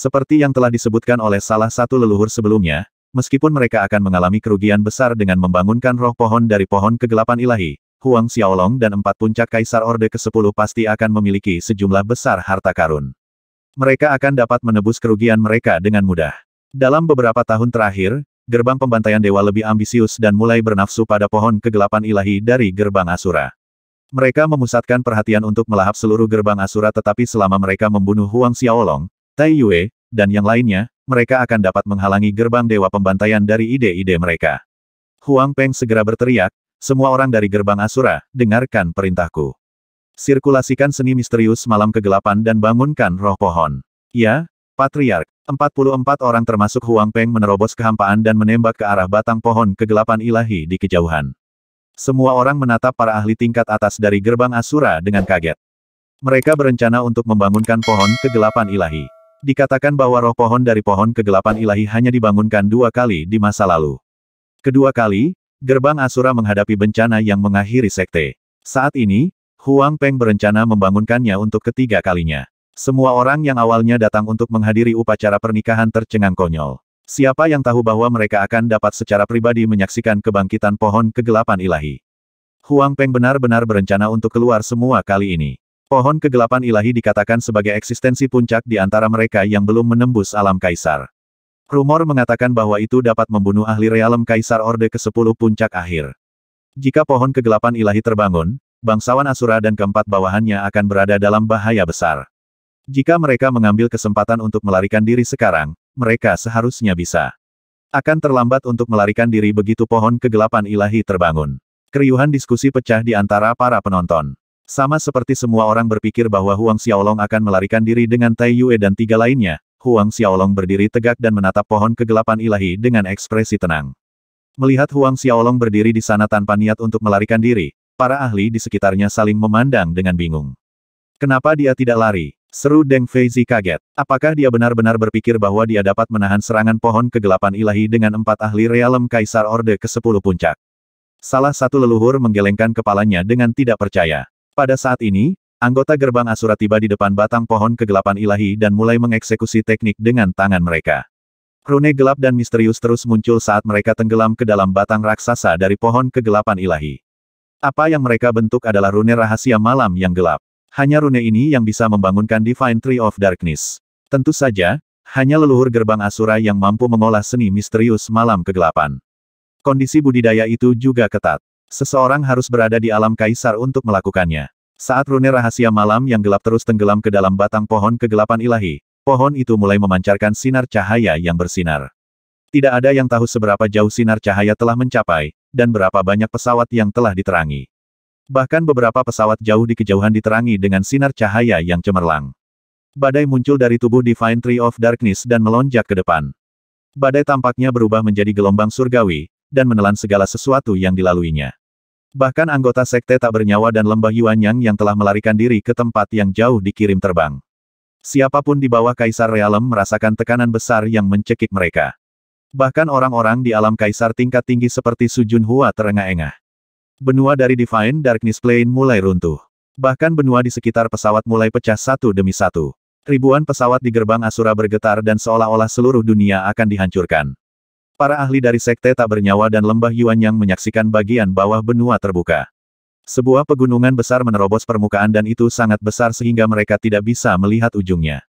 Seperti yang telah disebutkan oleh salah satu leluhur sebelumnya, meskipun mereka akan mengalami kerugian besar dengan membangunkan roh pohon dari pohon kegelapan ilahi, Huang Xiaolong dan empat puncak kaisar Orde ke-10 pasti akan memiliki sejumlah besar harta karun. Mereka akan dapat menebus kerugian mereka dengan mudah. Dalam beberapa tahun terakhir, gerbang pembantaian dewa lebih ambisius dan mulai bernafsu pada pohon kegelapan ilahi dari gerbang Asura. Mereka memusatkan perhatian untuk melahap seluruh gerbang Asura tetapi selama mereka membunuh Huang Xiaolong, Tai Yue, dan yang lainnya, mereka akan dapat menghalangi gerbang Dewa Pembantaian dari ide-ide mereka. Huang Peng segera berteriak, semua orang dari gerbang Asura, dengarkan perintahku. Sirkulasikan seni misterius malam kegelapan dan bangunkan roh pohon. Ya, Patriark, 44 orang termasuk Huang Peng menerobos kehampaan dan menembak ke arah batang pohon kegelapan ilahi di kejauhan. Semua orang menatap para ahli tingkat atas dari gerbang Asura dengan kaget. Mereka berencana untuk membangunkan pohon kegelapan ilahi. Dikatakan bahwa roh pohon dari pohon kegelapan ilahi hanya dibangunkan dua kali di masa lalu. Kedua kali, gerbang Asura menghadapi bencana yang mengakhiri sekte. Saat ini, Huang Peng berencana membangunkannya untuk ketiga kalinya. Semua orang yang awalnya datang untuk menghadiri upacara pernikahan tercengang konyol. Siapa yang tahu bahwa mereka akan dapat secara pribadi menyaksikan kebangkitan pohon kegelapan ilahi. Huang Peng benar-benar berencana untuk keluar semua kali ini. Pohon kegelapan ilahi dikatakan sebagai eksistensi puncak di antara mereka yang belum menembus alam kaisar. Rumor mengatakan bahwa itu dapat membunuh ahli realem kaisar Orde ke-10 puncak akhir. Jika pohon kegelapan ilahi terbangun, bangsawan Asura dan keempat bawahannya akan berada dalam bahaya besar. Jika mereka mengambil kesempatan untuk melarikan diri sekarang, mereka seharusnya bisa. Akan terlambat untuk melarikan diri begitu pohon kegelapan ilahi terbangun. Keriuhan diskusi pecah di antara para penonton. Sama seperti semua orang berpikir bahwa Huang Xiaolong akan melarikan diri dengan Tai Yue dan tiga lainnya, Huang Xiaolong berdiri tegak dan menatap pohon kegelapan ilahi dengan ekspresi tenang. Melihat Huang Xiaolong berdiri di sana tanpa niat untuk melarikan diri, para ahli di sekitarnya saling memandang dengan bingung. Kenapa dia tidak lari? Seru Deng Feizi kaget. Apakah dia benar-benar berpikir bahwa dia dapat menahan serangan pohon kegelapan ilahi dengan empat ahli realem Kaisar Orde ke-10 Puncak? Salah satu leluhur menggelengkan kepalanya dengan tidak percaya. Pada saat ini, anggota gerbang Asura tiba di depan batang pohon kegelapan ilahi dan mulai mengeksekusi teknik dengan tangan mereka. Rune gelap dan misterius terus muncul saat mereka tenggelam ke dalam batang raksasa dari pohon kegelapan ilahi. Apa yang mereka bentuk adalah rune rahasia malam yang gelap. Hanya rune ini yang bisa membangunkan Divine Tree of Darkness. Tentu saja, hanya leluhur gerbang Asura yang mampu mengolah seni misterius malam kegelapan. Kondisi budidaya itu juga ketat. Seseorang harus berada di alam kaisar untuk melakukannya. Saat rune rahasia malam yang gelap terus tenggelam ke dalam batang pohon kegelapan ilahi, pohon itu mulai memancarkan sinar cahaya yang bersinar. Tidak ada yang tahu seberapa jauh sinar cahaya telah mencapai, dan berapa banyak pesawat yang telah diterangi. Bahkan beberapa pesawat jauh di kejauhan diterangi dengan sinar cahaya yang cemerlang. Badai muncul dari tubuh Divine Tree of Darkness dan melonjak ke depan. Badai tampaknya berubah menjadi gelombang surgawi, dan menelan segala sesuatu yang dilaluinya. Bahkan anggota sekte tak bernyawa dan lembah Yuanyang yang telah melarikan diri ke tempat yang jauh dikirim terbang. Siapapun di bawah Kaisar Realem merasakan tekanan besar yang mencekik mereka. Bahkan orang-orang di alam Kaisar tingkat tinggi seperti Sujun Hua terengah-engah. Benua dari Divine Darkness Plane mulai runtuh. Bahkan benua di sekitar pesawat mulai pecah satu demi satu. Ribuan pesawat di gerbang Asura bergetar dan seolah-olah seluruh dunia akan dihancurkan. Para ahli dari sekte tak bernyawa dan lembah Yuan yang menyaksikan bagian bawah benua terbuka. Sebuah pegunungan besar menerobos permukaan dan itu sangat besar sehingga mereka tidak bisa melihat ujungnya.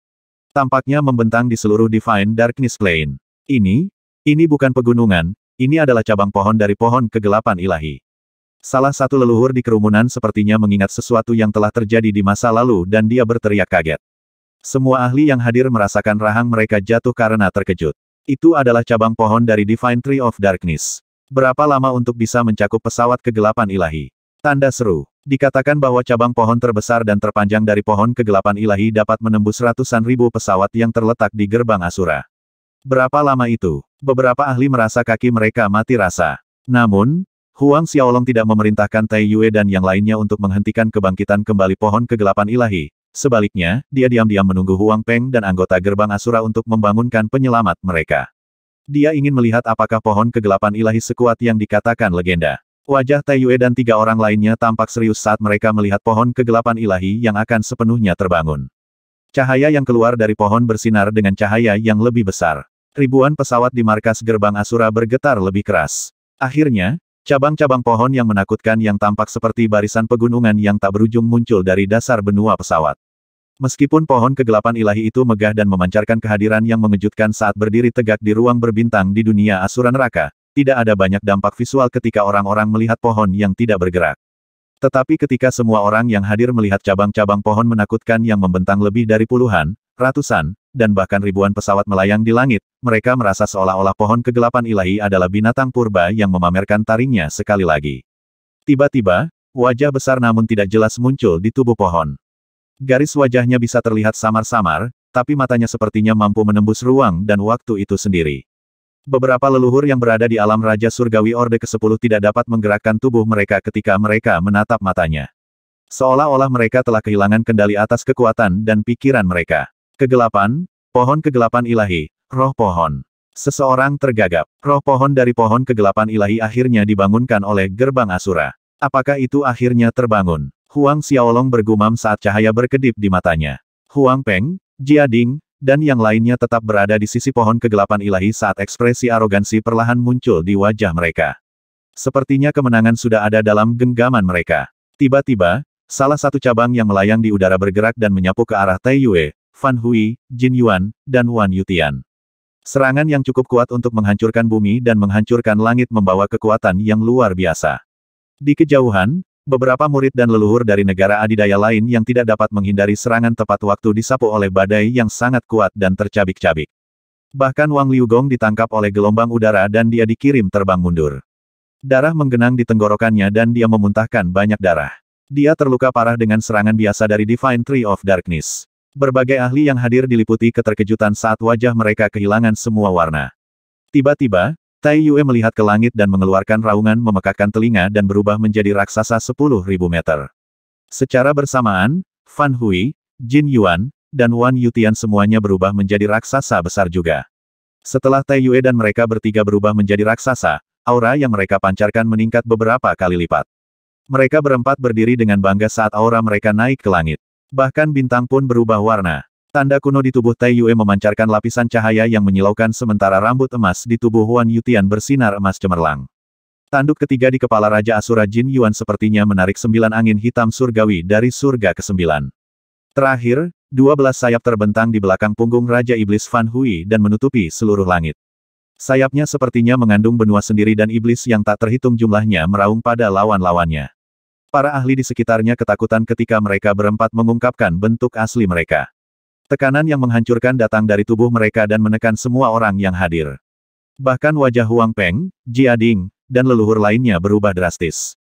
Tampaknya membentang di seluruh Divine Darkness Plain. Ini, ini bukan pegunungan, ini adalah cabang pohon dari pohon kegelapan ilahi. Salah satu leluhur di kerumunan sepertinya mengingat sesuatu yang telah terjadi di masa lalu dan dia berteriak kaget. Semua ahli yang hadir merasakan rahang mereka jatuh karena terkejut. Itu adalah cabang pohon dari Divine Tree of Darkness. Berapa lama untuk bisa mencakup pesawat kegelapan ilahi? Tanda seru. Dikatakan bahwa cabang pohon terbesar dan terpanjang dari pohon kegelapan ilahi dapat menembus ratusan ribu pesawat yang terletak di gerbang Asura. Berapa lama itu? Beberapa ahli merasa kaki mereka mati rasa. Namun, Huang Xiaolong tidak memerintahkan Tai Yue dan yang lainnya untuk menghentikan kebangkitan kembali pohon kegelapan ilahi, Sebaliknya, dia diam-diam menunggu Huang Peng dan anggota gerbang Asura untuk membangunkan penyelamat mereka. Dia ingin melihat apakah pohon kegelapan ilahi sekuat yang dikatakan legenda. Wajah Tai Yue dan tiga orang lainnya tampak serius saat mereka melihat pohon kegelapan ilahi yang akan sepenuhnya terbangun. Cahaya yang keluar dari pohon bersinar dengan cahaya yang lebih besar. Ribuan pesawat di markas gerbang Asura bergetar lebih keras. Akhirnya, Cabang-cabang pohon yang menakutkan yang tampak seperti barisan pegunungan yang tak berujung muncul dari dasar benua pesawat. Meskipun pohon kegelapan ilahi itu megah dan memancarkan kehadiran yang mengejutkan saat berdiri tegak di ruang berbintang di dunia asuran neraka, tidak ada banyak dampak visual ketika orang-orang melihat pohon yang tidak bergerak. Tetapi ketika semua orang yang hadir melihat cabang-cabang pohon menakutkan yang membentang lebih dari puluhan, ratusan, dan bahkan ribuan pesawat melayang di langit, mereka merasa seolah-olah pohon kegelapan ilahi adalah binatang purba yang memamerkan taringnya sekali lagi. Tiba-tiba, wajah besar namun tidak jelas muncul di tubuh pohon. Garis wajahnya bisa terlihat samar-samar, tapi matanya sepertinya mampu menembus ruang dan waktu itu sendiri. Beberapa leluhur yang berada di alam Raja Surgawi Orde ke-10 tidak dapat menggerakkan tubuh mereka ketika mereka menatap matanya. Seolah-olah mereka telah kehilangan kendali atas kekuatan dan pikiran mereka. Kegelapan, pohon kegelapan ilahi, roh pohon. Seseorang tergagap. Roh pohon dari pohon kegelapan ilahi akhirnya dibangunkan oleh gerbang Asura. Apakah itu akhirnya terbangun? Huang Xiaolong bergumam saat cahaya berkedip di matanya. Huang Peng, Jia Ding, dan yang lainnya tetap berada di sisi pohon kegelapan ilahi saat ekspresi arogansi perlahan muncul di wajah mereka. Sepertinya kemenangan sudah ada dalam genggaman mereka. Tiba-tiba, salah satu cabang yang melayang di udara bergerak dan menyapu ke arah Tai Yue, Fan Hui, Jin Yuan, dan Wan Yutian. Serangan yang cukup kuat untuk menghancurkan bumi dan menghancurkan langit membawa kekuatan yang luar biasa. Di kejauhan, beberapa murid dan leluhur dari negara adidaya lain yang tidak dapat menghindari serangan tepat waktu disapu oleh badai yang sangat kuat dan tercabik-cabik. Bahkan Wang Liugong ditangkap oleh gelombang udara dan dia dikirim terbang mundur. Darah menggenang di tenggorokannya dan dia memuntahkan banyak darah. Dia terluka parah dengan serangan biasa dari Divine Tree of Darkness. Berbagai ahli yang hadir diliputi keterkejutan saat wajah mereka kehilangan semua warna. Tiba-tiba, Tai Yue melihat ke langit dan mengeluarkan raungan memekakkan telinga dan berubah menjadi raksasa 10.000 meter. Secara bersamaan, Fan Hui, Jin Yuan, dan Wan Yutian semuanya berubah menjadi raksasa besar juga. Setelah Tai Yue dan mereka bertiga berubah menjadi raksasa, aura yang mereka pancarkan meningkat beberapa kali lipat. Mereka berempat berdiri dengan bangga saat aura mereka naik ke langit. Bahkan bintang pun berubah warna. Tanda kuno di tubuh Tai Yue memancarkan lapisan cahaya yang menyilaukan sementara rambut emas di tubuh Huan Yutian bersinar emas cemerlang. Tanduk ketiga di kepala Raja Asura Jin Yuan sepertinya menarik sembilan angin hitam surgawi dari surga kesembilan. Terakhir, dua belas sayap terbentang di belakang punggung Raja Iblis Fan Hui dan menutupi seluruh langit. Sayapnya sepertinya mengandung benua sendiri dan iblis yang tak terhitung jumlahnya meraung pada lawan-lawannya. Para ahli di sekitarnya ketakutan ketika mereka berempat mengungkapkan bentuk asli mereka. Tekanan yang menghancurkan datang dari tubuh mereka dan menekan semua orang yang hadir. Bahkan wajah Huang Peng, Jia Ding, dan leluhur lainnya berubah drastis.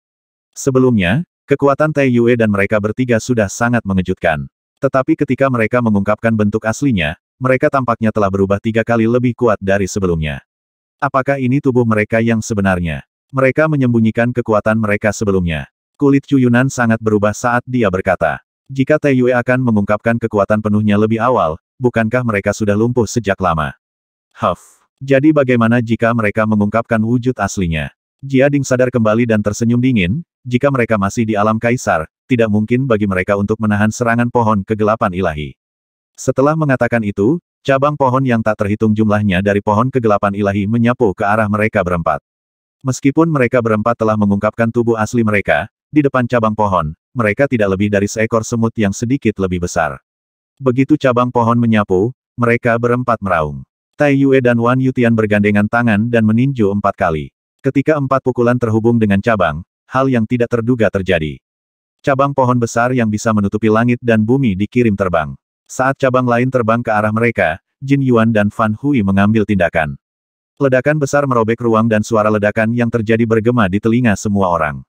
Sebelumnya, kekuatan Tai Yue dan mereka bertiga sudah sangat mengejutkan. Tetapi ketika mereka mengungkapkan bentuk aslinya, mereka tampaknya telah berubah tiga kali lebih kuat dari sebelumnya. Apakah ini tubuh mereka yang sebenarnya? Mereka menyembunyikan kekuatan mereka sebelumnya. Kulit Cuyunan sangat berubah saat dia berkata, jika Taiyue akan mengungkapkan kekuatan penuhnya lebih awal, bukankah mereka sudah lumpuh sejak lama? Huff. Jadi bagaimana jika mereka mengungkapkan wujud aslinya? Jia Ding sadar kembali dan tersenyum dingin, jika mereka masih di alam kaisar, tidak mungkin bagi mereka untuk menahan serangan pohon kegelapan ilahi. Setelah mengatakan itu, cabang pohon yang tak terhitung jumlahnya dari pohon kegelapan ilahi menyapu ke arah mereka berempat. Meskipun mereka berempat telah mengungkapkan tubuh asli mereka, di depan cabang pohon, mereka tidak lebih dari seekor semut yang sedikit lebih besar. Begitu cabang pohon menyapu, mereka berempat meraung. Tai Yue dan Wan Yutian bergandengan tangan dan meninju empat kali. Ketika empat pukulan terhubung dengan cabang, hal yang tidak terduga terjadi. Cabang pohon besar yang bisa menutupi langit dan bumi dikirim terbang. Saat cabang lain terbang ke arah mereka, Jin Yuan dan Fan Hui mengambil tindakan. Ledakan besar merobek ruang dan suara ledakan yang terjadi bergema di telinga semua orang.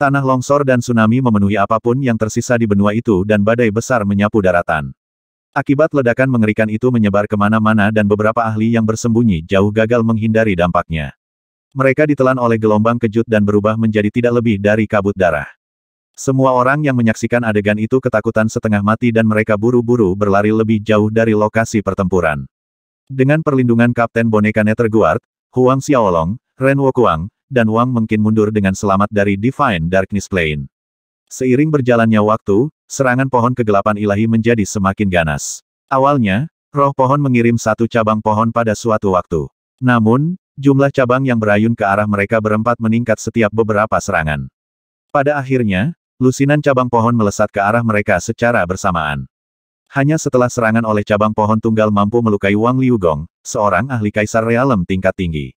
Tanah longsor dan tsunami memenuhi apapun yang tersisa di benua itu dan badai besar menyapu daratan. Akibat ledakan mengerikan itu menyebar kemana-mana dan beberapa ahli yang bersembunyi jauh gagal menghindari dampaknya. Mereka ditelan oleh gelombang kejut dan berubah menjadi tidak lebih dari kabut darah. Semua orang yang menyaksikan adegan itu ketakutan setengah mati dan mereka buru-buru berlari lebih jauh dari lokasi pertempuran. Dengan perlindungan Kapten Boneka Netherguard, Huang Xiaolong, Ren Wokuang, dan Wang mungkin mundur dengan selamat dari Divine Darkness Plane. Seiring berjalannya waktu, serangan pohon kegelapan ilahi menjadi semakin ganas. Awalnya, roh pohon mengirim satu cabang pohon pada suatu waktu. Namun, jumlah cabang yang berayun ke arah mereka berempat meningkat setiap beberapa serangan. Pada akhirnya, lusinan cabang pohon melesat ke arah mereka secara bersamaan. Hanya setelah serangan oleh cabang pohon tunggal mampu melukai Wang Liugong, seorang ahli kaisar realem tingkat tinggi.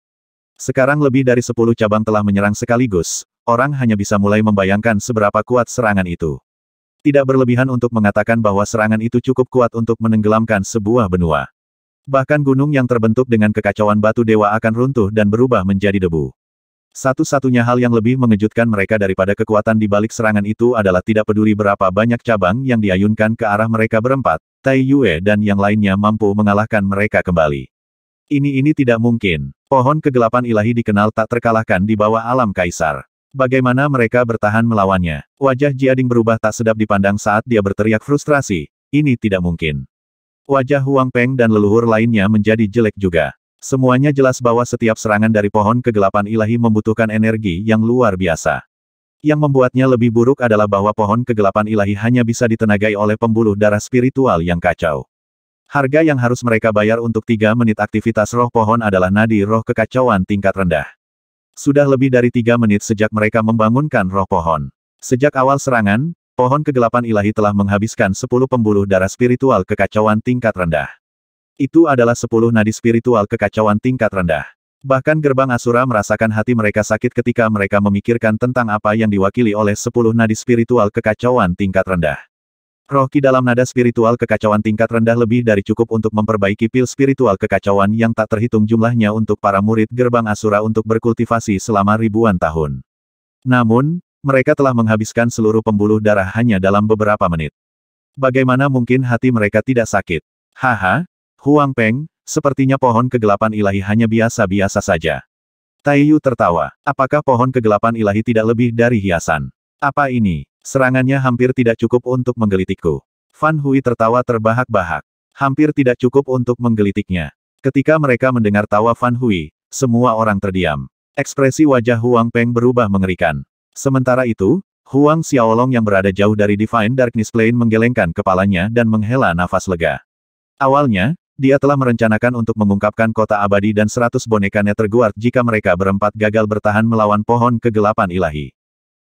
Sekarang lebih dari sepuluh cabang telah menyerang sekaligus, orang hanya bisa mulai membayangkan seberapa kuat serangan itu. Tidak berlebihan untuk mengatakan bahwa serangan itu cukup kuat untuk menenggelamkan sebuah benua. Bahkan gunung yang terbentuk dengan kekacauan batu dewa akan runtuh dan berubah menjadi debu. Satu-satunya hal yang lebih mengejutkan mereka daripada kekuatan di balik serangan itu adalah tidak peduli berapa banyak cabang yang diayunkan ke arah mereka berempat, Tai Yue dan yang lainnya mampu mengalahkan mereka kembali. Ini ini tidak mungkin. Pohon kegelapan ilahi dikenal tak terkalahkan di bawah alam kaisar. Bagaimana mereka bertahan melawannya? Wajah Jiading berubah tak sedap dipandang saat dia berteriak frustrasi. Ini tidak mungkin. Wajah Huang Peng dan leluhur lainnya menjadi jelek juga. Semuanya jelas bahwa setiap serangan dari pohon kegelapan ilahi membutuhkan energi yang luar biasa. Yang membuatnya lebih buruk adalah bahwa pohon kegelapan ilahi hanya bisa ditenagai oleh pembuluh darah spiritual yang kacau. Harga yang harus mereka bayar untuk tiga menit aktivitas roh pohon adalah nadi roh kekacauan tingkat rendah. Sudah lebih dari tiga menit sejak mereka membangunkan roh pohon. Sejak awal serangan, pohon kegelapan ilahi telah menghabiskan sepuluh pembuluh darah spiritual kekacauan tingkat rendah. Itu adalah sepuluh nadi spiritual kekacauan tingkat rendah. Bahkan gerbang Asura merasakan hati mereka sakit ketika mereka memikirkan tentang apa yang diwakili oleh sepuluh nadi spiritual kekacauan tingkat rendah. Roh ki dalam nada spiritual kekacauan tingkat rendah lebih dari cukup untuk memperbaiki pil spiritual kekacauan yang tak terhitung jumlahnya untuk para murid gerbang Asura untuk berkultivasi selama ribuan tahun. Namun, mereka telah menghabiskan seluruh pembuluh darah hanya dalam beberapa menit. Bagaimana mungkin hati mereka tidak sakit? Haha, Huang Peng, sepertinya pohon kegelapan ilahi hanya biasa-biasa saja. Taiyu tertawa. Apakah pohon kegelapan ilahi tidak lebih dari hiasan? Apa ini? Serangannya hampir tidak cukup untuk menggelitikku. Fan Hui tertawa terbahak-bahak. Hampir tidak cukup untuk menggelitiknya. Ketika mereka mendengar tawa Fan Hui, semua orang terdiam. Ekspresi wajah Huang Peng berubah mengerikan. Sementara itu, Huang Xiaolong yang berada jauh dari Divine Darkness Plane menggelengkan kepalanya dan menghela nafas lega. Awalnya, dia telah merencanakan untuk mengungkapkan kota abadi dan seratus bonekanya terguard jika mereka berempat gagal bertahan melawan pohon kegelapan ilahi.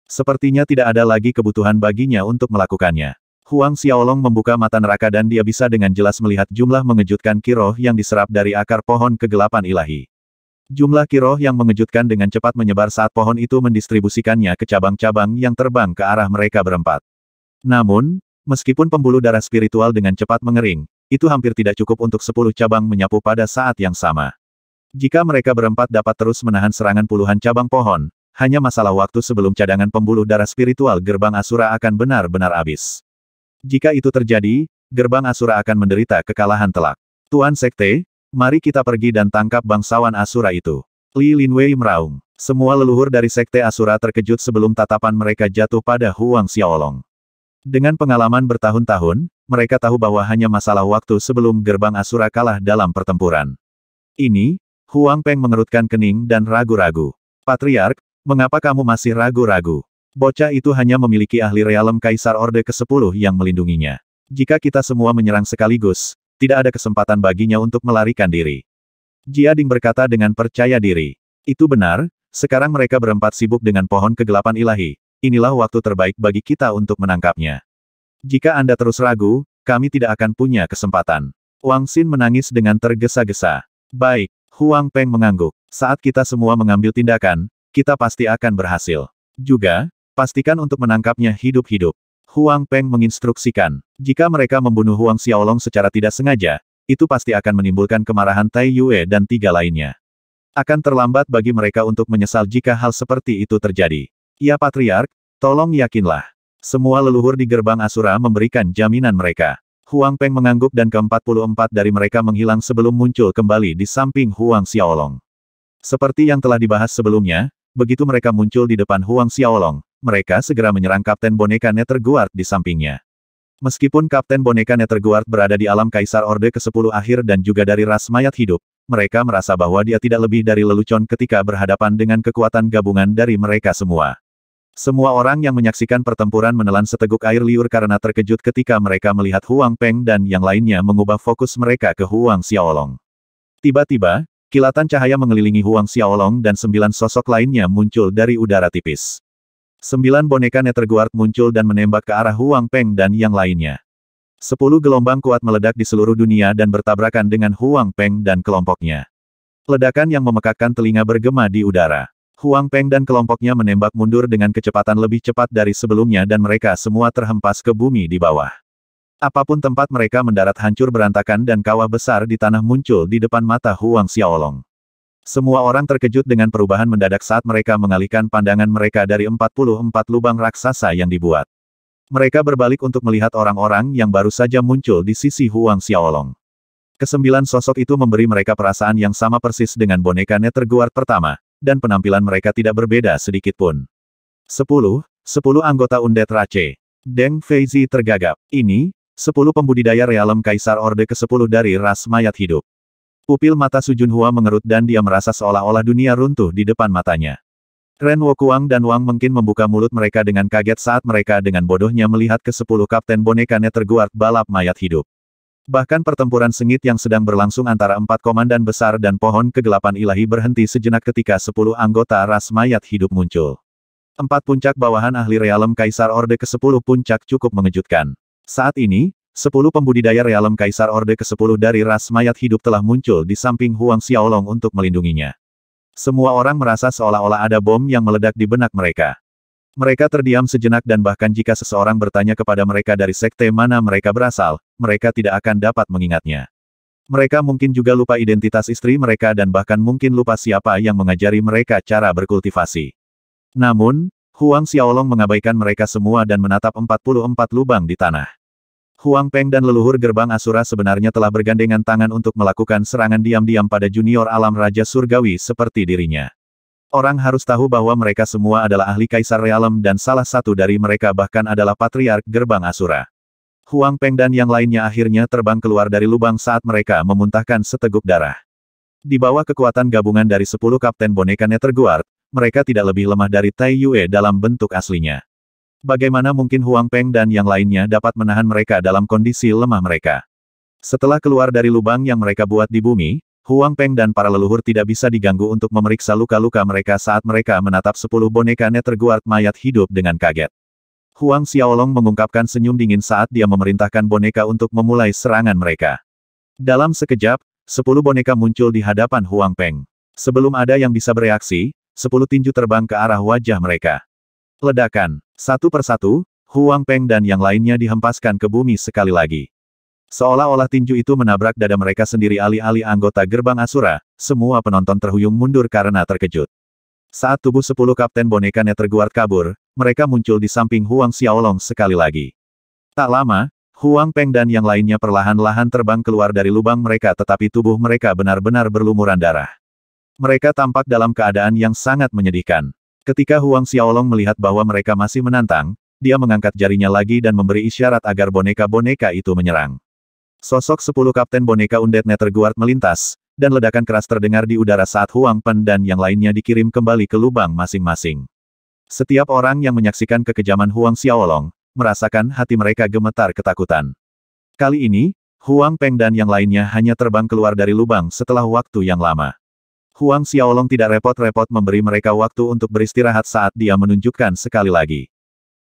Sepertinya tidak ada lagi kebutuhan baginya untuk melakukannya. Huang Xiaolong membuka mata neraka dan dia bisa dengan jelas melihat jumlah mengejutkan kiroh yang diserap dari akar pohon kegelapan ilahi. Jumlah kiroh yang mengejutkan dengan cepat menyebar saat pohon itu mendistribusikannya ke cabang-cabang yang terbang ke arah mereka berempat. Namun, meskipun pembuluh darah spiritual dengan cepat mengering, itu hampir tidak cukup untuk sepuluh cabang menyapu pada saat yang sama. Jika mereka berempat dapat terus menahan serangan puluhan cabang pohon, hanya masalah waktu sebelum cadangan pembuluh darah spiritual gerbang Asura akan benar-benar habis. Jika itu terjadi, gerbang Asura akan menderita kekalahan telak. Tuan Sekte, mari kita pergi dan tangkap bangsawan Asura itu. Li Linwei meraung. Semua leluhur dari Sekte Asura terkejut sebelum tatapan mereka jatuh pada Huang Xiaolong. Dengan pengalaman bertahun-tahun, mereka tahu bahwa hanya masalah waktu sebelum gerbang Asura kalah dalam pertempuran. Ini, Huang Peng mengerutkan kening dan ragu-ragu. Patriark, Mengapa kamu masih ragu-ragu? Bocah itu hanya memiliki ahli realem Kaisar Orde ke-10 yang melindunginya. Jika kita semua menyerang sekaligus, tidak ada kesempatan baginya untuk melarikan diri. Jia Ding berkata dengan percaya diri. Itu benar, sekarang mereka berempat sibuk dengan pohon kegelapan ilahi. Inilah waktu terbaik bagi kita untuk menangkapnya. Jika Anda terus ragu, kami tidak akan punya kesempatan. Wang Xin menangis dengan tergesa-gesa. Baik, Huang Peng mengangguk. Saat kita semua mengambil tindakan, kita pasti akan berhasil. Juga, pastikan untuk menangkapnya hidup-hidup. Huang Peng menginstruksikan, jika mereka membunuh Huang Xiaolong secara tidak sengaja, itu pasti akan menimbulkan kemarahan Tai Yue dan tiga lainnya. Akan terlambat bagi mereka untuk menyesal jika hal seperti itu terjadi. Ya Patriark, tolong yakinlah. Semua leluhur di gerbang Asura memberikan jaminan mereka. Huang Peng mengangguk dan ke-44 dari mereka menghilang sebelum muncul kembali di samping Huang Xiaolong. Seperti yang telah dibahas sebelumnya, Begitu mereka muncul di depan Huang Xiaolong, mereka segera menyerang Kapten Boneka Netherguard di sampingnya. Meskipun Kapten Boneka Netherguard berada di alam Kaisar Orde ke-10 akhir dan juga dari ras mayat hidup, mereka merasa bahwa dia tidak lebih dari lelucon ketika berhadapan dengan kekuatan gabungan dari mereka semua. Semua orang yang menyaksikan pertempuran menelan seteguk air liur karena terkejut ketika mereka melihat Huang Peng dan yang lainnya mengubah fokus mereka ke Huang Xiaolong. Tiba-tiba, Kilatan cahaya mengelilingi Huang Xiaolong dan sembilan sosok lainnya muncul dari udara tipis. Sembilan boneka Netherguard muncul dan menembak ke arah Huang Peng dan yang lainnya. Sepuluh gelombang kuat meledak di seluruh dunia dan bertabrakan dengan Huang Peng dan kelompoknya. Ledakan yang memekakkan telinga bergema di udara. Huang Peng dan kelompoknya menembak mundur dengan kecepatan lebih cepat dari sebelumnya dan mereka semua terhempas ke bumi di bawah. Apapun tempat mereka mendarat hancur berantakan dan kawah besar di tanah muncul di depan mata Huang Xiaolong. Semua orang terkejut dengan perubahan mendadak saat mereka mengalihkan pandangan mereka dari 44 lubang raksasa yang dibuat. Mereka berbalik untuk melihat orang-orang yang baru saja muncul di sisi Huang Xiaolong. Kesembilan sosok itu memberi mereka perasaan yang sama persis dengan boneka terguard pertama, dan penampilan mereka tidak berbeda sedikit pun. 10. sepuluh anggota Undet Rache Deng Feizi tergagap. Ini, Sepuluh pembudidaya realem kaisar orde ke-10 dari ras mayat hidup. Pupil mata Junhua mengerut dan dia merasa seolah-olah dunia runtuh di depan matanya. Ren Wokuang dan Wang mungkin membuka mulut mereka dengan kaget saat mereka dengan bodohnya melihat ke-10 kapten bonekanya terguard balap mayat hidup. Bahkan pertempuran sengit yang sedang berlangsung antara empat komandan besar dan pohon kegelapan ilahi berhenti sejenak ketika sepuluh anggota ras mayat hidup muncul. Empat puncak bawahan ahli realem kaisar orde ke-10 puncak cukup mengejutkan. Saat ini, sepuluh pembudidaya realem Kaisar Orde ke-10 dari ras mayat hidup telah muncul di samping Huang Xiaolong untuk melindunginya. Semua orang merasa seolah-olah ada bom yang meledak di benak mereka. Mereka terdiam sejenak dan bahkan jika seseorang bertanya kepada mereka dari sekte mana mereka berasal, mereka tidak akan dapat mengingatnya. Mereka mungkin juga lupa identitas istri mereka dan bahkan mungkin lupa siapa yang mengajari mereka cara berkultivasi. Namun, Huang Xiaolong mengabaikan mereka semua dan menatap 44 lubang di tanah. Huang Peng dan leluhur gerbang Asura sebenarnya telah bergandengan tangan untuk melakukan serangan diam-diam pada junior alam Raja Surgawi seperti dirinya. Orang harus tahu bahwa mereka semua adalah ahli Kaisar Realem dan salah satu dari mereka bahkan adalah Patriark Gerbang Asura. Huang Peng dan yang lainnya akhirnya terbang keluar dari lubang saat mereka memuntahkan seteguk darah. Di bawah kekuatan gabungan dari 10 kapten bonekanya terguard, mereka tidak lebih lemah dari Tai Yue dalam bentuk aslinya. Bagaimana mungkin Huang Peng dan yang lainnya dapat menahan mereka dalam kondisi lemah mereka? Setelah keluar dari lubang yang mereka buat di bumi, Huang Peng dan para leluhur tidak bisa diganggu untuk memeriksa luka-luka mereka saat mereka menatap sepuluh boneka Neterguard mayat hidup dengan kaget. Huang Xiaolong mengungkapkan senyum dingin saat dia memerintahkan boneka untuk memulai serangan mereka. Dalam sekejap, sepuluh boneka muncul di hadapan Huang Peng. Sebelum ada yang bisa bereaksi, sepuluh tinju terbang ke arah wajah mereka. Ledakan. Satu persatu, Huang Peng dan yang lainnya dihempaskan ke bumi sekali lagi. Seolah-olah tinju itu menabrak dada mereka sendiri alih-alih anggota gerbang Asura, semua penonton terhuyung mundur karena terkejut. Saat tubuh sepuluh kapten boneka terguard kabur, mereka muncul di samping Huang Xiaolong sekali lagi. Tak lama, Huang Peng dan yang lainnya perlahan-lahan terbang keluar dari lubang mereka tetapi tubuh mereka benar-benar berlumuran darah. Mereka tampak dalam keadaan yang sangat menyedihkan. Ketika Huang Xiaolong melihat bahwa mereka masih menantang, dia mengangkat jarinya lagi dan memberi isyarat agar boneka-boneka itu menyerang. Sosok sepuluh kapten boneka undet netterguard melintas, dan ledakan keras terdengar di udara saat Huang Pen dan yang lainnya dikirim kembali ke lubang masing-masing. Setiap orang yang menyaksikan kekejaman Huang Xiaolong, merasakan hati mereka gemetar ketakutan. Kali ini, Huang Peng dan yang lainnya hanya terbang keluar dari lubang setelah waktu yang lama. Huang Xiaolong tidak repot-repot memberi mereka waktu untuk beristirahat saat dia menunjukkan sekali lagi.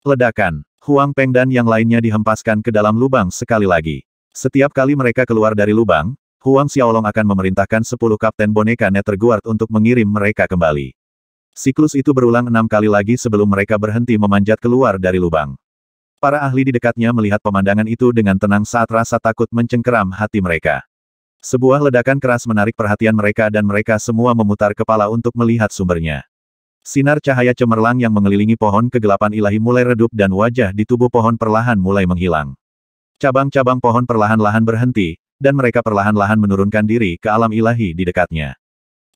Ledakan, Huang Peng dan yang lainnya dihempaskan ke dalam lubang sekali lagi. Setiap kali mereka keluar dari lubang, Huang Xiaolong akan memerintahkan sepuluh kapten boneka Nether untuk mengirim mereka kembali. Siklus itu berulang enam kali lagi sebelum mereka berhenti memanjat keluar dari lubang. Para ahli di dekatnya melihat pemandangan itu dengan tenang saat rasa takut mencengkeram hati mereka. Sebuah ledakan keras menarik perhatian mereka dan mereka semua memutar kepala untuk melihat sumbernya. Sinar cahaya cemerlang yang mengelilingi pohon kegelapan ilahi mulai redup dan wajah di tubuh pohon perlahan mulai menghilang. Cabang-cabang pohon perlahan-lahan berhenti, dan mereka perlahan-lahan menurunkan diri ke alam ilahi di dekatnya.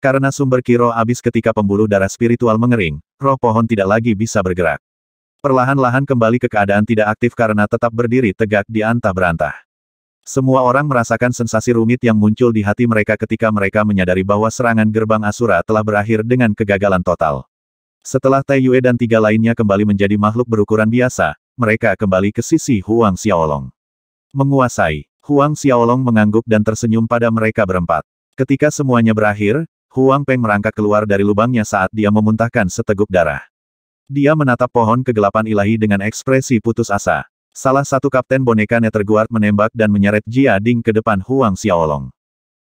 Karena sumber kiro habis ketika pembuluh darah spiritual mengering, roh pohon tidak lagi bisa bergerak. Perlahan-lahan kembali ke keadaan tidak aktif karena tetap berdiri tegak di antah berantah. Semua orang merasakan sensasi rumit yang muncul di hati mereka ketika mereka menyadari bahwa serangan gerbang Asura telah berakhir dengan kegagalan total. Setelah Tai Yue dan tiga lainnya kembali menjadi makhluk berukuran biasa, mereka kembali ke sisi Huang Xiaolong. Menguasai, Huang Xiaolong mengangguk dan tersenyum pada mereka berempat. Ketika semuanya berakhir, Huang Peng merangkak keluar dari lubangnya saat dia memuntahkan seteguk darah. Dia menatap pohon kegelapan ilahi dengan ekspresi putus asa. Salah satu kapten boneka Netherguard menembak dan menyeret Jia Ding ke depan Huang Xiaolong.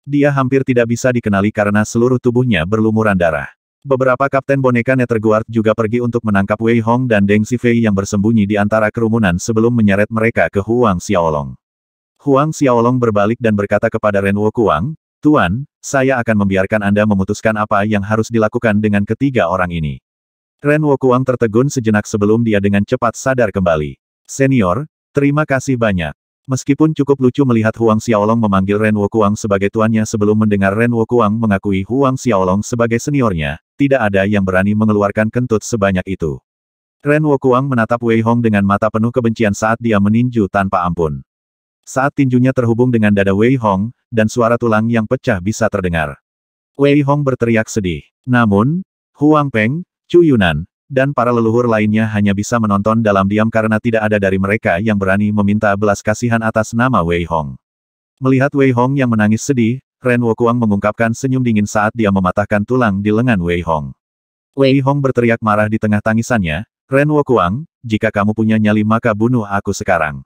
Dia hampir tidak bisa dikenali karena seluruh tubuhnya berlumuran darah. Beberapa kapten boneka Netherguard juga pergi untuk menangkap Wei Hong dan Deng Xifei yang bersembunyi di antara kerumunan sebelum menyeret mereka ke Huang Xiaolong. Huang Xiaolong berbalik dan berkata kepada Ren Wukuang, Tuan, saya akan membiarkan Anda memutuskan apa yang harus dilakukan dengan ketiga orang ini. Ren Wukuang tertegun sejenak sebelum dia dengan cepat sadar kembali. Senior, terima kasih banyak. Meskipun cukup lucu melihat Huang Xiaolong memanggil Ren Wokuang sebagai tuannya sebelum mendengar Ren Wokuang mengakui Huang Xiaolong sebagai seniornya, tidak ada yang berani mengeluarkan kentut sebanyak itu. Ren Wokuang menatap Wei Hong dengan mata penuh kebencian saat dia meninju tanpa ampun. Saat tinjunya terhubung dengan dada Wei Hong, dan suara tulang yang pecah bisa terdengar. Wei Hong berteriak sedih. Namun, Huang Peng, Chu Yunan, dan para leluhur lainnya hanya bisa menonton dalam diam karena tidak ada dari mereka yang berani meminta belas kasihan atas nama Wei Hong. Melihat Wei Hong yang menangis sedih, Ren Wokuang mengungkapkan senyum dingin saat dia mematahkan tulang di lengan Wei Hong. Wei Hong berteriak marah di tengah tangisannya, Ren Wokuang, jika kamu punya nyali maka bunuh aku sekarang.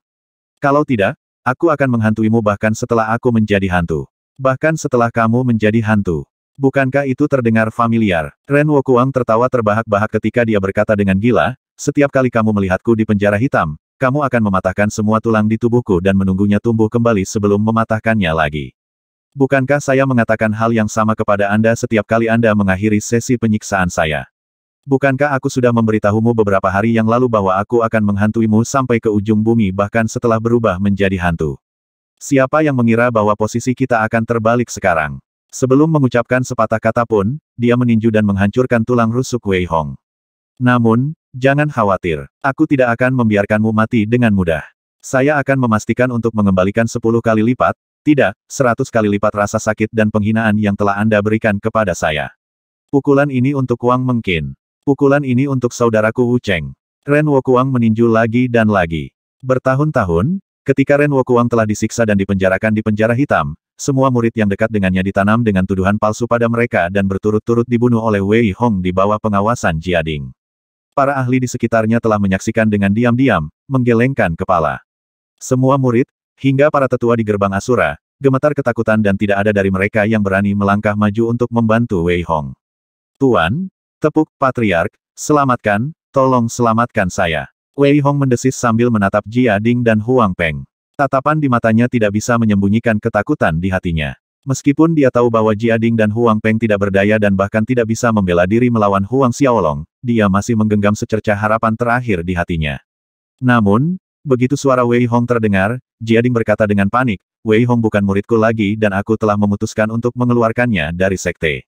Kalau tidak, aku akan menghantuimu bahkan setelah aku menjadi hantu. Bahkan setelah kamu menjadi hantu. Bukankah itu terdengar familiar? Ren Wokuang tertawa terbahak-bahak ketika dia berkata dengan gila, setiap kali kamu melihatku di penjara hitam, kamu akan mematahkan semua tulang di tubuhku dan menunggunya tumbuh kembali sebelum mematahkannya lagi. Bukankah saya mengatakan hal yang sama kepada Anda setiap kali Anda mengakhiri sesi penyiksaan saya? Bukankah aku sudah memberitahumu beberapa hari yang lalu bahwa aku akan menghantuimu sampai ke ujung bumi bahkan setelah berubah menjadi hantu? Siapa yang mengira bahwa posisi kita akan terbalik sekarang? Sebelum mengucapkan sepatah kata pun, dia meninju dan menghancurkan tulang rusuk Wei Hong. Namun, jangan khawatir. Aku tidak akan membiarkanmu mati dengan mudah. Saya akan memastikan untuk mengembalikan sepuluh kali lipat, tidak, seratus kali lipat rasa sakit dan penghinaan yang telah Anda berikan kepada saya. Pukulan ini untuk Wang Mengkin. Pukulan ini untuk saudaraku Wu Cheng. Ren Wokuang meninju lagi dan lagi. Bertahun-tahun, ketika Ren Wokuang telah disiksa dan dipenjarakan di penjara hitam, semua murid yang dekat dengannya ditanam dengan tuduhan palsu pada mereka dan berturut-turut dibunuh oleh Wei Hong di bawah pengawasan Jiading. Para ahli di sekitarnya telah menyaksikan dengan diam-diam, menggelengkan kepala. Semua murid, hingga para tetua di gerbang Asura, gemetar ketakutan dan tidak ada dari mereka yang berani melangkah maju untuk membantu Wei Hong. Tuan, tepuk patriark, selamatkan, tolong selamatkan saya. Wei Hong mendesis sambil menatap Jia Ding dan Huang Peng. Tatapan di matanya tidak bisa menyembunyikan ketakutan di hatinya. Meskipun dia tahu bahwa Jiading dan Huang Peng tidak berdaya dan bahkan tidak bisa membela diri melawan Huang Xiaolong, dia masih menggenggam secerca harapan terakhir di hatinya. Namun, begitu suara Wei Hong terdengar, Jiading berkata dengan panik, Wei Hong bukan muridku lagi dan aku telah memutuskan untuk mengeluarkannya dari sekte.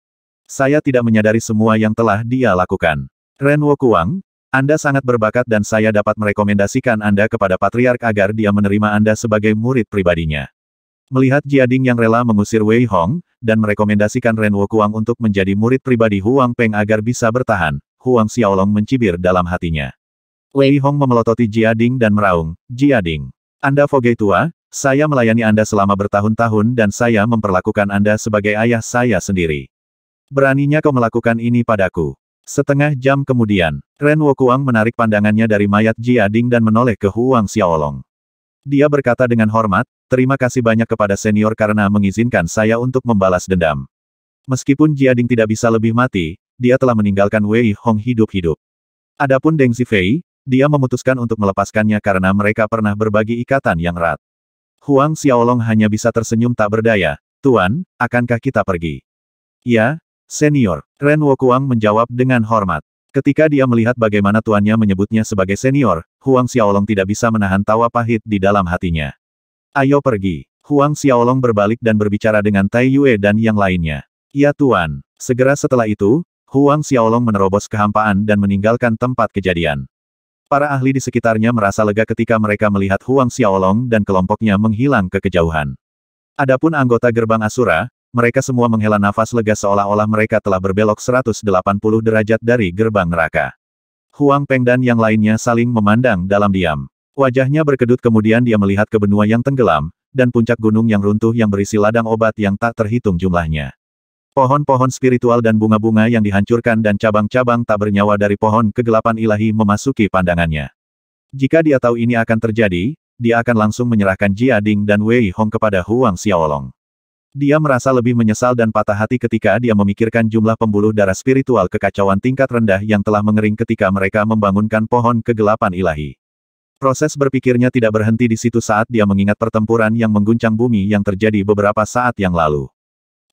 Saya tidak menyadari semua yang telah dia lakukan. Ren Wokuang, anda sangat berbakat dan saya dapat merekomendasikan Anda kepada Patriark agar dia menerima Anda sebagai murid pribadinya. Melihat Jiading yang rela mengusir Wei Hong, dan merekomendasikan Ren Wukuang untuk menjadi murid pribadi Huang Peng agar bisa bertahan, Huang Xiaolong mencibir dalam hatinya. Wei Hong memelototi Jiading dan meraung, Jiading, Anda foge tua, saya melayani Anda selama bertahun-tahun dan saya memperlakukan Anda sebagai ayah saya sendiri. Beraninya kau melakukan ini padaku. Setengah jam kemudian, Ren Wokuang menarik pandangannya dari mayat Jiading dan menoleh ke Huang Xiaolong. Dia berkata dengan hormat, terima kasih banyak kepada senior karena mengizinkan saya untuk membalas dendam. Meskipun Jiading tidak bisa lebih mati, dia telah meninggalkan Wei Hong hidup-hidup. Adapun Deng Zifei, dia memutuskan untuk melepaskannya karena mereka pernah berbagi ikatan yang erat. Huang Xiaolong hanya bisa tersenyum tak berdaya, Tuan, akankah kita pergi? Ya, Senior. Ren Wokuang menjawab dengan hormat. Ketika dia melihat bagaimana tuannya menyebutnya sebagai senior, Huang Xiaolong tidak bisa menahan tawa pahit di dalam hatinya. Ayo pergi. Huang Xiaolong berbalik dan berbicara dengan Tai Yue dan yang lainnya. Ya tuan. Segera setelah itu, Huang Xiaolong menerobos kehampaan dan meninggalkan tempat kejadian. Para ahli di sekitarnya merasa lega ketika mereka melihat Huang Xiaolong dan kelompoknya menghilang ke kejauhan. Adapun anggota gerbang Asura, mereka semua menghela nafas lega seolah-olah mereka telah berbelok 180 derajat dari gerbang neraka. Huang Peng dan yang lainnya saling memandang dalam diam. Wajahnya berkedut kemudian dia melihat ke benua yang tenggelam, dan puncak gunung yang runtuh yang berisi ladang obat yang tak terhitung jumlahnya. Pohon-pohon spiritual dan bunga-bunga yang dihancurkan dan cabang-cabang tak bernyawa dari pohon kegelapan ilahi memasuki pandangannya. Jika dia tahu ini akan terjadi, dia akan langsung menyerahkan Jia Ding dan Wei Hong kepada Huang Xiaolong. Dia merasa lebih menyesal dan patah hati ketika dia memikirkan jumlah pembuluh darah spiritual kekacauan tingkat rendah yang telah mengering ketika mereka membangunkan pohon kegelapan ilahi. Proses berpikirnya tidak berhenti di situ saat dia mengingat pertempuran yang mengguncang bumi yang terjadi beberapa saat yang lalu.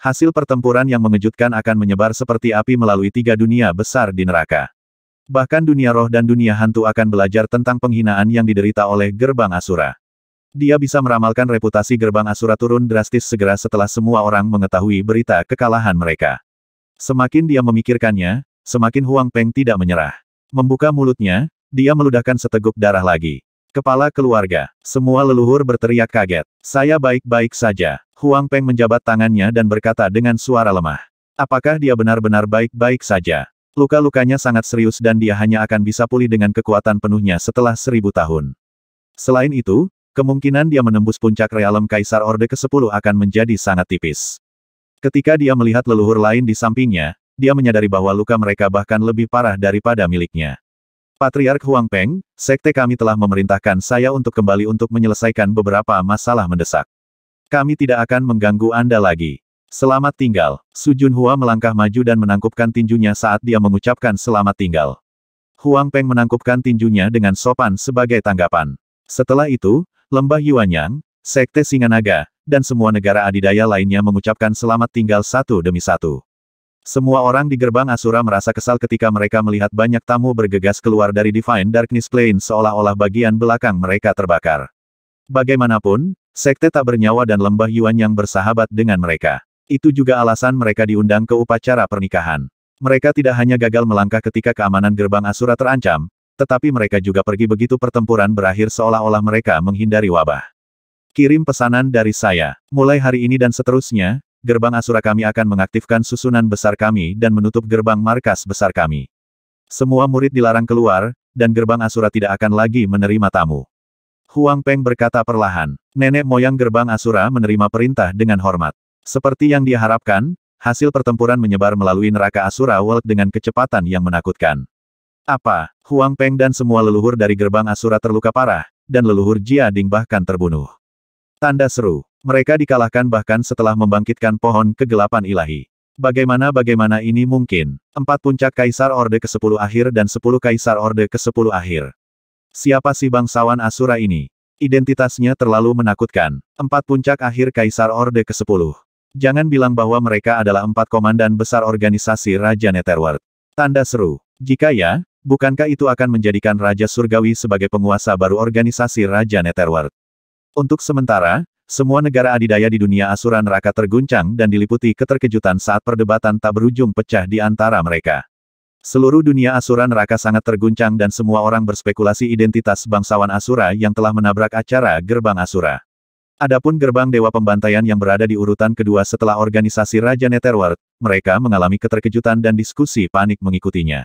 Hasil pertempuran yang mengejutkan akan menyebar seperti api melalui tiga dunia besar di neraka. Bahkan dunia roh dan dunia hantu akan belajar tentang penghinaan yang diderita oleh gerbang Asura. Dia bisa meramalkan reputasi gerbang Asura turun drastis segera setelah semua orang mengetahui berita kekalahan mereka. Semakin dia memikirkannya, semakin Huang Peng tidak menyerah. Membuka mulutnya, dia meludahkan seteguk darah lagi. Kepala keluarga, semua leluhur berteriak kaget. Saya baik-baik saja. Huang Peng menjabat tangannya dan berkata dengan suara lemah. Apakah dia benar-benar baik-baik saja? Luka-lukanya sangat serius dan dia hanya akan bisa pulih dengan kekuatan penuhnya setelah seribu tahun. Selain itu, Kemungkinan dia menembus puncak realem Kaisar Orde ke-10 akan menjadi sangat tipis. Ketika dia melihat leluhur lain di sampingnya, dia menyadari bahwa luka mereka bahkan lebih parah daripada miliknya. Patriark Huang Peng, sekte kami telah memerintahkan saya untuk kembali untuk menyelesaikan beberapa masalah mendesak. Kami tidak akan mengganggu Anda lagi. Selamat tinggal. Su Hua melangkah maju dan menangkupkan tinjunya saat dia mengucapkan selamat tinggal. Huang Peng menangkupkan tinjunya dengan sopan sebagai tanggapan. Setelah itu, Lembah Yuanyang, Sekte Singanaga, dan semua negara adidaya lainnya mengucapkan selamat tinggal satu demi satu. Semua orang di gerbang Asura merasa kesal ketika mereka melihat banyak tamu bergegas keluar dari Divine Darkness Plane seolah-olah bagian belakang mereka terbakar. Bagaimanapun, Sekte tak bernyawa dan lembah Yuan yang bersahabat dengan mereka. Itu juga alasan mereka diundang ke upacara pernikahan. Mereka tidak hanya gagal melangkah ketika keamanan gerbang Asura terancam, tetapi mereka juga pergi begitu pertempuran berakhir seolah-olah mereka menghindari wabah. Kirim pesanan dari saya. Mulai hari ini dan seterusnya, gerbang Asura kami akan mengaktifkan susunan besar kami dan menutup gerbang markas besar kami. Semua murid dilarang keluar, dan gerbang Asura tidak akan lagi menerima tamu. Huang Peng berkata perlahan, nenek moyang gerbang Asura menerima perintah dengan hormat. Seperti yang diharapkan, hasil pertempuran menyebar melalui neraka Asura World dengan kecepatan yang menakutkan. Apa, Huang Peng dan semua leluhur dari gerbang Asura terluka parah, dan leluhur Jia Ding bahkan terbunuh. Tanda seru, mereka dikalahkan bahkan setelah membangkitkan pohon kegelapan ilahi. Bagaimana-bagaimana ini mungkin? Empat puncak Kaisar Orde ke-10 akhir dan sepuluh Kaisar Orde ke-10 akhir. Siapa sih bangsawan Asura ini? Identitasnya terlalu menakutkan. Empat puncak akhir Kaisar Orde ke-10. Jangan bilang bahwa mereka adalah empat komandan besar organisasi Raja Netherworld. Tanda seru. Jika ya, bukankah itu akan menjadikan Raja Surgawi sebagai penguasa baru organisasi Raja Netherworld? Untuk sementara, semua negara adidaya di dunia asuran Raka terguncang dan diliputi keterkejutan saat perdebatan tak berujung pecah di antara mereka. Seluruh dunia asuran Raka sangat terguncang dan semua orang berspekulasi identitas bangsawan Asura yang telah menabrak acara Gerbang Asura. Adapun Gerbang Dewa Pembantaian yang berada di urutan kedua setelah organisasi Raja Netherworld, mereka mengalami keterkejutan dan diskusi panik mengikutinya.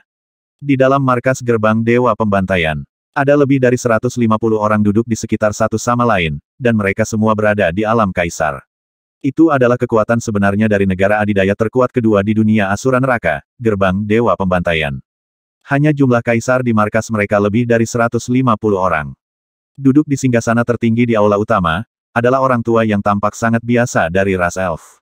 Di dalam markas gerbang Dewa Pembantaian, ada lebih dari 150 orang duduk di sekitar satu sama lain, dan mereka semua berada di alam kaisar. Itu adalah kekuatan sebenarnya dari negara adidaya terkuat kedua di dunia Asuran Neraka, gerbang Dewa Pembantaian. Hanya jumlah kaisar di markas mereka lebih dari 150 orang. Duduk di singgasana tertinggi di aula utama, adalah orang tua yang tampak sangat biasa dari ras elf.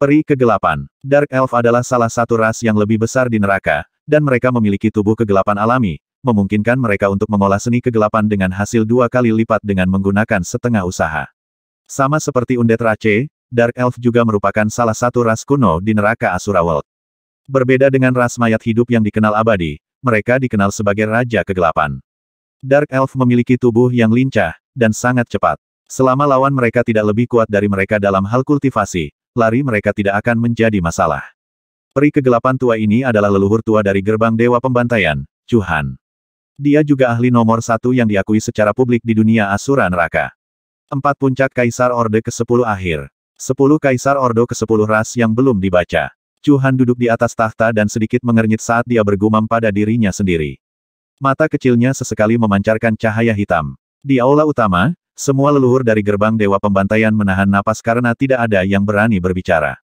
Peri kegelapan, Dark Elf adalah salah satu ras yang lebih besar di neraka, dan mereka memiliki tubuh kegelapan alami, memungkinkan mereka untuk mengolah seni kegelapan dengan hasil dua kali lipat dengan menggunakan setengah usaha. Sama seperti Undead Rache, Dark Elf juga merupakan salah satu ras kuno di neraka Asura World. Berbeda dengan ras mayat hidup yang dikenal abadi, mereka dikenal sebagai Raja Kegelapan. Dark Elf memiliki tubuh yang lincah, dan sangat cepat. Selama lawan mereka tidak lebih kuat dari mereka dalam hal kultivasi, lari mereka tidak akan menjadi masalah. Peri kegelapan tua ini adalah leluhur tua dari gerbang Dewa Pembantaian, Cuhan. Dia juga ahli nomor satu yang diakui secara publik di dunia Asura Neraka. Empat puncak Kaisar Orde ke-10 akhir. Sepuluh Kaisar Ordo ke-10 ras yang belum dibaca. Cuhan duduk di atas tahta dan sedikit mengernyit saat dia bergumam pada dirinya sendiri. Mata kecilnya sesekali memancarkan cahaya hitam. Di aula utama, semua leluhur dari gerbang Dewa Pembantaian menahan napas karena tidak ada yang berani berbicara.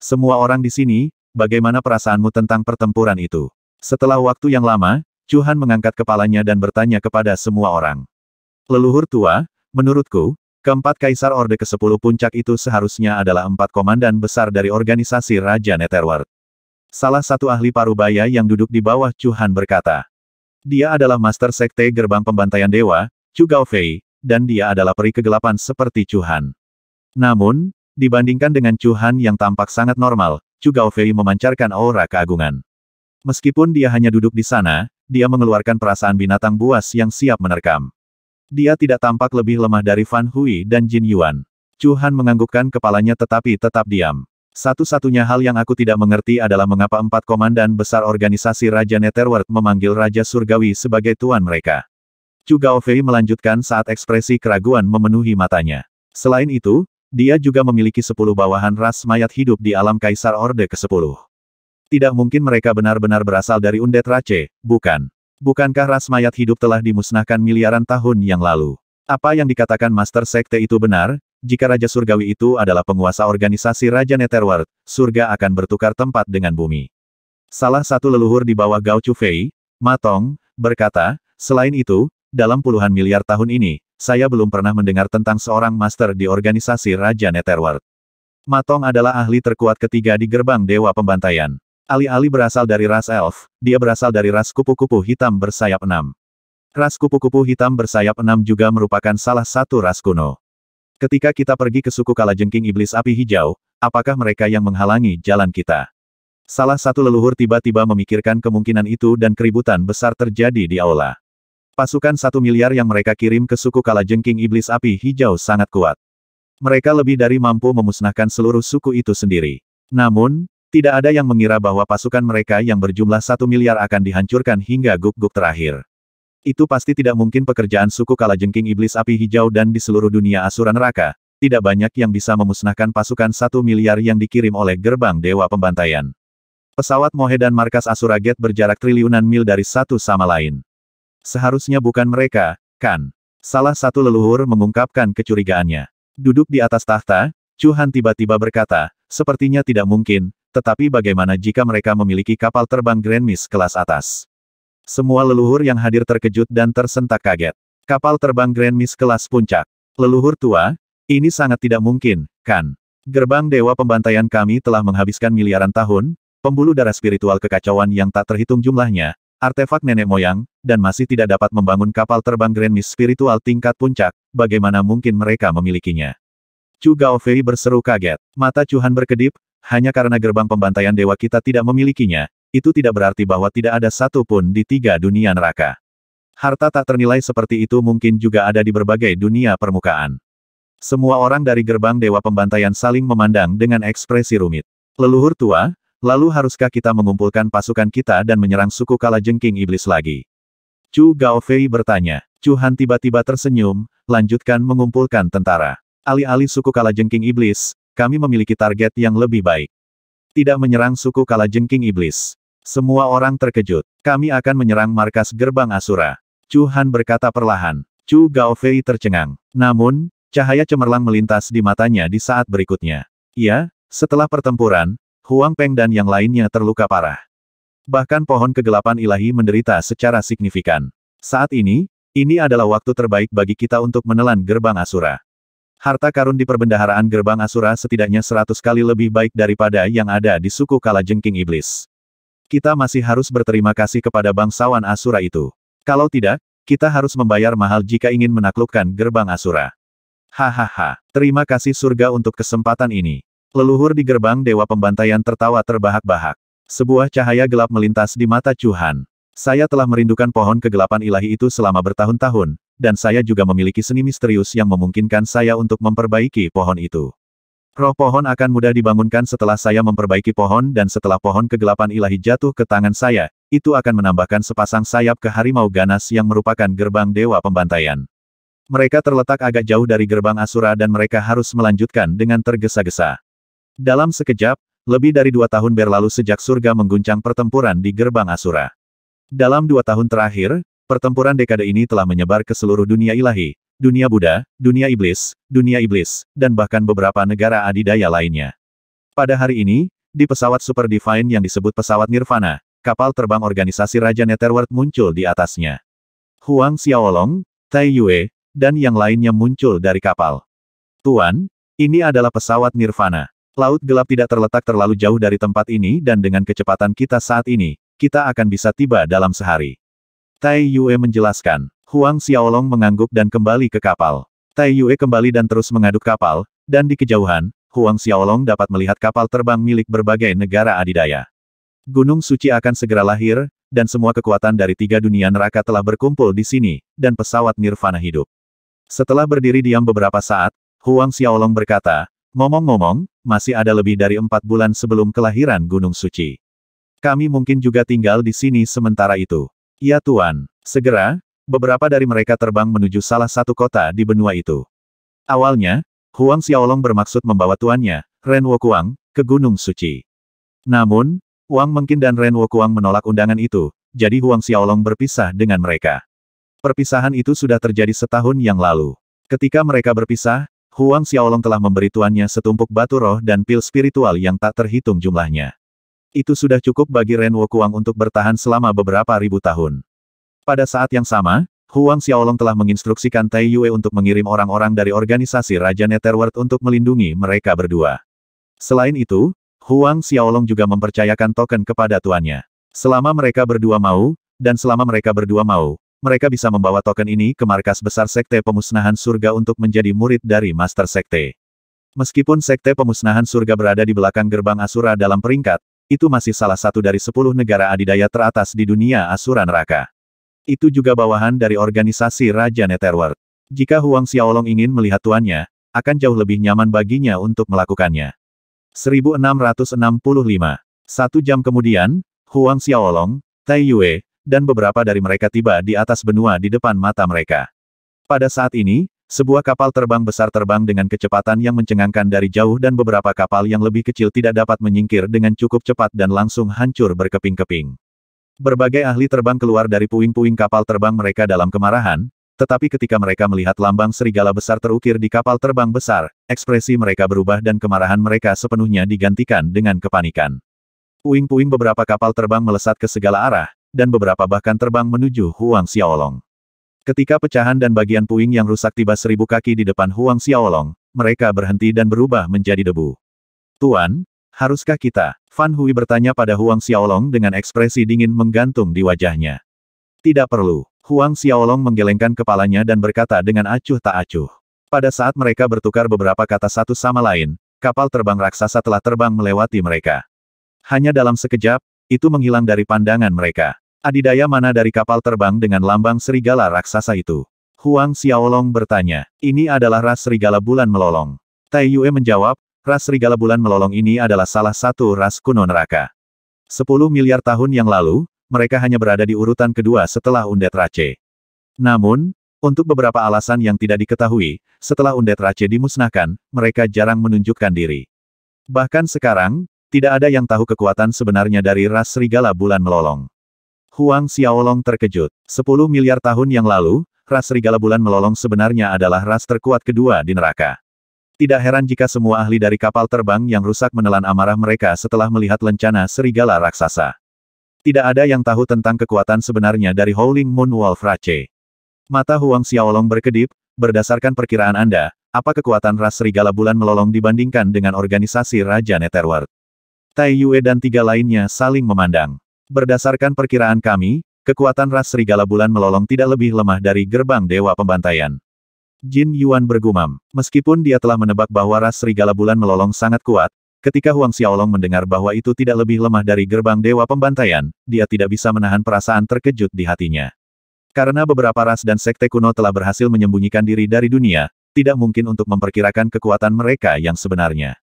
Semua orang di sini, Bagaimana perasaanmu tentang pertempuran itu? Setelah waktu yang lama, Chuhan mengangkat kepalanya dan bertanya kepada semua orang. Leluhur tua, menurutku, keempat kaisar Orde ke-10 puncak itu seharusnya adalah empat komandan besar dari organisasi Raja Netherworld. Salah satu ahli parubaya yang duduk di bawah Chuhan berkata, dia adalah Master Sekte Gerbang Pembantaian Dewa, Chu Gaofei, dan dia adalah peri kegelapan seperti Chu Namun, dibandingkan dengan Chu yang tampak sangat normal, Cugao Fei memancarkan aura keagungan. Meskipun dia hanya duduk di sana, dia mengeluarkan perasaan binatang buas yang siap menerkam. Dia tidak tampak lebih lemah dari Fan Hui dan Jin Yuan. Chu Han menganggukkan kepalanya tetapi tetap diam. Satu-satunya hal yang aku tidak mengerti adalah mengapa empat komandan besar organisasi Raja Netherworld memanggil Raja Surgawi sebagai tuan mereka. Chu Fei melanjutkan saat ekspresi keraguan memenuhi matanya. Selain itu, dia juga memiliki sepuluh bawahan ras mayat hidup di alam Kaisar Orde ke-10. Tidak mungkin mereka benar-benar berasal dari Undet Race, bukan? Bukankah ras mayat hidup telah dimusnahkan miliaran tahun yang lalu? Apa yang dikatakan Master Sekte itu benar? Jika Raja Surgawi itu adalah penguasa organisasi Raja Netherworld, surga akan bertukar tempat dengan bumi. Salah satu leluhur di bawah Gao Chufei, Matong, berkata, selain itu, dalam puluhan miliar tahun ini, saya belum pernah mendengar tentang seorang master di organisasi Raja Netherworld. Matong adalah ahli terkuat ketiga di gerbang Dewa Pembantaian. Alih-alih berasal dari ras elf, dia berasal dari ras kupu-kupu hitam bersayap enam. Ras kupu-kupu hitam bersayap enam juga merupakan salah satu ras kuno. Ketika kita pergi ke suku Kalajengking Iblis Api Hijau, apakah mereka yang menghalangi jalan kita? Salah satu leluhur tiba-tiba memikirkan kemungkinan itu dan keributan besar terjadi di aula. Pasukan satu miliar yang mereka kirim ke suku Kalajengking Iblis Api Hijau sangat kuat. Mereka lebih dari mampu memusnahkan seluruh suku itu sendiri. Namun, tidak ada yang mengira bahwa pasukan mereka yang berjumlah satu miliar akan dihancurkan hingga guk-guk terakhir. Itu pasti tidak mungkin pekerjaan suku Kalajengking Iblis Api Hijau dan di seluruh dunia asuran Neraka, tidak banyak yang bisa memusnahkan pasukan satu miliar yang dikirim oleh gerbang Dewa Pembantaian. Pesawat Mohe dan markas Asuraget berjarak triliunan mil dari satu sama lain. Seharusnya bukan mereka, kan? Salah satu leluhur mengungkapkan kecurigaannya. Duduk di atas tahta, Cuhan tiba-tiba berkata, sepertinya tidak mungkin, tetapi bagaimana jika mereka memiliki kapal terbang Grand Miss kelas atas? Semua leluhur yang hadir terkejut dan tersentak kaget. Kapal terbang Grand Miss kelas puncak. Leluhur tua, ini sangat tidak mungkin, kan? Gerbang Dewa Pembantaian kami telah menghabiskan miliaran tahun, pembuluh darah spiritual kekacauan yang tak terhitung jumlahnya, artefak nenek moyang, dan masih tidak dapat membangun kapal terbang Grand Miss spiritual tingkat puncak, bagaimana mungkin mereka memilikinya? Chu Fei berseru kaget. Mata Cuhan berkedip, hanya karena gerbang pembantaian dewa kita tidak memilikinya, itu tidak berarti bahwa tidak ada satu pun di tiga dunia neraka. Harta tak ternilai seperti itu mungkin juga ada di berbagai dunia permukaan. Semua orang dari gerbang Dewa Pembantaian saling memandang dengan ekspresi rumit. Leluhur tua, Lalu haruskah kita mengumpulkan pasukan kita dan menyerang suku Kalajengking Iblis lagi? Chu Gao Fei bertanya. Chu Han tiba-tiba tersenyum, lanjutkan mengumpulkan tentara. Alih-alih suku Kalajengking Iblis, kami memiliki target yang lebih baik. Tidak menyerang suku Kalajengking Iblis. Semua orang terkejut. Kami akan menyerang markas gerbang Asura. Chu Han berkata perlahan. Chu Gao Fei tercengang. Namun, cahaya cemerlang melintas di matanya di saat berikutnya. Ya, setelah pertempuran, Huang Peng dan yang lainnya terluka parah. Bahkan pohon kegelapan ilahi menderita secara signifikan. Saat ini, ini adalah waktu terbaik bagi kita untuk menelan gerbang Asura. Harta karun di perbendaharaan gerbang Asura setidaknya seratus kali lebih baik daripada yang ada di suku Kalajengking Iblis. Kita masih harus berterima kasih kepada bangsawan Asura itu. Kalau tidak, kita harus membayar mahal jika ingin menaklukkan gerbang Asura. Hahaha, terima kasih surga untuk kesempatan ini. Leluhur di gerbang Dewa Pembantaian tertawa terbahak-bahak. Sebuah cahaya gelap melintas di mata Cuhan. Saya telah merindukan pohon kegelapan ilahi itu selama bertahun-tahun, dan saya juga memiliki seni misterius yang memungkinkan saya untuk memperbaiki pohon itu. Roh pohon akan mudah dibangunkan setelah saya memperbaiki pohon dan setelah pohon kegelapan ilahi jatuh ke tangan saya, itu akan menambahkan sepasang sayap ke harimau ganas yang merupakan gerbang dewa pembantaian. Mereka terletak agak jauh dari gerbang Asura dan mereka harus melanjutkan dengan tergesa-gesa. Dalam sekejap, lebih dari dua tahun berlalu sejak surga mengguncang pertempuran di gerbang Asura. Dalam dua tahun terakhir, pertempuran dekade ini telah menyebar ke seluruh dunia ilahi, dunia Buddha, dunia iblis, dunia iblis, dan bahkan beberapa negara adidaya lainnya. Pada hari ini, di pesawat Super Divine yang disebut pesawat Nirvana, kapal terbang organisasi Raja Netherworld muncul di atasnya. Huang Xiaolong, Tai Yue, dan yang lainnya muncul dari kapal. Tuan, ini adalah pesawat Nirvana. Laut gelap tidak terletak terlalu jauh dari tempat ini dan dengan kecepatan kita saat ini, kita akan bisa tiba dalam sehari. Tai Yue menjelaskan. Huang Xiaolong mengangguk dan kembali ke kapal. Tai Yue kembali dan terus mengaduk kapal, dan di kejauhan, Huang Xiaolong dapat melihat kapal terbang milik berbagai negara adidaya. Gunung suci akan segera lahir, dan semua kekuatan dari tiga dunia neraka telah berkumpul di sini, dan pesawat nirvana hidup. Setelah berdiri diam beberapa saat, Huang Xiaolong berkata, Ngomong-ngomong, masih ada lebih dari empat bulan sebelum kelahiran Gunung Suci. Kami mungkin juga tinggal di sini sementara itu. Ya Tuan. Segera, beberapa dari mereka terbang menuju salah satu kota di benua itu. Awalnya, Huang Xiaolong bermaksud membawa tuannya, Ren Wokuang, ke Gunung Suci. Namun, Wang Mengkin dan Ren Wokuang menolak undangan itu, jadi Huang Xiaolong berpisah dengan mereka. Perpisahan itu sudah terjadi setahun yang lalu. Ketika mereka berpisah, Huang Xiaolong telah memberi tuannya setumpuk batu roh dan pil spiritual yang tak terhitung jumlahnya. Itu sudah cukup bagi Ren Wukuang untuk bertahan selama beberapa ribu tahun. Pada saat yang sama, Huang Xiaolong telah menginstruksikan Tai Yue untuk mengirim orang-orang dari organisasi Raja Netherworld untuk melindungi mereka berdua. Selain itu, Huang Xiaolong juga mempercayakan token kepada tuannya. Selama mereka berdua mau, dan selama mereka berdua mau, mereka bisa membawa token ini ke markas besar Sekte Pemusnahan Surga untuk menjadi murid dari Master Sekte. Meskipun Sekte Pemusnahan Surga berada di belakang gerbang Asura dalam peringkat, itu masih salah satu dari sepuluh negara adidaya teratas di dunia Asura Neraka. Itu juga bawahan dari organisasi Raja Netherworld. Jika Huang Xiaolong ingin melihat tuannya, akan jauh lebih nyaman baginya untuk melakukannya. 1665. Satu jam kemudian, Huang Xiaolong, Tai Yue, dan beberapa dari mereka tiba di atas benua di depan mata mereka. Pada saat ini, sebuah kapal terbang besar terbang dengan kecepatan yang mencengangkan dari jauh dan beberapa kapal yang lebih kecil tidak dapat menyingkir dengan cukup cepat dan langsung hancur berkeping-keping. Berbagai ahli terbang keluar dari puing-puing kapal terbang mereka dalam kemarahan, tetapi ketika mereka melihat lambang serigala besar terukir di kapal terbang besar, ekspresi mereka berubah dan kemarahan mereka sepenuhnya digantikan dengan kepanikan. Puing-puing beberapa kapal terbang melesat ke segala arah, dan beberapa bahkan terbang menuju Huang Xiaolong. Ketika pecahan dan bagian puing yang rusak tiba seribu kaki di depan Huang Xiaolong, mereka berhenti dan berubah menjadi debu. Tuan, haruskah kita? Fan Hui bertanya pada Huang Xiaolong dengan ekspresi dingin menggantung di wajahnya. Tidak perlu. Huang Xiaolong menggelengkan kepalanya dan berkata dengan acuh tak acuh. Pada saat mereka bertukar beberapa kata satu sama lain, kapal terbang raksasa telah terbang melewati mereka. Hanya dalam sekejap, itu menghilang dari pandangan mereka. Adidaya mana dari kapal terbang dengan lambang serigala raksasa itu? Huang Xiaolong bertanya. Ini adalah ras serigala bulan melolong. Tai Yue menjawab, ras serigala bulan melolong ini adalah salah satu ras kuno neraka. 10 miliar tahun yang lalu, mereka hanya berada di urutan kedua setelah undet race. Namun, untuk beberapa alasan yang tidak diketahui, setelah undet race dimusnahkan, mereka jarang menunjukkan diri. Bahkan sekarang, tidak ada yang tahu kekuatan sebenarnya dari ras serigala bulan melolong. Huang Xiaolong terkejut. 10 miliar tahun yang lalu, ras serigala bulan melolong sebenarnya adalah ras terkuat kedua di neraka. Tidak heran jika semua ahli dari kapal terbang yang rusak menelan amarah mereka setelah melihat lencana serigala raksasa. Tidak ada yang tahu tentang kekuatan sebenarnya dari Howling Moon Wolf Rache. Mata Huang Xiaolong berkedip, berdasarkan perkiraan Anda, apa kekuatan ras serigala bulan melolong dibandingkan dengan organisasi Raja Netherworld? Tai Yue dan tiga lainnya saling memandang. Berdasarkan perkiraan kami, kekuatan ras serigala bulan melolong tidak lebih lemah dari gerbang Dewa Pembantaian. Jin Yuan bergumam. Meskipun dia telah menebak bahwa ras serigala bulan melolong sangat kuat, ketika Huang Xiaolong mendengar bahwa itu tidak lebih lemah dari gerbang Dewa Pembantaian, dia tidak bisa menahan perasaan terkejut di hatinya. Karena beberapa ras dan sekte kuno telah berhasil menyembunyikan diri dari dunia, tidak mungkin untuk memperkirakan kekuatan mereka yang sebenarnya.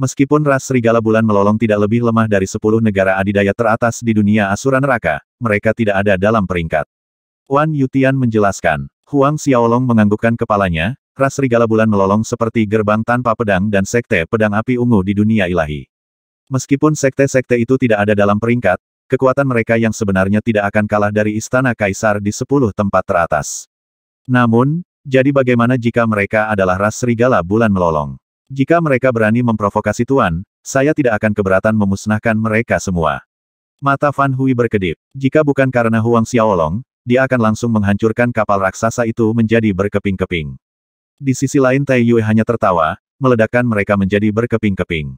Meskipun ras serigala bulan melolong tidak lebih lemah dari sepuluh negara adidaya teratas di dunia asura neraka, mereka tidak ada dalam peringkat. Wan Yutian menjelaskan. Huang Xiaolong menganggukkan kepalanya, ras serigala bulan melolong seperti gerbang tanpa pedang dan sekte pedang api ungu di dunia ilahi. Meskipun sekte-sekte itu tidak ada dalam peringkat, kekuatan mereka yang sebenarnya tidak akan kalah dari istana kaisar di sepuluh tempat teratas. Namun, jadi bagaimana jika mereka adalah ras serigala bulan melolong? Jika mereka berani memprovokasi Tuan, saya tidak akan keberatan memusnahkan mereka semua. Mata Fan Hui berkedip. Jika bukan karena Huang Xiaolong, dia akan langsung menghancurkan kapal raksasa itu menjadi berkeping-keping. Di sisi lain Tai Yue hanya tertawa, meledakkan mereka menjadi berkeping-keping.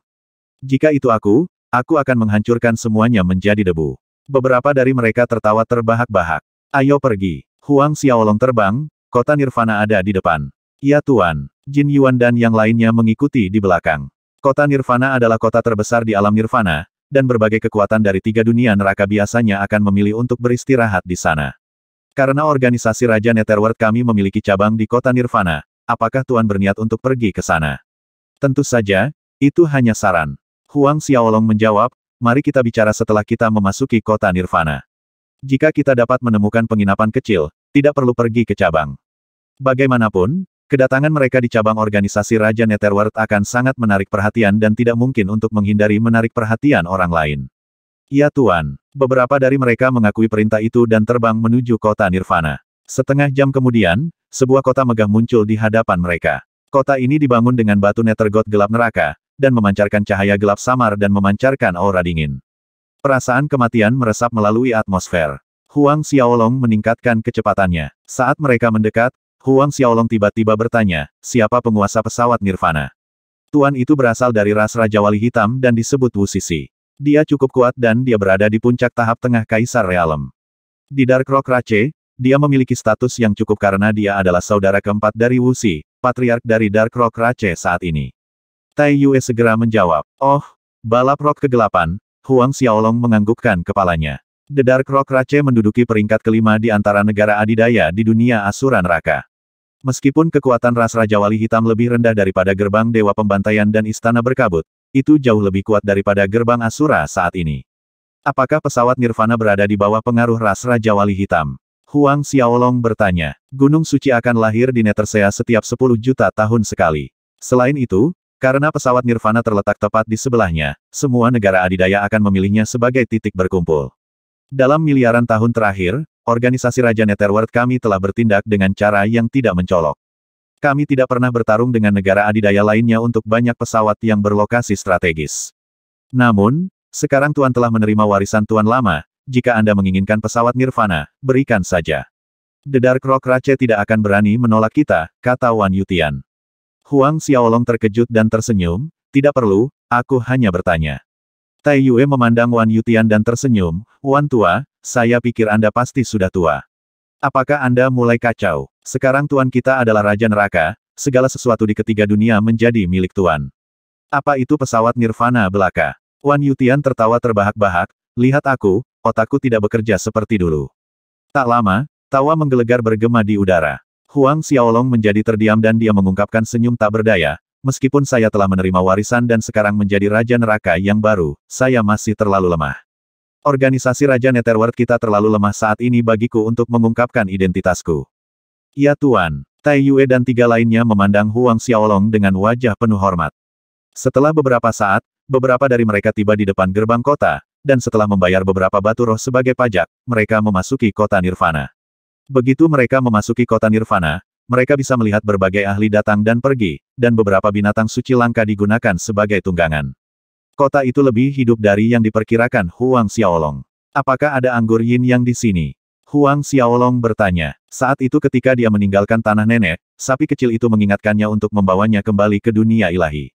Jika itu aku, aku akan menghancurkan semuanya menjadi debu. Beberapa dari mereka tertawa terbahak-bahak. Ayo pergi. Huang Xiaolong terbang, kota Nirvana ada di depan. Ya Tuan. Jin Yuan dan yang lainnya mengikuti di belakang. Kota Nirvana adalah kota terbesar di alam Nirvana, dan berbagai kekuatan dari tiga dunia neraka biasanya akan memilih untuk beristirahat di sana. Karena organisasi Raja Netherworld kami memiliki cabang di kota Nirvana, apakah Tuan berniat untuk pergi ke sana? Tentu saja, itu hanya saran. Huang Xiaolong menjawab, mari kita bicara setelah kita memasuki kota Nirvana. Jika kita dapat menemukan penginapan kecil, tidak perlu pergi ke cabang. Bagaimanapun, Kedatangan mereka di cabang organisasi Raja Netherworld akan sangat menarik perhatian dan tidak mungkin untuk menghindari menarik perhatian orang lain. Ya Tuan, beberapa dari mereka mengakui perintah itu dan terbang menuju kota Nirvana. Setengah jam kemudian, sebuah kota megah muncul di hadapan mereka. Kota ini dibangun dengan batu Nethergod gelap neraka, dan memancarkan cahaya gelap samar dan memancarkan aura dingin. Perasaan kematian meresap melalui atmosfer. Huang Xiaolong meningkatkan kecepatannya. Saat mereka mendekat, Huang Xiaolong tiba-tiba bertanya, siapa penguasa pesawat Nirvana? Tuan itu berasal dari ras Raja Wali Hitam dan disebut Wu Sisi. Dia cukup kuat dan dia berada di puncak tahap tengah Kaisar Realem. Di Dark Rock Race, dia memiliki status yang cukup karena dia adalah saudara keempat dari Wu Si, patriark dari Dark Rock Race saat ini. Tai Yue segera menjawab, Oh, balap rock kegelapan, Huang Xiaolong menganggukkan kepalanya. The Dark Rock Race menduduki peringkat kelima di antara negara adidaya di dunia asuran raka. Meskipun kekuatan ras Raja Wali Hitam lebih rendah daripada gerbang Dewa Pembantaian dan Istana Berkabut, itu jauh lebih kuat daripada gerbang Asura saat ini. Apakah pesawat Nirvana berada di bawah pengaruh ras Raja Wali Hitam? Huang Xiaolong bertanya. Gunung suci akan lahir di Netersea setiap 10 juta tahun sekali. Selain itu, karena pesawat Nirvana terletak tepat di sebelahnya, semua negara adidaya akan memilihnya sebagai titik berkumpul. Dalam miliaran tahun terakhir, Organisasi Raja Netherworld kami telah bertindak dengan cara yang tidak mencolok. Kami tidak pernah bertarung dengan negara adidaya lainnya untuk banyak pesawat yang berlokasi strategis. Namun, sekarang Tuan telah menerima warisan Tuan lama, jika Anda menginginkan pesawat Nirvana, berikan saja. The Dark Rock Rache tidak akan berani menolak kita, kata Wan Yutian. Huang Xiaolong terkejut dan tersenyum, tidak perlu, aku hanya bertanya. Tai Yue memandang Wan Yutian dan tersenyum, Wan Tua, saya pikir Anda pasti sudah tua. Apakah Anda mulai kacau? Sekarang Tuan kita adalah Raja Neraka, segala sesuatu di ketiga dunia menjadi milik Tuan. Apa itu pesawat Nirvana belaka? Wan Yutian tertawa terbahak-bahak, lihat aku, otakku tidak bekerja seperti dulu. Tak lama, tawa menggelegar bergema di udara. Huang Xiaolong menjadi terdiam dan dia mengungkapkan senyum tak berdaya, meskipun saya telah menerima warisan dan sekarang menjadi Raja Neraka yang baru, saya masih terlalu lemah. Organisasi Raja Netherworld kita terlalu lemah saat ini bagiku untuk mengungkapkan identitasku. Ya Tuan, Tai Yue dan tiga lainnya memandang Huang Xiaolong dengan wajah penuh hormat. Setelah beberapa saat, beberapa dari mereka tiba di depan gerbang kota, dan setelah membayar beberapa batu roh sebagai pajak, mereka memasuki kota Nirvana. Begitu mereka memasuki kota Nirvana, mereka bisa melihat berbagai ahli datang dan pergi, dan beberapa binatang suci langka digunakan sebagai tunggangan. Kota itu lebih hidup dari yang diperkirakan Huang Xiaolong. Apakah ada anggur yin yang di sini? Huang Xiaolong bertanya. Saat itu ketika dia meninggalkan tanah nenek, sapi kecil itu mengingatkannya untuk membawanya kembali ke dunia ilahi.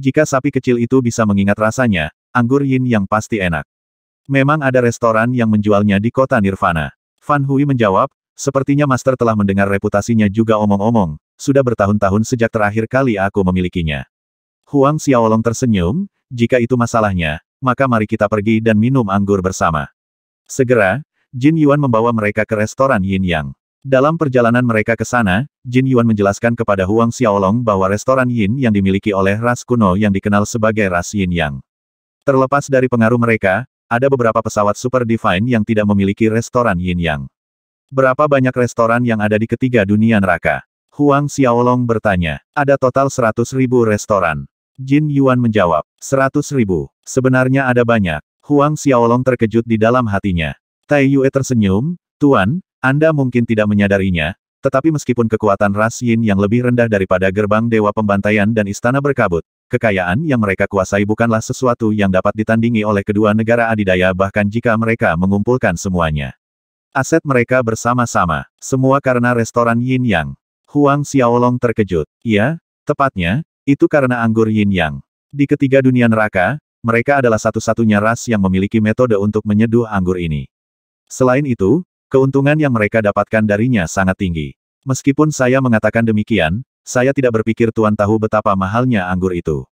Jika sapi kecil itu bisa mengingat rasanya, anggur yin yang pasti enak. Memang ada restoran yang menjualnya di kota Nirvana. Fan Hui menjawab, sepertinya Master telah mendengar reputasinya juga omong-omong, sudah bertahun-tahun sejak terakhir kali aku memilikinya. Huang Xiaolong tersenyum, jika itu masalahnya, maka mari kita pergi dan minum anggur bersama. Segera, Jin Yuan membawa mereka ke restoran Yin Yang. Dalam perjalanan mereka ke sana, Jin Yuan menjelaskan kepada Huang Xiaolong bahwa restoran Yin yang dimiliki oleh ras kuno yang dikenal sebagai ras Yin Yang. Terlepas dari pengaruh mereka, ada beberapa pesawat super divine yang tidak memiliki restoran Yin Yang. Berapa banyak restoran yang ada di ketiga dunia neraka? Huang Xiaolong bertanya. Ada total 100 ribu restoran. Jin Yuan menjawab, seratus ribu. Sebenarnya ada banyak. Huang Xiaolong terkejut di dalam hatinya. Tai Yue tersenyum, Tuan, Anda mungkin tidak menyadarinya, tetapi meskipun kekuatan ras Yin yang lebih rendah daripada gerbang Dewa Pembantaian dan Istana Berkabut, kekayaan yang mereka kuasai bukanlah sesuatu yang dapat ditandingi oleh kedua negara adidaya bahkan jika mereka mengumpulkan semuanya. Aset mereka bersama-sama, semua karena restoran Yin Yang. Huang Xiaolong terkejut. Iya, tepatnya, itu karena anggur yin yang. Di ketiga dunia neraka, mereka adalah satu-satunya ras yang memiliki metode untuk menyeduh anggur ini. Selain itu, keuntungan yang mereka dapatkan darinya sangat tinggi. Meskipun saya mengatakan demikian, saya tidak berpikir Tuan tahu betapa mahalnya anggur itu.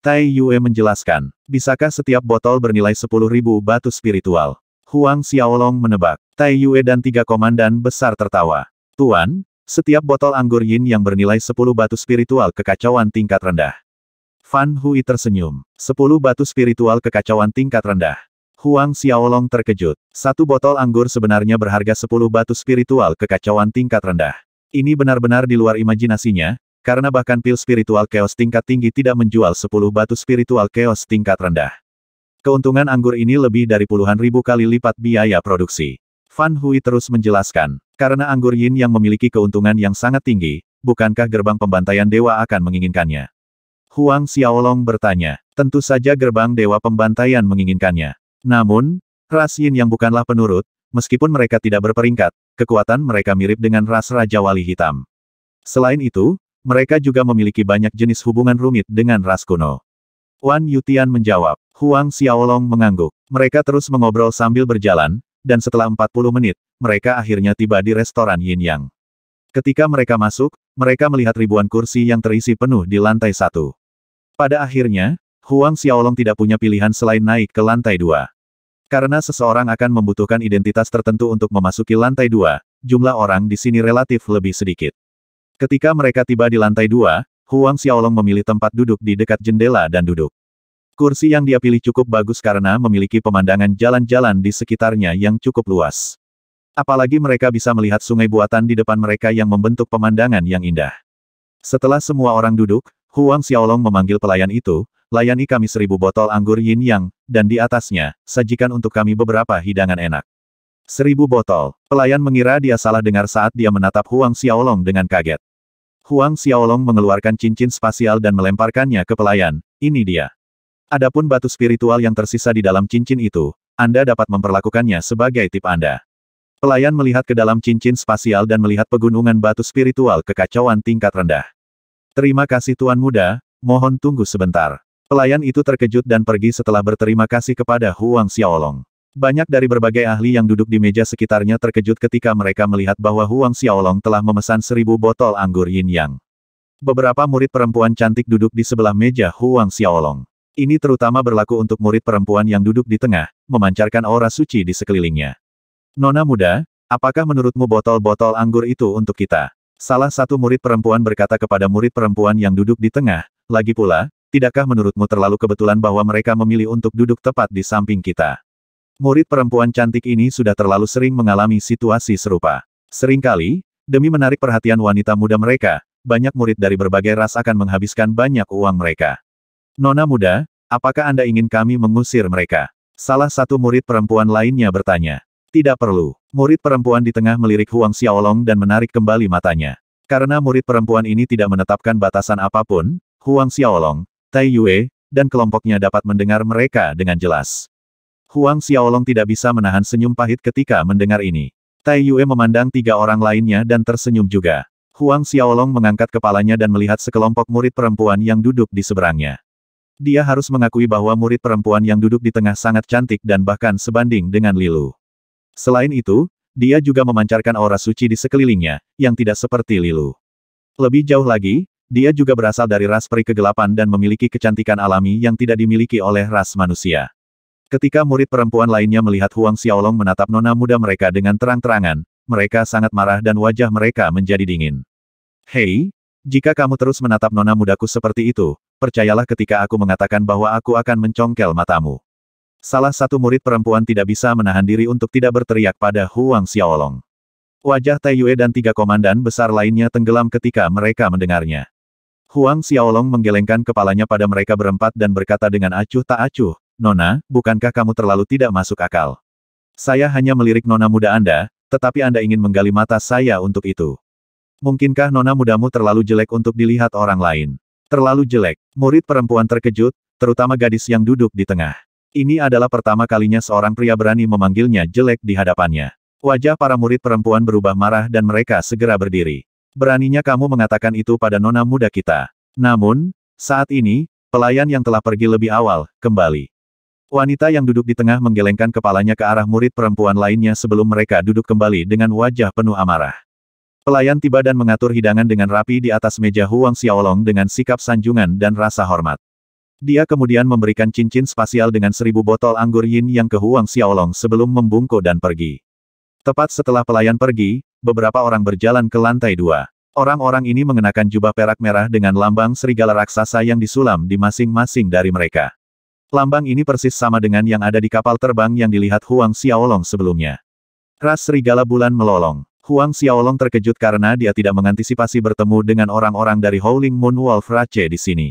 Tai Yue menjelaskan, bisakah setiap botol bernilai 10.000 batu spiritual? Huang Xiaolong menebak. Tai Yue dan tiga komandan besar tertawa. Tuan, setiap botol anggur yin yang bernilai 10 batu spiritual kekacauan tingkat rendah. Fan Hui tersenyum. 10 batu spiritual kekacauan tingkat rendah. Huang Xiaolong terkejut. Satu botol anggur sebenarnya berharga 10 batu spiritual kekacauan tingkat rendah. Ini benar-benar di luar imajinasinya, karena bahkan pil spiritual chaos tingkat tinggi tidak menjual 10 batu spiritual chaos tingkat rendah. Keuntungan anggur ini lebih dari puluhan ribu kali lipat biaya produksi. Fan Hui terus menjelaskan, karena anggur yin yang memiliki keuntungan yang sangat tinggi, bukankah gerbang pembantaian dewa akan menginginkannya? Huang Xiaolong bertanya. Tentu saja gerbang dewa pembantaian menginginkannya. Namun, ras yin yang bukanlah penurut, meskipun mereka tidak berperingkat, kekuatan mereka mirip dengan ras Raja Wali Hitam. Selain itu, mereka juga memiliki banyak jenis hubungan rumit dengan ras kuno. Wan Yutian menjawab. Huang Xiaolong mengangguk. Mereka terus mengobrol sambil berjalan, dan setelah 40 menit, mereka akhirnya tiba di restoran Yin Yang. Ketika mereka masuk, mereka melihat ribuan kursi yang terisi penuh di lantai satu. Pada akhirnya, Huang Xiaolong tidak punya pilihan selain naik ke lantai dua. Karena seseorang akan membutuhkan identitas tertentu untuk memasuki lantai dua, jumlah orang di sini relatif lebih sedikit. Ketika mereka tiba di lantai dua, Huang Xiaolong memilih tempat duduk di dekat jendela dan duduk. Kursi yang dia pilih cukup bagus karena memiliki pemandangan jalan-jalan di sekitarnya yang cukup luas. Apalagi mereka bisa melihat sungai buatan di depan mereka yang membentuk pemandangan yang indah. Setelah semua orang duduk, Huang Xiaolong memanggil pelayan itu, layani kami seribu botol anggur yin yang, dan di atasnya, sajikan untuk kami beberapa hidangan enak. Seribu botol. Pelayan mengira dia salah dengar saat dia menatap Huang Xiaolong dengan kaget. Huang Xiaolong mengeluarkan cincin spasial dan melemparkannya ke pelayan. Ini dia. Adapun batu spiritual yang tersisa di dalam cincin itu, Anda dapat memperlakukannya sebagai tip Anda. Pelayan melihat ke dalam cincin spasial dan melihat pegunungan batu spiritual kekacauan tingkat rendah. Terima kasih Tuan Muda, mohon tunggu sebentar. Pelayan itu terkejut dan pergi setelah berterima kasih kepada Huang Xiaolong. Banyak dari berbagai ahli yang duduk di meja sekitarnya terkejut ketika mereka melihat bahwa Huang Xiaolong telah memesan seribu botol anggur yin yang. Beberapa murid perempuan cantik duduk di sebelah meja Huang Xiaolong. Ini terutama berlaku untuk murid perempuan yang duduk di tengah, memancarkan aura suci di sekelilingnya. Nona muda, apakah menurutmu botol-botol anggur itu untuk kita? Salah satu murid perempuan berkata kepada murid perempuan yang duduk di tengah, lagi pula, tidakkah menurutmu terlalu kebetulan bahwa mereka memilih untuk duduk tepat di samping kita? Murid perempuan cantik ini sudah terlalu sering mengalami situasi serupa. Seringkali, demi menarik perhatian wanita muda mereka, banyak murid dari berbagai ras akan menghabiskan banyak uang mereka. Nona muda, apakah Anda ingin kami mengusir mereka? Salah satu murid perempuan lainnya bertanya. Tidak perlu. Murid perempuan di tengah melirik Huang Xiaolong dan menarik kembali matanya. Karena murid perempuan ini tidak menetapkan batasan apapun, Huang Xiaolong, Tai Yue, dan kelompoknya dapat mendengar mereka dengan jelas. Huang Xiaolong tidak bisa menahan senyum pahit ketika mendengar ini. Tai Yue memandang tiga orang lainnya dan tersenyum juga. Huang Xiaolong mengangkat kepalanya dan melihat sekelompok murid perempuan yang duduk di seberangnya. Dia harus mengakui bahwa murid perempuan yang duduk di tengah sangat cantik dan bahkan sebanding dengan Lilu. Selain itu, dia juga memancarkan aura suci di sekelilingnya, yang tidak seperti Lilu. Lebih jauh lagi, dia juga berasal dari ras peri kegelapan dan memiliki kecantikan alami yang tidak dimiliki oleh ras manusia. Ketika murid perempuan lainnya melihat Huang Xiaolong menatap nona muda mereka dengan terang-terangan, mereka sangat marah dan wajah mereka menjadi dingin. Hei, jika kamu terus menatap nona mudaku seperti itu, percayalah ketika aku mengatakan bahwa aku akan mencongkel matamu. Salah satu murid perempuan tidak bisa menahan diri untuk tidak berteriak pada Huang Xiaolong. Wajah Tai Yue dan tiga komandan besar lainnya tenggelam ketika mereka mendengarnya. Huang Xiaolong menggelengkan kepalanya pada mereka berempat dan berkata dengan acuh tak acuh, Nona, bukankah kamu terlalu tidak masuk akal? Saya hanya melirik Nona muda Anda, tetapi Anda ingin menggali mata saya untuk itu. Mungkinkah Nona mudamu terlalu jelek untuk dilihat orang lain? Terlalu jelek. Murid perempuan terkejut, terutama gadis yang duduk di tengah. Ini adalah pertama kalinya seorang pria berani memanggilnya jelek di hadapannya. Wajah para murid perempuan berubah marah dan mereka segera berdiri. Beraninya kamu mengatakan itu pada nona muda kita. Namun, saat ini, pelayan yang telah pergi lebih awal, kembali. Wanita yang duduk di tengah menggelengkan kepalanya ke arah murid perempuan lainnya sebelum mereka duduk kembali dengan wajah penuh amarah. Pelayan tiba dan mengatur hidangan dengan rapi di atas meja Huang Xiaolong dengan sikap sanjungan dan rasa hormat. Dia kemudian memberikan cincin spasial dengan seribu botol anggur yin yang ke Huang Xiaolong sebelum membungkuk dan pergi. Tepat setelah pelayan pergi, beberapa orang berjalan ke lantai dua. Orang-orang ini mengenakan jubah perak merah dengan lambang serigala raksasa yang disulam di masing-masing dari mereka. Lambang ini persis sama dengan yang ada di kapal terbang yang dilihat Huang Xiaolong sebelumnya. Ras serigala bulan melolong. Huang Xiaolong terkejut karena dia tidak mengantisipasi bertemu dengan orang-orang dari Howling Moon Wolf Race di sini.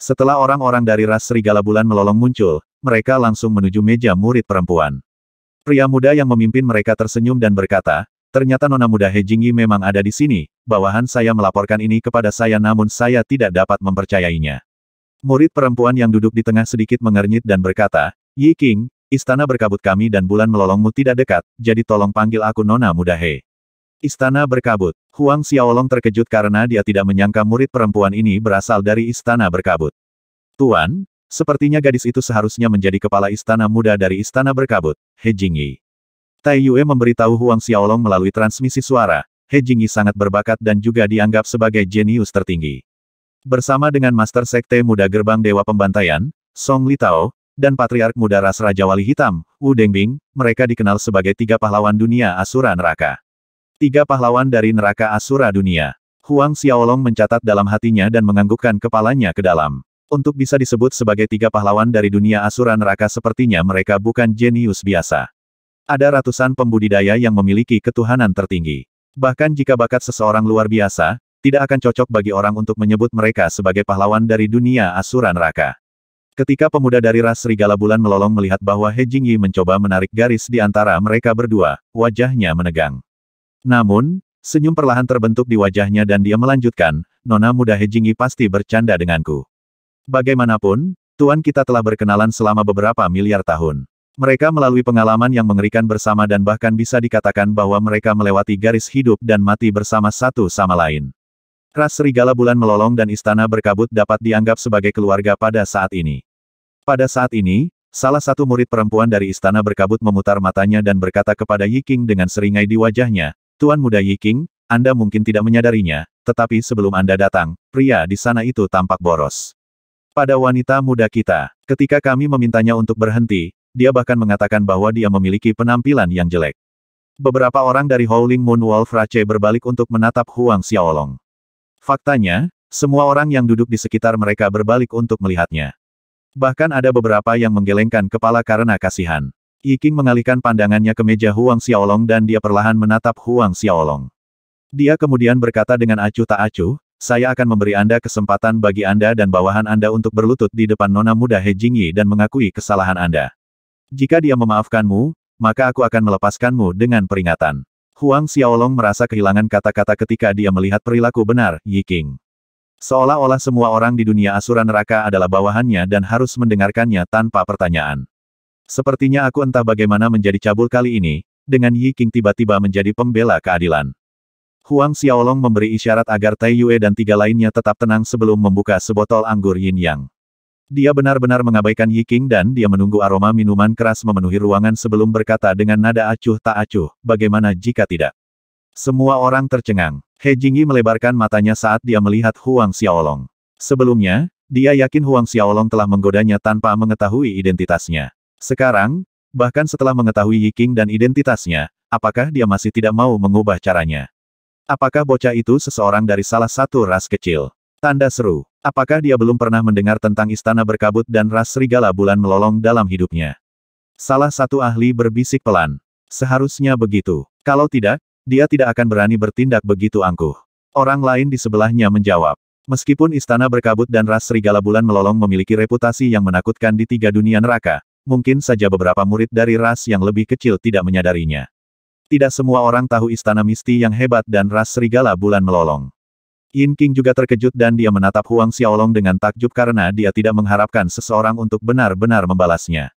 Setelah orang-orang dari ras serigala bulan melolong muncul, mereka langsung menuju meja murid perempuan. Pria muda yang memimpin mereka tersenyum dan berkata, ternyata nona muda He Jingyi memang ada di sini, bawahan saya melaporkan ini kepada saya namun saya tidak dapat mempercayainya. Murid perempuan yang duduk di tengah sedikit mengernyit dan berkata, Yi King, istana berkabut kami dan bulan melolongmu tidak dekat, jadi tolong panggil aku nona muda He. Istana berkabut. Huang Xiaolong terkejut karena dia tidak menyangka murid perempuan ini berasal dari istana berkabut. Tuan, sepertinya gadis itu seharusnya menjadi kepala istana muda dari istana berkabut, He Jingyi. Tai Yue memberitahu Huang Xiaolong melalui transmisi suara, He Jingyi sangat berbakat dan juga dianggap sebagai jenius tertinggi. Bersama dengan Master Sekte Muda Gerbang Dewa Pembantaian, Song Litao, dan Patriark Muda Ras Raja Wali Hitam, Wu Dengbing, mereka dikenal sebagai tiga pahlawan dunia Asura Neraka. Tiga pahlawan dari neraka Asura dunia. Huang Xiaolong mencatat dalam hatinya dan menganggukkan kepalanya ke dalam. Untuk bisa disebut sebagai tiga pahlawan dari dunia Asura neraka sepertinya mereka bukan jenius biasa. Ada ratusan pembudidaya yang memiliki ketuhanan tertinggi. Bahkan jika bakat seseorang luar biasa, tidak akan cocok bagi orang untuk menyebut mereka sebagai pahlawan dari dunia Asura neraka. Ketika pemuda dari ras serigala bulan melolong melihat bahwa He Jingyi mencoba menarik garis di antara mereka berdua, wajahnya menegang. Namun, senyum perlahan terbentuk di wajahnya dan dia melanjutkan, Nona muda Hejingi pasti bercanda denganku. Bagaimanapun, Tuan kita telah berkenalan selama beberapa miliar tahun. Mereka melalui pengalaman yang mengerikan bersama dan bahkan bisa dikatakan bahwa mereka melewati garis hidup dan mati bersama satu sama lain. Ras serigala bulan melolong dan istana berkabut dapat dianggap sebagai keluarga pada saat ini. Pada saat ini, salah satu murid perempuan dari istana berkabut memutar matanya dan berkata kepada Yi Yiking dengan seringai di wajahnya, Tuan muda Yi King, Anda mungkin tidak menyadarinya, tetapi sebelum Anda datang, pria di sana itu tampak boros. Pada wanita muda kita, ketika kami memintanya untuk berhenti, dia bahkan mengatakan bahwa dia memiliki penampilan yang jelek. Beberapa orang dari Howling Moon Wolf Rache berbalik untuk menatap Huang Xiaolong. Faktanya, semua orang yang duduk di sekitar mereka berbalik untuk melihatnya. Bahkan ada beberapa yang menggelengkan kepala karena kasihan. Yiking mengalihkan pandangannya ke meja Huang Xiaolong dan dia perlahan menatap Huang Xiaolong. Dia kemudian berkata dengan acuh tak acuh, saya akan memberi Anda kesempatan bagi Anda dan bawahan Anda untuk berlutut di depan nona muda He Jingyi dan mengakui kesalahan Anda. Jika dia memaafkanmu, maka aku akan melepaskanmu dengan peringatan. Huang Xiaolong merasa kehilangan kata-kata ketika dia melihat perilaku benar Yi King. Seolah-olah semua orang di dunia asuran neraka adalah bawahannya dan harus mendengarkannya tanpa pertanyaan. Sepertinya aku entah bagaimana menjadi cabul kali ini, dengan Yi King tiba-tiba menjadi pembela keadilan. Huang Xiaolong memberi isyarat agar Tai Yue dan tiga lainnya tetap tenang sebelum membuka sebotol anggur yin yang. Dia benar-benar mengabaikan Yi King dan dia menunggu aroma minuman keras memenuhi ruangan sebelum berkata dengan nada acuh tak acuh, bagaimana jika tidak. Semua orang tercengang. He Jingyi melebarkan matanya saat dia melihat Huang Xiaolong. Sebelumnya, dia yakin Huang Xiaolong telah menggodanya tanpa mengetahui identitasnya. Sekarang, bahkan setelah mengetahui Yiking dan identitasnya, apakah dia masih tidak mau mengubah caranya? Apakah bocah itu seseorang dari salah satu ras kecil? Tanda seru. Apakah dia belum pernah mendengar tentang istana berkabut dan ras serigala bulan melolong dalam hidupnya? Salah satu ahli berbisik pelan. Seharusnya begitu. Kalau tidak, dia tidak akan berani bertindak begitu angkuh. Orang lain di sebelahnya menjawab. Meskipun istana berkabut dan ras serigala bulan melolong memiliki reputasi yang menakutkan di tiga dunia neraka, mungkin saja beberapa murid dari ras yang lebih kecil tidak menyadarinya. Tidak semua orang tahu istana misti yang hebat dan ras serigala bulan melolong. Yin King juga terkejut dan dia menatap Huang Xiaolong dengan takjub karena dia tidak mengharapkan seseorang untuk benar-benar membalasnya.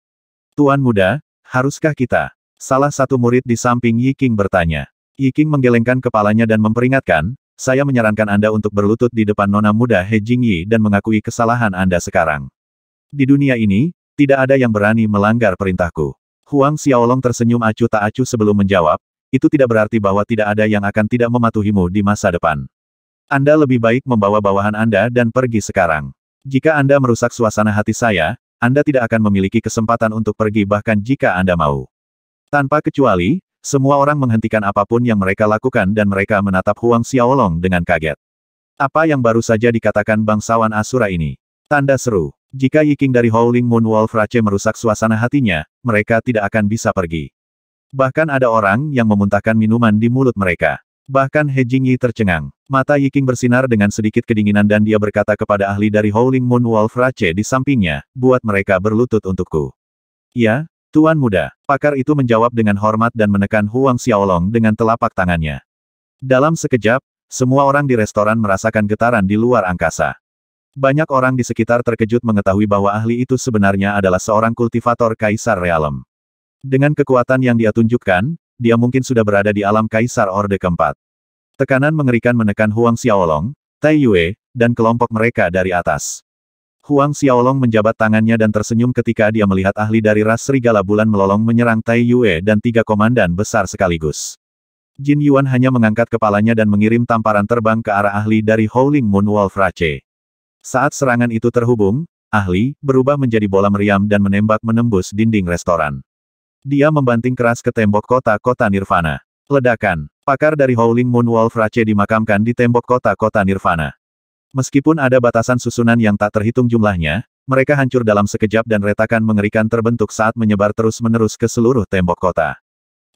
Tuan muda, haruskah kita? Salah satu murid di samping Yi King bertanya. Yi King menggelengkan kepalanya dan memperingatkan, saya menyarankan Anda untuk berlutut di depan nona muda He Jingyi dan mengakui kesalahan Anda sekarang. Di dunia ini, tidak ada yang berani melanggar perintahku. Huang Xiaolong tersenyum acuh tak acuh sebelum menjawab, itu tidak berarti bahwa tidak ada yang akan tidak mematuhimu di masa depan. Anda lebih baik membawa bawahan Anda dan pergi sekarang. Jika Anda merusak suasana hati saya, Anda tidak akan memiliki kesempatan untuk pergi bahkan jika Anda mau. Tanpa kecuali, semua orang menghentikan apapun yang mereka lakukan dan mereka menatap Huang Xiaolong dengan kaget. Apa yang baru saja dikatakan bangsawan Asura ini? Tanda seru. Jika Yiking dari Howling Moon Wolf Rache merusak suasana hatinya, mereka tidak akan bisa pergi. Bahkan ada orang yang memuntahkan minuman di mulut mereka. Bahkan He Jingyi tercengang. Mata Yiking bersinar dengan sedikit kedinginan dan dia berkata kepada ahli dari Howling Moon Wolf Rache di sampingnya, buat mereka berlutut untukku. Ya, Tuan muda, pakar itu menjawab dengan hormat dan menekan Huang Xiaolong dengan telapak tangannya. Dalam sekejap, semua orang di restoran merasakan getaran di luar angkasa. Banyak orang di sekitar terkejut mengetahui bahwa ahli itu sebenarnya adalah seorang kultivator Kaisar Realem. Dengan kekuatan yang dia tunjukkan, dia mungkin sudah berada di alam Kaisar Orde keempat. Tekanan mengerikan menekan Huang Xiaolong, Tai Yue, dan kelompok mereka dari atas. Huang Xiaolong menjabat tangannya dan tersenyum ketika dia melihat ahli dari ras serigala bulan melolong menyerang Tai Yue dan tiga komandan besar sekaligus. Jin Yuan hanya mengangkat kepalanya dan mengirim tamparan terbang ke arah ahli dari Howling Moon Wolf Rache. Saat serangan itu terhubung, ahli berubah menjadi bola meriam dan menembak menembus dinding restoran. Dia membanting keras ke tembok kota-kota Nirvana. Ledakan, pakar dari Howling Moon Wolf Rache dimakamkan di tembok kota-kota Nirvana. Meskipun ada batasan susunan yang tak terhitung jumlahnya, mereka hancur dalam sekejap dan retakan mengerikan terbentuk saat menyebar terus-menerus ke seluruh tembok kota.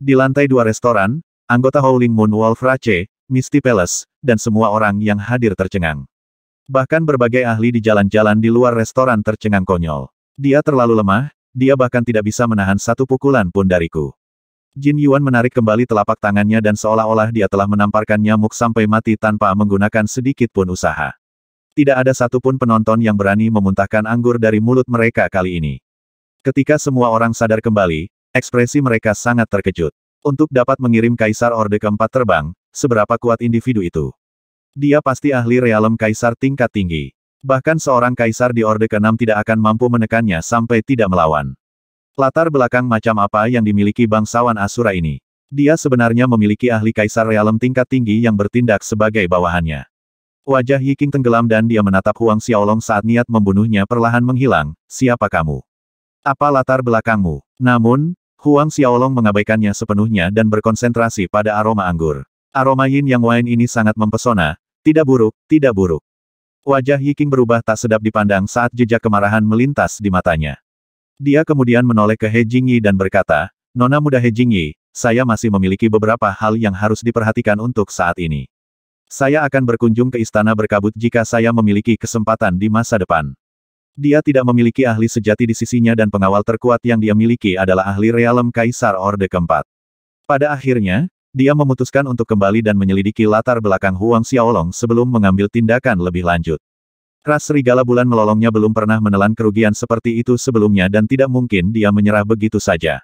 Di lantai dua restoran, anggota Howling Moon Wolf Rache, Misty Palace, dan semua orang yang hadir tercengang. Bahkan berbagai ahli di jalan-jalan di luar restoran tercengang konyol. Dia terlalu lemah, dia bahkan tidak bisa menahan satu pukulan pun dariku. Jin Yuan menarik kembali telapak tangannya dan seolah-olah dia telah menamparkan nyamuk sampai mati tanpa menggunakan sedikit pun usaha. Tidak ada satupun penonton yang berani memuntahkan anggur dari mulut mereka kali ini. Ketika semua orang sadar kembali, ekspresi mereka sangat terkejut. Untuk dapat mengirim kaisar Orde keempat terbang, seberapa kuat individu itu. Dia pasti ahli realem kaisar tingkat tinggi. Bahkan seorang kaisar di Orde ke-6 tidak akan mampu menekannya sampai tidak melawan. Latar belakang macam apa yang dimiliki bangsawan Asura ini? Dia sebenarnya memiliki ahli kaisar realem tingkat tinggi yang bertindak sebagai bawahannya. Wajah Yiking tenggelam dan dia menatap Huang Xiaolong saat niat membunuhnya perlahan menghilang, siapa kamu? Apa latar belakangmu? Namun, Huang Xiaolong mengabaikannya sepenuhnya dan berkonsentrasi pada aroma anggur. Aroma yin yang wine ini sangat mempesona, tidak buruk, tidak buruk. Wajah Yiking berubah tak sedap dipandang saat jejak kemarahan melintas di matanya. Dia kemudian menoleh ke He Jingyi dan berkata, Nona muda He Jingyi, saya masih memiliki beberapa hal yang harus diperhatikan untuk saat ini. Saya akan berkunjung ke istana berkabut jika saya memiliki kesempatan di masa depan. Dia tidak memiliki ahli sejati di sisinya dan pengawal terkuat yang dia miliki adalah ahli realem Kaisar Orde keempat. Pada akhirnya, dia memutuskan untuk kembali dan menyelidiki latar belakang Huang Xiaolong sebelum mengambil tindakan lebih lanjut. Ras Serigala Bulan melolongnya belum pernah menelan kerugian seperti itu sebelumnya dan tidak mungkin dia menyerah begitu saja.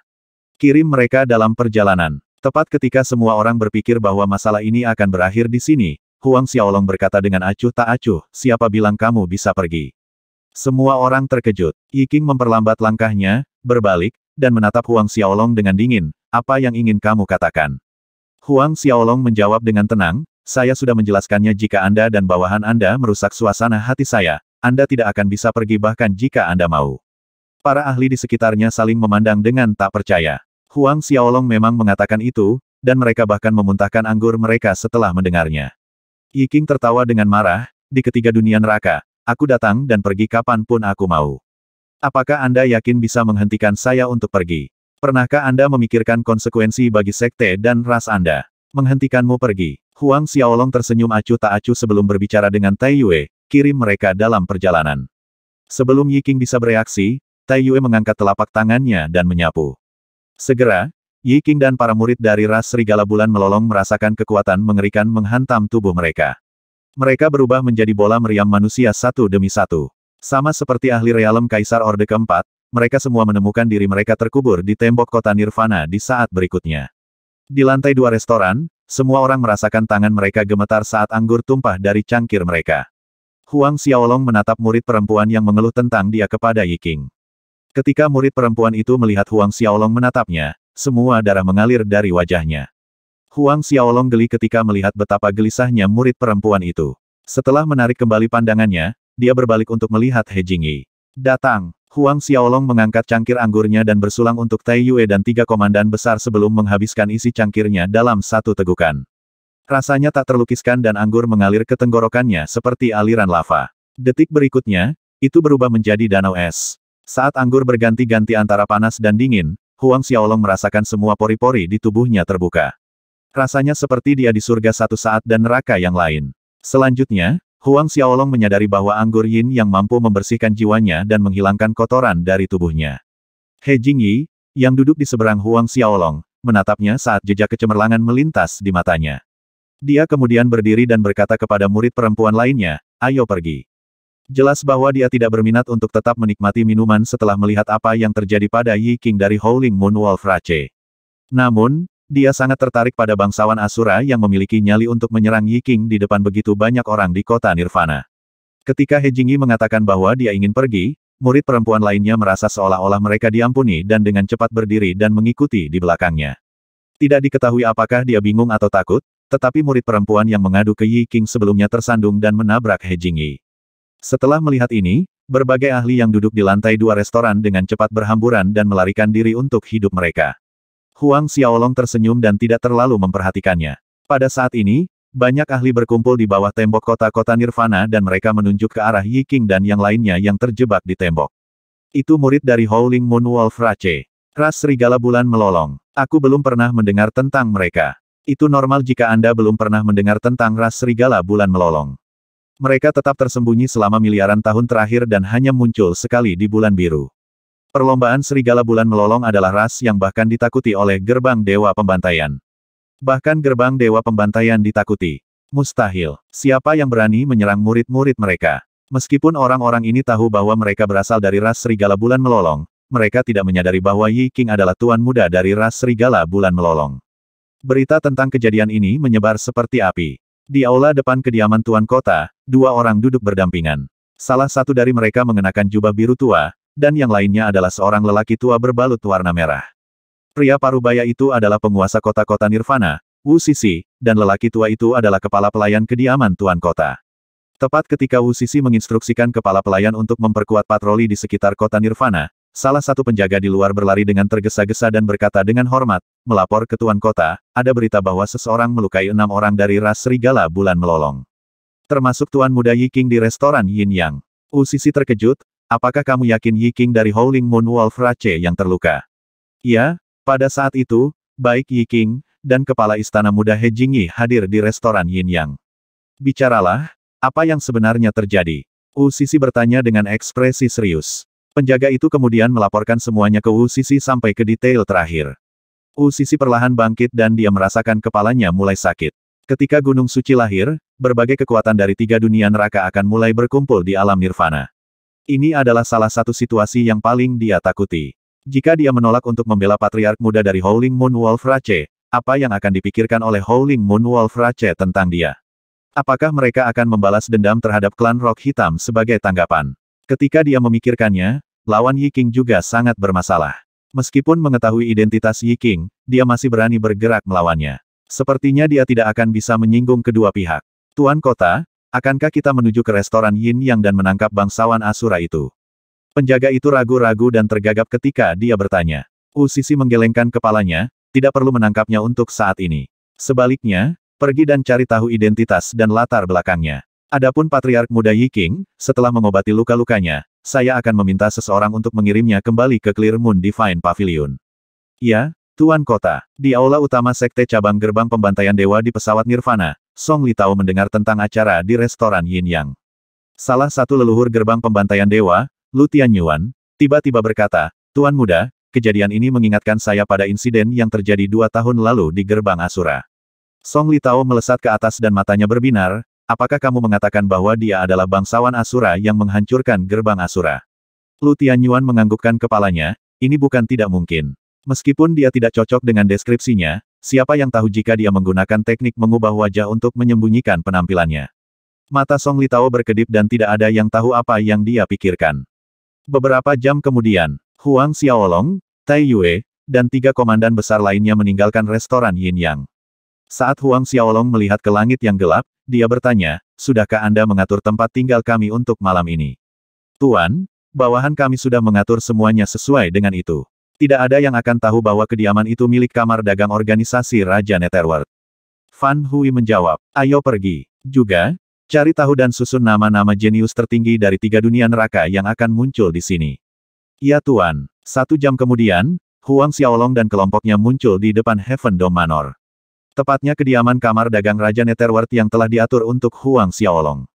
Kirim mereka dalam perjalanan. Tepat ketika semua orang berpikir bahwa masalah ini akan berakhir di sini, Huang Xiaolong berkata dengan acuh tak acuh, siapa bilang kamu bisa pergi. Semua orang terkejut. Yiking memperlambat langkahnya, berbalik, dan menatap Huang Xiaolong dengan dingin, apa yang ingin kamu katakan? Huang Xiaolong menjawab dengan tenang, saya sudah menjelaskannya jika Anda dan bawahan Anda merusak suasana hati saya, Anda tidak akan bisa pergi bahkan jika Anda mau. Para ahli di sekitarnya saling memandang dengan tak percaya. Huang Xiaolong memang mengatakan itu, dan mereka bahkan memuntahkan anggur mereka setelah mendengarnya. Yi King tertawa dengan marah, di ketiga dunia neraka, aku datang dan pergi kapanpun aku mau. Apakah Anda yakin bisa menghentikan saya untuk pergi? Pernahkah Anda memikirkan konsekuensi bagi sekte dan ras Anda? Menghentikanmu pergi. Huang Xiaolong tersenyum acuh tak acuh sebelum berbicara dengan Tai Yue, kirim mereka dalam perjalanan. Sebelum Yi King bisa bereaksi, Tai Yue mengangkat telapak tangannya dan menyapu. Segera, Yi King dan para murid dari ras serigala bulan melolong merasakan kekuatan mengerikan menghantam tubuh mereka. Mereka berubah menjadi bola meriam manusia satu demi satu. Sama seperti ahli realem Kaisar Orde keempat, mereka semua menemukan diri mereka terkubur di tembok kota Nirvana di saat berikutnya. Di lantai dua restoran, semua orang merasakan tangan mereka gemetar saat anggur tumpah dari cangkir mereka. Huang Xiaolong menatap murid perempuan yang mengeluh tentang dia kepada Yi Qing. Ketika murid perempuan itu melihat Huang Xiaolong menatapnya, semua darah mengalir dari wajahnya. Huang Xiaolong geli ketika melihat betapa gelisahnya murid perempuan itu. Setelah menarik kembali pandangannya, dia berbalik untuk melihat He Jingyi. Datang. Huang Xiaolong mengangkat cangkir anggurnya dan bersulang untuk Tai Yue dan tiga komandan besar sebelum menghabiskan isi cangkirnya dalam satu tegukan. Rasanya tak terlukiskan dan anggur mengalir ke tenggorokannya seperti aliran lava. Detik berikutnya, itu berubah menjadi danau es. Saat anggur berganti-ganti antara panas dan dingin, Huang Xiaolong merasakan semua pori-pori di tubuhnya terbuka. Rasanya seperti dia di surga satu saat dan neraka yang lain. Selanjutnya, Huang Xiaolong menyadari bahwa anggur yin yang mampu membersihkan jiwanya dan menghilangkan kotoran dari tubuhnya. He Jingyi, yang duduk di seberang Huang Xiaolong, menatapnya saat jejak kecemerlangan melintas di matanya. Dia kemudian berdiri dan berkata kepada murid perempuan lainnya, ayo pergi. Jelas bahwa dia tidak berminat untuk tetap menikmati minuman setelah melihat apa yang terjadi pada Yi King dari Howling Moon Wolf Rache. Namun, dia sangat tertarik pada bangsawan Asura yang memiliki nyali untuk menyerang Yi King di depan begitu banyak orang di kota Nirvana. Ketika He Jingyi mengatakan bahwa dia ingin pergi, murid perempuan lainnya merasa seolah-olah mereka diampuni dan dengan cepat berdiri dan mengikuti di belakangnya. Tidak diketahui apakah dia bingung atau takut, tetapi murid perempuan yang mengadu ke Yi King sebelumnya tersandung dan menabrak He Jingyi. Setelah melihat ini, berbagai ahli yang duduk di lantai dua restoran dengan cepat berhamburan dan melarikan diri untuk hidup mereka. Huang Xiaolong tersenyum dan tidak terlalu memperhatikannya. Pada saat ini, banyak ahli berkumpul di bawah tembok kota-kota Nirvana dan mereka menunjuk ke arah Yi King dan yang lainnya yang terjebak di tembok. Itu murid dari Howling Moon Wolf Race. Ras serigala bulan melolong. Aku belum pernah mendengar tentang mereka. Itu normal jika Anda belum pernah mendengar tentang ras serigala bulan melolong. Mereka tetap tersembunyi selama miliaran tahun terakhir dan hanya muncul sekali di bulan biru. Perlombaan serigala bulan melolong adalah ras yang bahkan ditakuti oleh gerbang dewa pembantaian. Bahkan gerbang dewa pembantaian ditakuti. Mustahil. Siapa yang berani menyerang murid-murid mereka? Meskipun orang-orang ini tahu bahwa mereka berasal dari ras serigala bulan melolong, mereka tidak menyadari bahwa Yi King adalah tuan muda dari ras serigala bulan melolong. Berita tentang kejadian ini menyebar seperti api. Di aula depan kediaman tuan kota, dua orang duduk berdampingan. Salah satu dari mereka mengenakan jubah biru tua, dan yang lainnya adalah seorang lelaki tua berbalut warna merah. Pria parubaya itu adalah penguasa kota-kota Nirvana, Wu Sisi, dan lelaki tua itu adalah kepala pelayan kediaman Tuan Kota. Tepat ketika Wu Sisi menginstruksikan kepala pelayan untuk memperkuat patroli di sekitar kota Nirvana, salah satu penjaga di luar berlari dengan tergesa-gesa dan berkata dengan hormat, melapor ke Tuan Kota, ada berita bahwa seseorang melukai enam orang dari ras serigala bulan melolong. Termasuk Tuan Muda Yi King di restoran Yin Yang. Wu Sisi terkejut, Apakah kamu yakin Yi King dari Howling Moon Wolf Rache yang terluka? Ya, pada saat itu, baik Yi King, dan Kepala Istana Muda He Jingyi hadir di restoran Yin Yang. Bicaralah, apa yang sebenarnya terjadi? Wu Sisi bertanya dengan ekspresi serius. Penjaga itu kemudian melaporkan semuanya ke Wu Sisi sampai ke detail terakhir. Wu Sisi perlahan bangkit dan dia merasakan kepalanya mulai sakit. Ketika Gunung Suci lahir, berbagai kekuatan dari tiga dunia neraka akan mulai berkumpul di alam nirvana. Ini adalah salah satu situasi yang paling dia takuti. Jika dia menolak untuk membela patriark muda dari Howling Moon Wolf Rache, apa yang akan dipikirkan oleh Howling Moon Wolf Rache tentang dia? Apakah mereka akan membalas dendam terhadap klan Rock Hitam sebagai tanggapan? Ketika dia memikirkannya, lawan Yi King juga sangat bermasalah. Meskipun mengetahui identitas Yi King, dia masih berani bergerak melawannya. Sepertinya dia tidak akan bisa menyinggung kedua pihak. Tuan Kota, Akankah kita menuju ke restoran Yin Yang dan menangkap bangsawan Asura itu? Penjaga itu ragu-ragu dan tergagap ketika dia bertanya. Wu Sisi menggelengkan kepalanya, tidak perlu menangkapnya untuk saat ini. Sebaliknya, pergi dan cari tahu identitas dan latar belakangnya. Adapun Patriark Muda Yi Yiking, setelah mengobati luka-lukanya, saya akan meminta seseorang untuk mengirimnya kembali ke Clear Moon Divine Pavilion. Ya, Tuan Kota, di aula utama Sekte Cabang Gerbang Pembantaian Dewa di pesawat Nirvana, Song Li Tao mendengar tentang acara di restoran Yin Yang. Salah satu leluhur gerbang pembantaian dewa, Lu Tianyuan, tiba-tiba berkata, Tuan Muda, kejadian ini mengingatkan saya pada insiden yang terjadi dua tahun lalu di gerbang Asura. Song Li Tao melesat ke atas dan matanya berbinar, apakah kamu mengatakan bahwa dia adalah bangsawan Asura yang menghancurkan gerbang Asura? Lu Tianyuan menganggukkan kepalanya, ini bukan tidak mungkin. Meskipun dia tidak cocok dengan deskripsinya, Siapa yang tahu jika dia menggunakan teknik mengubah wajah untuk menyembunyikan penampilannya. Mata Song Li Litao berkedip dan tidak ada yang tahu apa yang dia pikirkan. Beberapa jam kemudian, Huang Xiaolong, Tai Yue, dan tiga komandan besar lainnya meninggalkan restoran Yin Yang. Saat Huang Xiaolong melihat ke langit yang gelap, dia bertanya, Sudahkah Anda mengatur tempat tinggal kami untuk malam ini? Tuan, bawahan kami sudah mengatur semuanya sesuai dengan itu. Tidak ada yang akan tahu bahwa kediaman itu milik kamar dagang organisasi Raja Netherworld. Fan Hui menjawab, ayo pergi. Juga, cari tahu dan susun nama-nama jenius tertinggi dari tiga dunia neraka yang akan muncul di sini. Ya Tuan. Satu jam kemudian, Huang Xiaolong dan kelompoknya muncul di depan Heaven Dome Manor. Tepatnya kediaman kamar dagang Raja Netherworld yang telah diatur untuk Huang Xiaolong.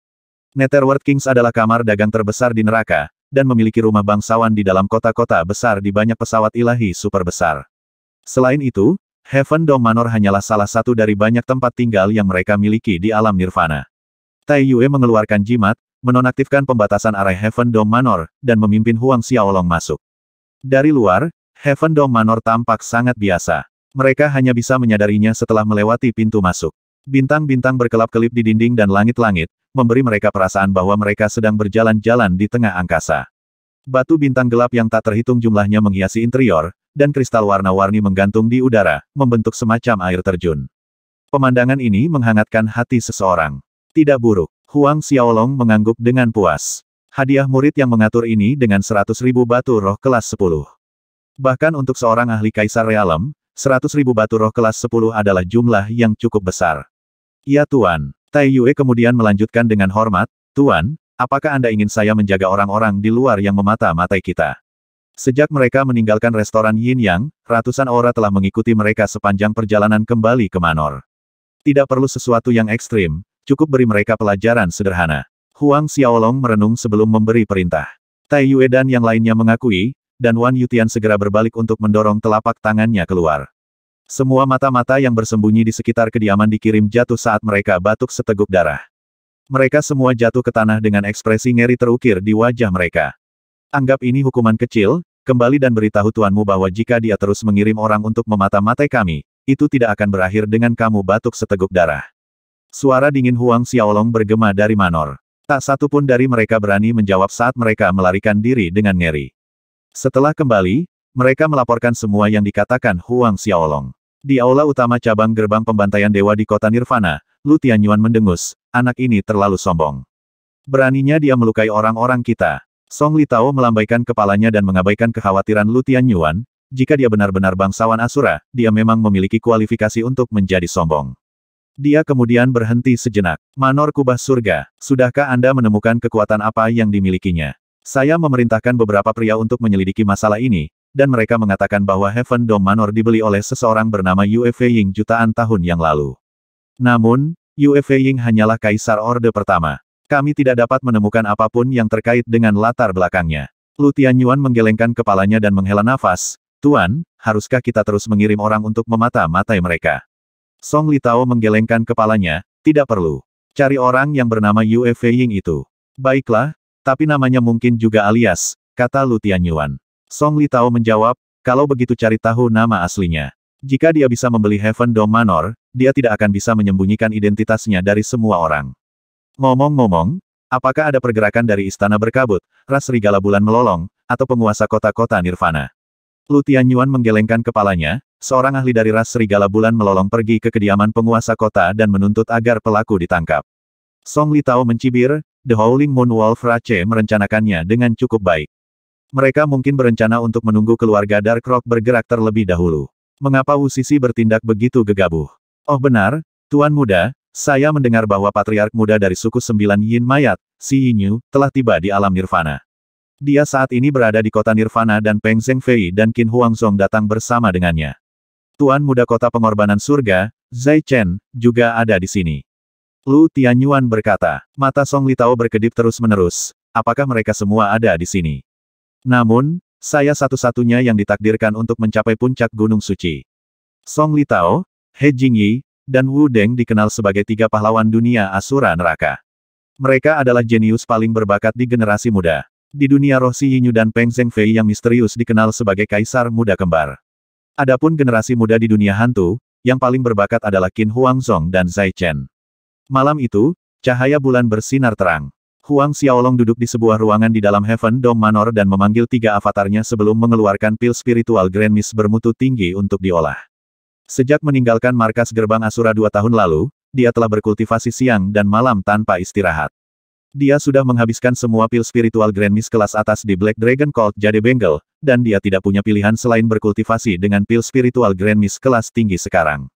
Netherworld Kings adalah kamar dagang terbesar di neraka, dan memiliki rumah bangsawan di dalam kota-kota besar di banyak pesawat ilahi super besar. Selain itu, Heaven Dome Manor hanyalah salah satu dari banyak tempat tinggal yang mereka miliki di alam nirvana. Tai Yue mengeluarkan jimat, menonaktifkan pembatasan arah Heaven Dome Manor, dan memimpin Huang Xiaolong masuk. Dari luar, Heaven Dome Manor tampak sangat biasa. Mereka hanya bisa menyadarinya setelah melewati pintu masuk. Bintang-bintang berkelap-kelip di dinding dan langit-langit, memberi mereka perasaan bahwa mereka sedang berjalan-jalan di tengah angkasa. Batu bintang gelap yang tak terhitung jumlahnya menghiasi interior, dan kristal warna-warni menggantung di udara, membentuk semacam air terjun. Pemandangan ini menghangatkan hati seseorang. Tidak buruk, Huang Xiaolong mengangguk dengan puas. Hadiah murid yang mengatur ini dengan seratus ribu batu roh kelas 10. Bahkan untuk seorang ahli kaisar realem, seratus ribu batu roh kelas 10 adalah jumlah yang cukup besar. Ya Tuan, Tai Yue kemudian melanjutkan dengan hormat, Tuan, apakah Anda ingin saya menjaga orang-orang di luar yang memata-matai kita? Sejak mereka meninggalkan restoran Yin Yang, ratusan aura telah mengikuti mereka sepanjang perjalanan kembali ke Manor. Tidak perlu sesuatu yang ekstrim, cukup beri mereka pelajaran sederhana. Huang Xiaolong merenung sebelum memberi perintah. Tai Yue dan yang lainnya mengakui, dan Wan Yutian segera berbalik untuk mendorong telapak tangannya keluar. Semua mata-mata yang bersembunyi di sekitar kediaman dikirim jatuh saat mereka batuk seteguk darah. Mereka semua jatuh ke tanah dengan ekspresi ngeri terukir di wajah mereka. Anggap ini hukuman kecil, kembali dan beritahu tuanmu bahwa jika dia terus mengirim orang untuk memata-matai kami, itu tidak akan berakhir dengan kamu batuk seteguk darah. Suara dingin Huang Xiaolong bergema dari Manor. Tak satu pun dari mereka berani menjawab saat mereka melarikan diri dengan ngeri. Setelah kembali, mereka melaporkan semua yang dikatakan Huang Xiaolong. Di aula utama cabang gerbang pembantaian dewa di kota Nirvana, Lu Tianyuan mendengus, anak ini terlalu sombong. Beraninya dia melukai orang-orang kita. Song Li Tao melambaikan kepalanya dan mengabaikan kekhawatiran Lu Tianyuan, jika dia benar-benar bangsawan Asura, dia memang memiliki kualifikasi untuk menjadi sombong. Dia kemudian berhenti sejenak. Manor Kubah Surga, sudahkah Anda menemukan kekuatan apa yang dimilikinya? Saya memerintahkan beberapa pria untuk menyelidiki masalah ini, dan mereka mengatakan bahwa Heaven Dome Manor dibeli oleh seseorang bernama Yue Ying jutaan tahun yang lalu. Namun, Yue Ying hanyalah kaisar orde pertama. Kami tidak dapat menemukan apapun yang terkait dengan latar belakangnya. Lu Tianyuan menggelengkan kepalanya dan menghela nafas. Tuan, haruskah kita terus mengirim orang untuk memata-matai mereka? Song Li Litao menggelengkan kepalanya, tidak perlu. Cari orang yang bernama Yue Ying itu. Baiklah, tapi namanya mungkin juga alias, kata Lu Tianyuan. Song Li Tao menjawab, kalau begitu cari tahu nama aslinya. Jika dia bisa membeli Heaven Dome Manor, dia tidak akan bisa menyembunyikan identitasnya dari semua orang. Ngomong-ngomong, apakah ada pergerakan dari Istana Berkabut, Ras Serigala Bulan Melolong, atau penguasa kota-kota Nirvana? Lu Tianyuan menggelengkan kepalanya, seorang ahli dari Ras Serigala Bulan melolong pergi ke kediaman penguasa kota dan menuntut agar pelaku ditangkap. Song Li Tao mencibir, The Howling Moon Wolf Rache merencanakannya dengan cukup baik. Mereka mungkin berencana untuk menunggu keluarga Dark Rock bergerak terlebih dahulu. Mengapa Wu Sisi bertindak begitu gegabah? Oh benar, Tuan Muda, saya mendengar bahwa Patriark Muda dari suku Sembilan Yin Mayat, Si Yinyu, telah tiba di alam Nirvana. Dia saat ini berada di kota Nirvana dan Peng Zeng Fei dan Qin Huangzong datang bersama dengannya. Tuan Muda Kota Pengorbanan Surga, Zai Chen, juga ada di sini. Lu Tianyuan berkata, mata Song Litao berkedip terus-menerus, apakah mereka semua ada di sini? Namun, saya satu-satunya yang ditakdirkan untuk mencapai puncak Gunung Suci. Song Li Tao, He Jingyi, dan Wu Deng dikenal sebagai tiga pahlawan dunia Asura Neraka. Mereka adalah jenius paling berbakat di generasi muda. Di dunia roh Si Yinyu dan Peng Zeng Fei yang misterius dikenal sebagai Kaisar Muda Kembar. Adapun generasi muda di dunia hantu, yang paling berbakat adalah Qin Huangzong dan Zai Chen. Malam itu, cahaya bulan bersinar terang. Huang Xiaolong duduk di sebuah ruangan di dalam Heaven Dome Manor dan memanggil tiga avatarnya sebelum mengeluarkan pil spiritual Grand Mist bermutu tinggi untuk diolah. Sejak meninggalkan markas gerbang Asura dua tahun lalu, dia telah berkultivasi siang dan malam tanpa istirahat. Dia sudah menghabiskan semua pil spiritual Grand Mist kelas atas di Black Dragon Cult Jade Bengal, dan dia tidak punya pilihan selain berkultivasi dengan pil spiritual Grand Mist kelas tinggi sekarang.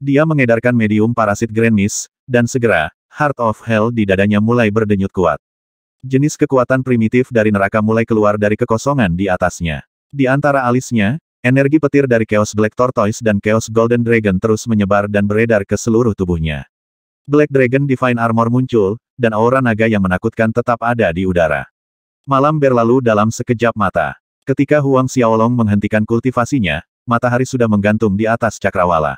Dia mengedarkan medium parasit Grand Mist, dan segera, Heart of Hell di dadanya mulai berdenyut kuat. Jenis kekuatan primitif dari neraka mulai keluar dari kekosongan di atasnya. Di antara alisnya, energi petir dari Chaos Black Tortoise dan Chaos Golden Dragon terus menyebar dan beredar ke seluruh tubuhnya. Black Dragon Divine Armor muncul, dan aura naga yang menakutkan tetap ada di udara. Malam berlalu dalam sekejap mata. Ketika Huang Xiaolong menghentikan kultivasinya, matahari sudah menggantung di atas cakrawala.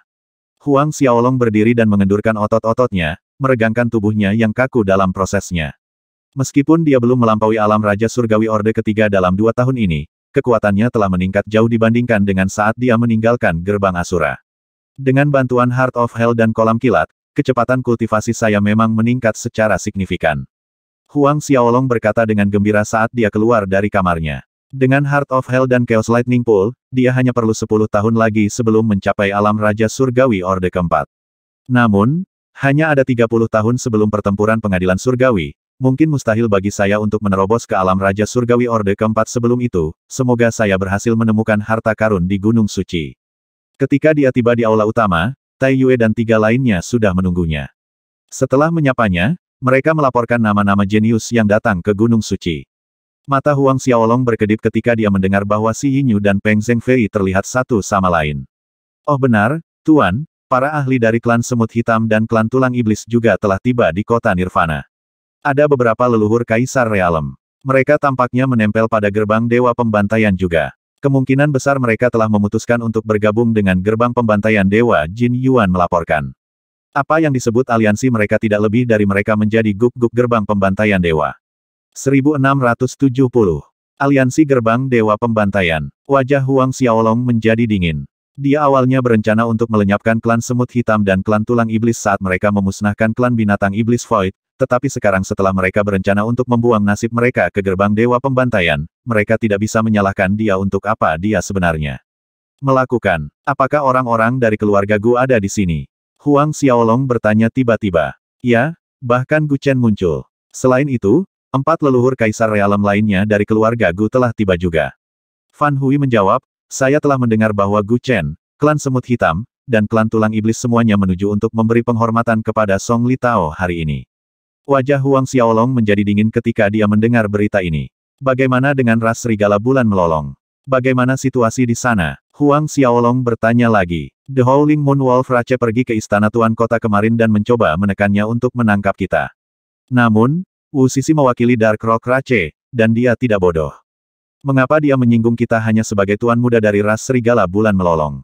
Huang Xiaolong berdiri dan mengendurkan otot-ototnya, meregangkan tubuhnya yang kaku dalam prosesnya. Meskipun dia belum melampaui alam Raja Surgawi Orde ketiga dalam dua tahun ini, kekuatannya telah meningkat jauh dibandingkan dengan saat dia meninggalkan gerbang Asura. Dengan bantuan Heart of Hell dan kolam kilat, kecepatan kultivasi saya memang meningkat secara signifikan. Huang Xiaolong berkata dengan gembira saat dia keluar dari kamarnya. Dengan Heart of Hell dan Chaos Lightning Pool, dia hanya perlu 10 tahun lagi sebelum mencapai alam Raja Surgawi Orde keempat. Namun, hanya ada 30 tahun sebelum pertempuran pengadilan surgawi, mungkin mustahil bagi saya untuk menerobos ke alam Raja Surgawi Orde keempat sebelum itu, semoga saya berhasil menemukan harta karun di Gunung Suci. Ketika dia tiba di aula utama, Tai Yue dan tiga lainnya sudah menunggunya. Setelah menyapanya, mereka melaporkan nama-nama jenius yang datang ke Gunung Suci. Mata Huang Xiaolong berkedip ketika dia mendengar bahwa Si Yinyu dan Peng Zhengfei terlihat satu sama lain. Oh benar, Tuan, Para ahli dari klan semut hitam dan klan tulang iblis juga telah tiba di kota Nirvana. Ada beberapa leluhur kaisar realem. Mereka tampaknya menempel pada gerbang dewa pembantaian juga. Kemungkinan besar mereka telah memutuskan untuk bergabung dengan gerbang pembantaian dewa Jin Yuan melaporkan. Apa yang disebut aliansi mereka tidak lebih dari mereka menjadi guk-guk gerbang pembantaian dewa. 1670. Aliansi Gerbang Dewa Pembantaian. Wajah Huang Xiaolong menjadi dingin. Dia awalnya berencana untuk melenyapkan klan semut hitam dan klan tulang iblis saat mereka memusnahkan klan binatang iblis Void, tetapi sekarang setelah mereka berencana untuk membuang nasib mereka ke gerbang Dewa Pembantaian, mereka tidak bisa menyalahkan dia untuk apa dia sebenarnya melakukan. Apakah orang-orang dari keluarga Gu ada di sini? Huang Xiaolong bertanya tiba-tiba. Ya, bahkan Gu Chen muncul. Selain itu, empat leluhur kaisar realem lainnya dari keluarga Gu telah tiba juga. Fan Hui menjawab, saya telah mendengar bahwa Gu Chen, klan semut hitam, dan klan tulang iblis semuanya menuju untuk memberi penghormatan kepada Song Li Tao hari ini. Wajah Huang Xiaolong menjadi dingin ketika dia mendengar berita ini. Bagaimana dengan ras serigala bulan melolong? Bagaimana situasi di sana? Huang Xiaolong bertanya lagi. The Howling Moon Wolf Rache pergi ke istana tuan kota kemarin dan mencoba menekannya untuk menangkap kita. Namun, Wu Sisi mewakili Dark Rock Rache, dan dia tidak bodoh. Mengapa dia menyinggung kita hanya sebagai tuan muda dari ras serigala bulan melolong?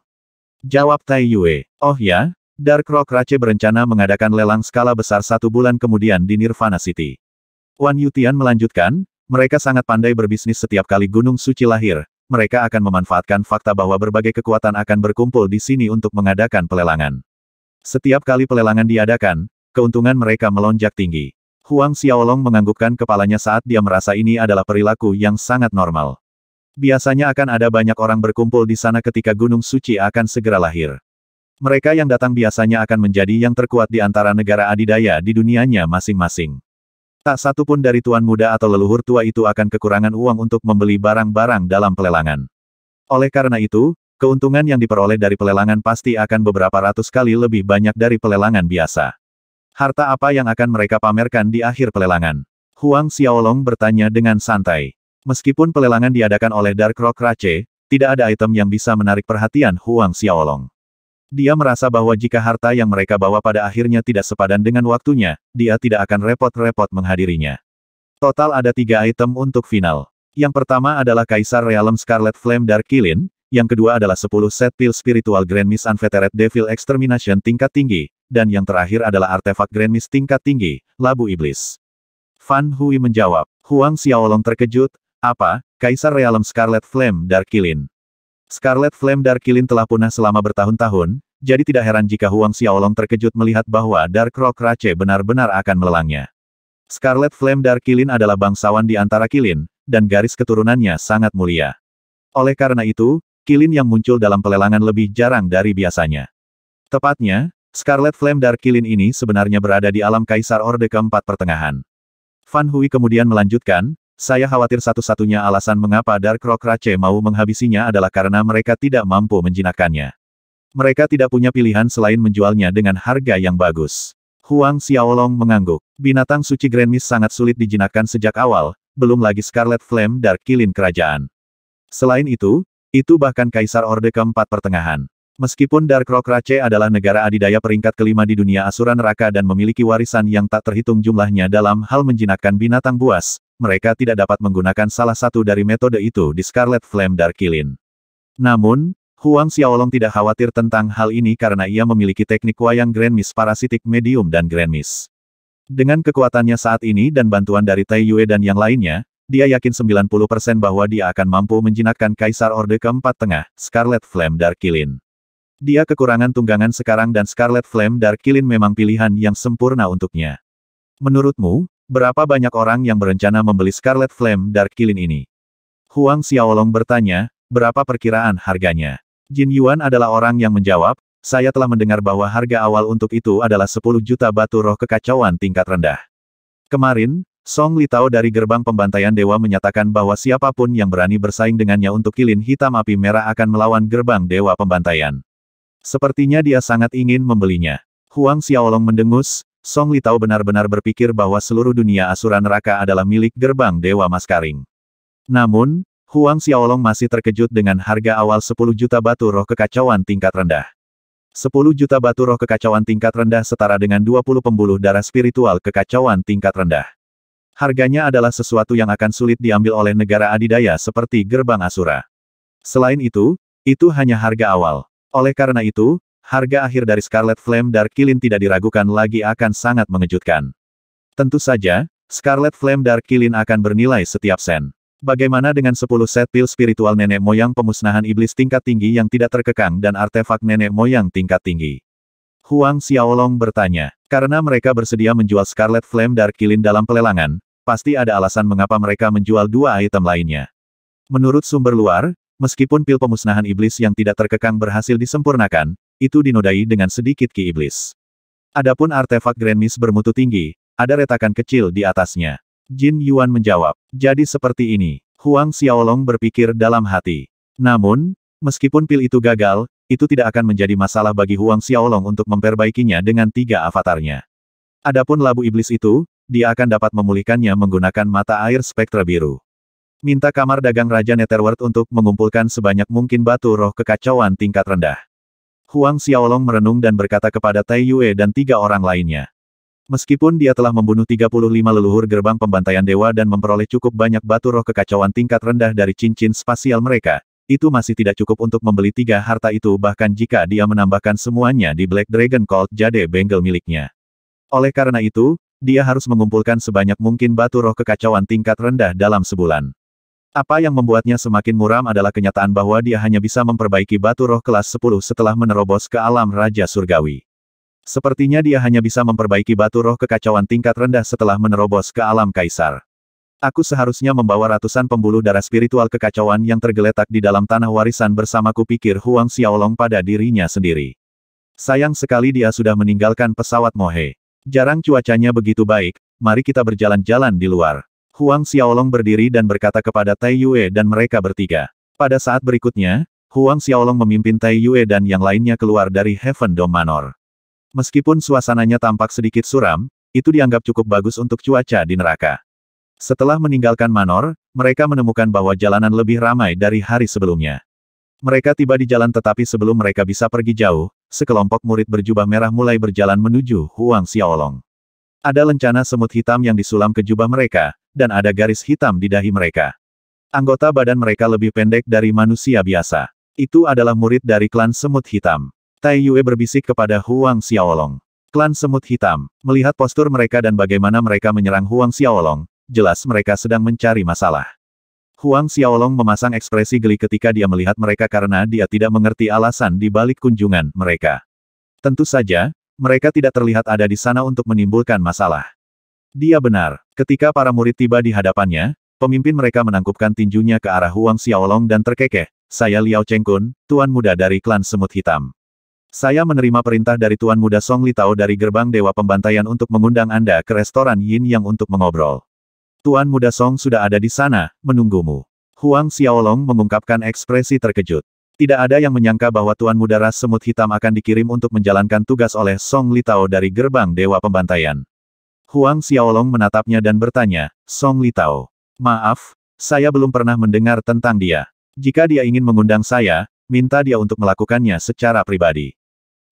Jawab Tai Yue. Oh ya? Dark Rock Rache berencana mengadakan lelang skala besar satu bulan kemudian di Nirvana City. Wan Yutian melanjutkan, mereka sangat pandai berbisnis setiap kali Gunung Suci lahir, mereka akan memanfaatkan fakta bahwa berbagai kekuatan akan berkumpul di sini untuk mengadakan pelelangan. Setiap kali pelelangan diadakan, keuntungan mereka melonjak tinggi. Huang Xiaolong menganggukkan kepalanya saat dia merasa ini adalah perilaku yang sangat normal. Biasanya akan ada banyak orang berkumpul di sana ketika Gunung Suci akan segera lahir. Mereka yang datang biasanya akan menjadi yang terkuat di antara negara adidaya di dunianya masing-masing. Tak satu pun dari tuan muda atau leluhur tua itu akan kekurangan uang untuk membeli barang-barang dalam pelelangan. Oleh karena itu, keuntungan yang diperoleh dari pelelangan pasti akan beberapa ratus kali lebih banyak dari pelelangan biasa. Harta apa yang akan mereka pamerkan di akhir pelelangan? Huang Xiaolong bertanya dengan santai. Meskipun pelelangan diadakan oleh Dark Rock Race, tidak ada item yang bisa menarik perhatian Huang Xiaolong. Dia merasa bahwa jika harta yang mereka bawa pada akhirnya tidak sepadan dengan waktunya, dia tidak akan repot-repot menghadirinya. Total ada tiga item untuk final. Yang pertama adalah Kaisar Realm Scarlet Flame Dark Killin, yang kedua adalah 10 set pil spiritual Grand Miss Unfettered Devil Extermination tingkat tinggi, dan yang terakhir adalah artefak Grand Mist tingkat tinggi, Labu Iblis. Fan Hui menjawab, Huang Xiaolong terkejut, apa, Kaisar Realem Scarlet Flame Kilin. Scarlet Flame Kilin telah punah selama bertahun-tahun, jadi tidak heran jika Huang Xiaolong terkejut melihat bahwa Dark Rock Rache benar-benar akan melelangnya. Scarlet Flame Kilin adalah bangsawan di antara Kilin, dan garis keturunannya sangat mulia. Oleh karena itu, Kilin yang muncul dalam pelelangan lebih jarang dari biasanya. Tepatnya, Scarlet Flame Dark Kilin ini sebenarnya berada di alam Kaisar Orde keempat pertengahan. Fan Hui kemudian melanjutkan, saya khawatir satu-satunya alasan mengapa Dark Rock Rache mau menghabisinya adalah karena mereka tidak mampu menjinakkannya. Mereka tidak punya pilihan selain menjualnya dengan harga yang bagus. Huang Xiaolong mengangguk. Binatang suci Grand Miss sangat sulit dijinakkan sejak awal, belum lagi Scarlet Flame Dark Kilin kerajaan. Selain itu, itu bahkan Kaisar Orde keempat pertengahan. Meskipun Dark Rock Rache adalah negara adidaya peringkat kelima di dunia Asura Neraka dan memiliki warisan yang tak terhitung jumlahnya dalam hal menjinakkan binatang buas, mereka tidak dapat menggunakan salah satu dari metode itu di Scarlet Flame Darkilin. Namun, Huang Xiaolong tidak khawatir tentang hal ini karena ia memiliki teknik wayang Grand Miss Parasitic Medium dan Grand Miss. Dengan kekuatannya saat ini dan bantuan dari Tai Yue dan yang lainnya, dia yakin 90% bahwa dia akan mampu menjinakkan Kaisar Orde keempat tengah, Scarlet Flame Darkilin. Dia kekurangan tunggangan sekarang dan Scarlet Flame Dark Killin memang pilihan yang sempurna untuknya. Menurutmu, berapa banyak orang yang berencana membeli Scarlet Flame Dark Killin ini? Huang Xiaolong bertanya, berapa perkiraan harganya? Jin Yuan adalah orang yang menjawab, saya telah mendengar bahwa harga awal untuk itu adalah 10 juta batu roh kekacauan tingkat rendah. Kemarin, Song Li Tao dari gerbang pembantaian dewa menyatakan bahwa siapapun yang berani bersaing dengannya untuk kilin hitam api merah akan melawan gerbang dewa pembantaian. Sepertinya dia sangat ingin membelinya. Huang Xiaolong mendengus, Song Li Litao benar-benar berpikir bahwa seluruh dunia asuran neraka adalah milik gerbang Dewa Maskaring. Namun, Huang Xiaolong masih terkejut dengan harga awal 10 juta batu roh kekacauan tingkat rendah. 10 juta batu roh kekacauan tingkat rendah setara dengan 20 pembuluh darah spiritual kekacauan tingkat rendah. Harganya adalah sesuatu yang akan sulit diambil oleh negara adidaya seperti gerbang Asura. Selain itu, itu hanya harga awal. Oleh karena itu, harga akhir dari Scarlet Flame Dark Kilin tidak diragukan lagi akan sangat mengejutkan. Tentu saja, Scarlet Flame Dark Kilin akan bernilai setiap sen. Bagaimana dengan 10 set pil spiritual nenek moyang pemusnahan iblis tingkat tinggi yang tidak terkekang dan artefak nenek moyang tingkat tinggi? Huang Xiaolong bertanya. Karena mereka bersedia menjual Scarlet Flame Dark Kilin dalam pelelangan, pasti ada alasan mengapa mereka menjual dua item lainnya. Menurut sumber luar, Meskipun pil pemusnahan iblis yang tidak terkekang berhasil disempurnakan, itu dinodai dengan sedikit ki iblis. Adapun artefak Grand Miss bermutu tinggi, ada retakan kecil di atasnya. Jin Yuan menjawab, jadi seperti ini. Huang Xiaolong berpikir dalam hati. Namun, meskipun pil itu gagal, itu tidak akan menjadi masalah bagi Huang Xiaolong untuk memperbaikinya dengan tiga avatarnya. Adapun labu iblis itu, dia akan dapat memulihkannya menggunakan mata air spektra biru. Minta kamar dagang Raja Netherworld untuk mengumpulkan sebanyak mungkin batu roh kekacauan tingkat rendah. Huang Xiaolong merenung dan berkata kepada Tai Yue dan tiga orang lainnya. Meskipun dia telah membunuh 35 leluhur gerbang pembantaian dewa dan memperoleh cukup banyak batu roh kekacauan tingkat rendah dari cincin spasial mereka, itu masih tidak cukup untuk membeli tiga harta itu bahkan jika dia menambahkan semuanya di Black Dragon Cult Jade Bengal miliknya. Oleh karena itu, dia harus mengumpulkan sebanyak mungkin batu roh kekacauan tingkat rendah dalam sebulan. Apa yang membuatnya semakin muram adalah kenyataan bahwa dia hanya bisa memperbaiki batu roh kelas 10 setelah menerobos ke alam Raja Surgawi. Sepertinya dia hanya bisa memperbaiki batu roh kekacauan tingkat rendah setelah menerobos ke alam Kaisar. Aku seharusnya membawa ratusan pembuluh darah spiritual kekacauan yang tergeletak di dalam tanah warisan bersamaku pikir Huang Xiaolong pada dirinya sendiri. Sayang sekali dia sudah meninggalkan pesawat Mohe. Jarang cuacanya begitu baik, mari kita berjalan-jalan di luar. Huang Xiaolong berdiri dan berkata kepada Tai Yue dan mereka bertiga. Pada saat berikutnya, Huang Xiaolong memimpin Tai Yue dan yang lainnya keluar dari Heaven Dome Manor. Meskipun suasananya tampak sedikit suram, itu dianggap cukup bagus untuk cuaca di neraka. Setelah meninggalkan Manor, mereka menemukan bahwa jalanan lebih ramai dari hari sebelumnya. Mereka tiba di jalan tetapi sebelum mereka bisa pergi jauh, sekelompok murid berjubah merah mulai berjalan menuju Huang Xiaolong. Ada lencana semut hitam yang disulam ke jubah mereka, dan ada garis hitam di dahi mereka. Anggota badan mereka lebih pendek dari manusia biasa. Itu adalah murid dari klan semut hitam. Tai Yue berbisik kepada Huang Xiaolong. Klan semut hitam, melihat postur mereka dan bagaimana mereka menyerang Huang Xiaolong, jelas mereka sedang mencari masalah. Huang Xiaolong memasang ekspresi geli ketika dia melihat mereka karena dia tidak mengerti alasan di balik kunjungan mereka. Tentu saja, mereka tidak terlihat ada di sana untuk menimbulkan masalah. Dia benar, ketika para murid tiba di hadapannya, pemimpin mereka menangkupkan tinjunya ke arah Huang Xiaolong dan terkekeh, saya Liao Chengkun, tuan muda dari klan Semut Hitam. Saya menerima perintah dari tuan muda Song Li Tao dari gerbang Dewa Pembantaian untuk mengundang Anda ke restoran Yin Yang untuk mengobrol. Tuan muda Song sudah ada di sana, menunggumu. Huang Xiaolong mengungkapkan ekspresi terkejut. Tidak ada yang menyangka bahwa Tuan Muda Ras Semut Hitam akan dikirim untuk menjalankan tugas oleh Song Litao dari gerbang Dewa Pembantaian. Huang Xiaolong menatapnya dan bertanya, Song Litao, maaf, saya belum pernah mendengar tentang dia. Jika dia ingin mengundang saya, minta dia untuk melakukannya secara pribadi.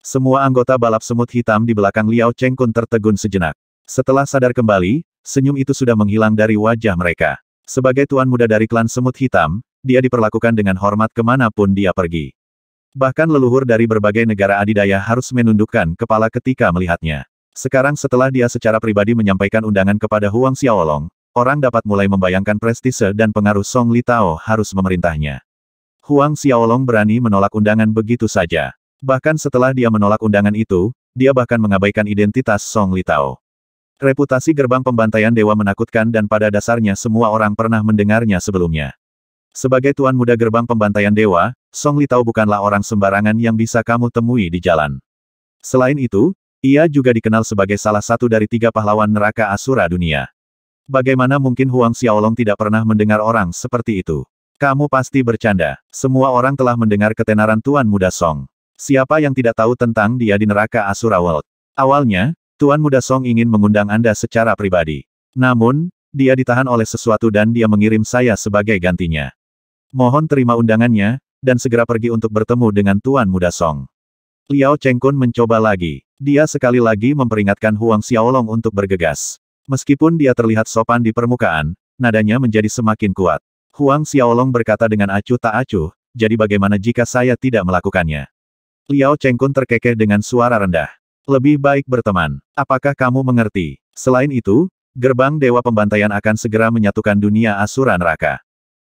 Semua anggota balap semut hitam di belakang Liao Kun tertegun sejenak. Setelah sadar kembali, senyum itu sudah menghilang dari wajah mereka. Sebagai tuan muda dari klan semut hitam, dia diperlakukan dengan hormat kemanapun dia pergi. Bahkan leluhur dari berbagai negara adidaya harus menundukkan kepala ketika melihatnya. Sekarang setelah dia secara pribadi menyampaikan undangan kepada Huang Xiaolong, orang dapat mulai membayangkan prestise dan pengaruh Song Li Tao harus memerintahnya. Huang Xiaolong berani menolak undangan begitu saja. Bahkan setelah dia menolak undangan itu, dia bahkan mengabaikan identitas Song Li Tao. Reputasi gerbang pembantaian dewa menakutkan dan pada dasarnya semua orang pernah mendengarnya sebelumnya. Sebagai tuan muda gerbang pembantaian dewa, Song Li tahu bukanlah orang sembarangan yang bisa kamu temui di jalan. Selain itu, ia juga dikenal sebagai salah satu dari tiga pahlawan neraka Asura dunia. Bagaimana mungkin Huang Xiaolong tidak pernah mendengar orang seperti itu? Kamu pasti bercanda. Semua orang telah mendengar ketenaran Tuan Muda Song. Siapa yang tidak tahu tentang dia di neraka Asura World? Awalnya, Tuan Muda Song ingin mengundang Anda secara pribadi. Namun, dia ditahan oleh sesuatu dan dia mengirim saya sebagai gantinya. Mohon terima undangannya, dan segera pergi untuk bertemu dengan Tuan Muda Song. Liao Chengkun mencoba lagi. Dia sekali lagi memperingatkan Huang Xiaolong untuk bergegas. Meskipun dia terlihat sopan di permukaan, nadanya menjadi semakin kuat. Huang Xiaolong berkata dengan acuh tak acuh, jadi bagaimana jika saya tidak melakukannya? Liao Chengkun terkekeh dengan suara rendah. Lebih baik berteman. Apakah kamu mengerti? Selain itu, gerbang Dewa Pembantaian akan segera menyatukan dunia asura neraka.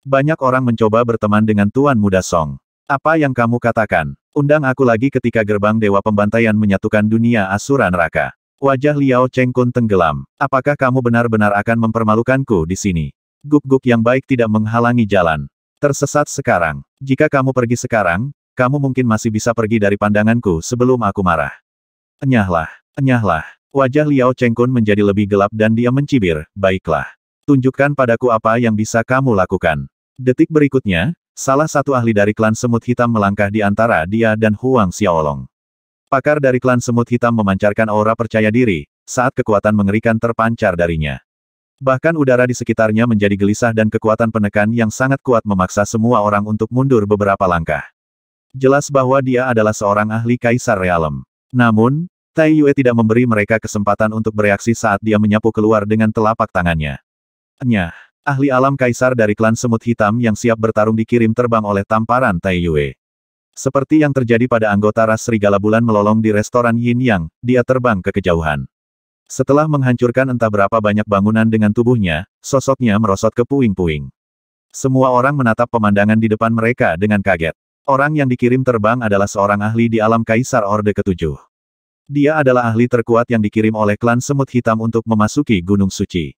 Banyak orang mencoba berteman dengan Tuan Muda Song. Apa yang kamu katakan? Undang aku lagi ketika gerbang Dewa Pembantaian menyatukan dunia Asura Neraka. Wajah Liao Cheng Kun tenggelam. Apakah kamu benar-benar akan mempermalukanku di sini? Guk-guk yang baik tidak menghalangi jalan. Tersesat sekarang. Jika kamu pergi sekarang, kamu mungkin masih bisa pergi dari pandanganku sebelum aku marah. Enyahlah, enyahlah. Wajah Liao Cheng Kun menjadi lebih gelap dan dia mencibir, baiklah tunjukkan padaku apa yang bisa kamu lakukan. Detik berikutnya, salah satu ahli dari klan semut hitam melangkah di antara dia dan Huang Xiaolong. Pakar dari klan semut hitam memancarkan aura percaya diri, saat kekuatan mengerikan terpancar darinya. Bahkan udara di sekitarnya menjadi gelisah dan kekuatan penekan yang sangat kuat memaksa semua orang untuk mundur beberapa langkah. Jelas bahwa dia adalah seorang ahli kaisar realem. Namun, Tai Yue tidak memberi mereka kesempatan untuk bereaksi saat dia menyapu keluar dengan telapak tangannya. Nya, Ahli alam kaisar dari klan semut hitam yang siap bertarung dikirim terbang oleh tamparan Tai Yue. Seperti yang terjadi pada anggota ras serigala bulan melolong di restoran Yin Yang, dia terbang ke kejauhan. Setelah menghancurkan entah berapa banyak bangunan dengan tubuhnya, sosoknya merosot ke puing-puing. Semua orang menatap pemandangan di depan mereka dengan kaget. Orang yang dikirim terbang adalah seorang ahli di alam kaisar Orde Ketujuh. Dia adalah ahli terkuat yang dikirim oleh klan Semut Hitam untuk memasuki Gunung Suci.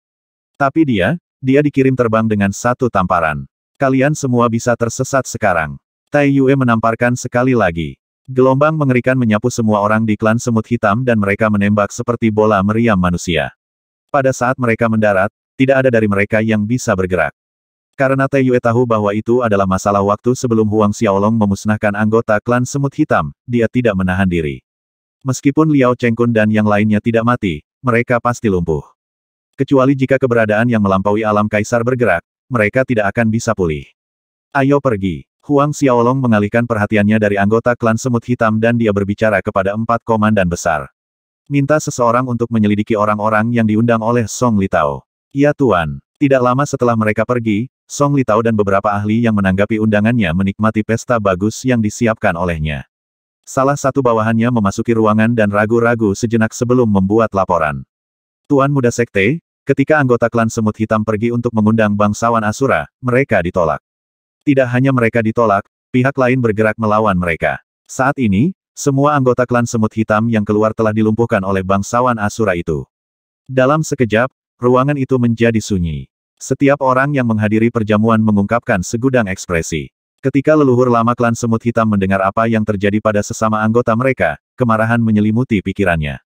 Tapi dia, dia dikirim terbang dengan satu tamparan. Kalian semua bisa tersesat sekarang. Tai Yue menamparkan sekali lagi. Gelombang mengerikan menyapu semua orang di klan semut hitam dan mereka menembak seperti bola meriam manusia. Pada saat mereka mendarat, tidak ada dari mereka yang bisa bergerak. Karena Tai Yue tahu bahwa itu adalah masalah waktu sebelum Huang Xiaolong memusnahkan anggota klan semut hitam, dia tidak menahan diri. Meskipun Liao Chengkun dan yang lainnya tidak mati, mereka pasti lumpuh. Kecuali jika keberadaan yang melampaui alam kaisar bergerak, mereka tidak akan bisa pulih. Ayo pergi. Huang Xiaolong mengalihkan perhatiannya dari anggota klan semut hitam dan dia berbicara kepada empat komandan besar. Minta seseorang untuk menyelidiki orang-orang yang diundang oleh Song Li Tao. Ya Tuan. Tidak lama setelah mereka pergi, Song Li Tao dan beberapa ahli yang menanggapi undangannya menikmati pesta bagus yang disiapkan olehnya. Salah satu bawahannya memasuki ruangan dan ragu-ragu sejenak sebelum membuat laporan. Tuan Muda Sekte, Ketika anggota klan semut hitam pergi untuk mengundang bangsawan Asura, mereka ditolak. Tidak hanya mereka ditolak, pihak lain bergerak melawan mereka. Saat ini, semua anggota klan semut hitam yang keluar telah dilumpuhkan oleh bangsawan Asura itu. Dalam sekejap, ruangan itu menjadi sunyi. Setiap orang yang menghadiri perjamuan mengungkapkan segudang ekspresi. Ketika leluhur lama klan semut hitam mendengar apa yang terjadi pada sesama anggota mereka, kemarahan menyelimuti pikirannya.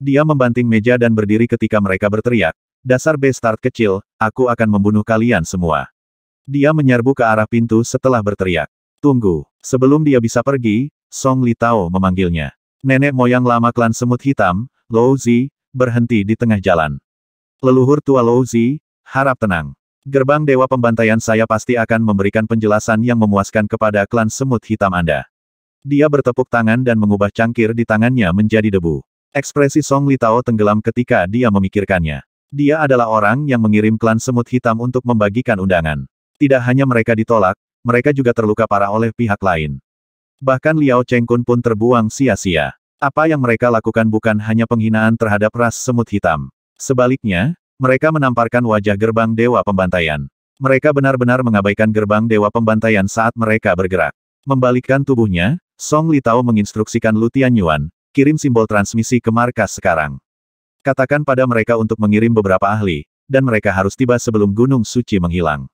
Dia membanting meja dan berdiri ketika mereka berteriak, Dasar bestard kecil, aku akan membunuh kalian semua. Dia menyerbu ke arah pintu setelah berteriak. Tunggu. Sebelum dia bisa pergi, Song Li Tao memanggilnya. Nenek moyang lama klan semut hitam, Lou Zi, berhenti di tengah jalan. Leluhur tua Lou Zi, harap tenang. Gerbang Dewa Pembantaian saya pasti akan memberikan penjelasan yang memuaskan kepada klan semut hitam Anda. Dia bertepuk tangan dan mengubah cangkir di tangannya menjadi debu. Ekspresi Song Li Tao tenggelam ketika dia memikirkannya. Dia adalah orang yang mengirim klan semut hitam untuk membagikan undangan. Tidak hanya mereka ditolak, mereka juga terluka parah oleh pihak lain. Bahkan Liao Chengkun pun terbuang sia-sia. Apa yang mereka lakukan bukan hanya penghinaan terhadap ras semut hitam. Sebaliknya, mereka menamparkan wajah gerbang Dewa Pembantaian. Mereka benar-benar mengabaikan gerbang Dewa Pembantaian saat mereka bergerak. Membalikkan tubuhnya, Song Li Tao menginstruksikan Lutian Yuan, kirim simbol transmisi ke markas sekarang. Katakan pada mereka untuk mengirim beberapa ahli, dan mereka harus tiba sebelum Gunung Suci menghilang.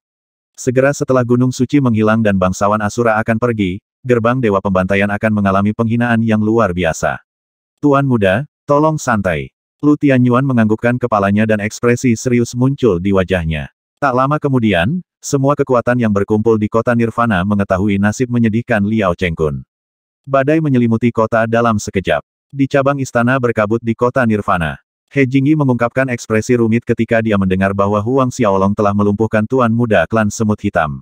Segera setelah Gunung Suci menghilang dan bangsawan Asura akan pergi, gerbang Dewa Pembantaian akan mengalami penghinaan yang luar biasa. Tuan muda, tolong santai. Lu Tianyuan menganggukkan kepalanya dan ekspresi serius muncul di wajahnya. Tak lama kemudian, semua kekuatan yang berkumpul di kota Nirvana mengetahui nasib menyedihkan Liao Chengkun. Badai menyelimuti kota dalam sekejap. Di cabang istana berkabut di kota Nirvana. He Jingyi mengungkapkan ekspresi rumit ketika dia mendengar bahwa Huang Xiaolong telah melumpuhkan tuan muda klan semut hitam.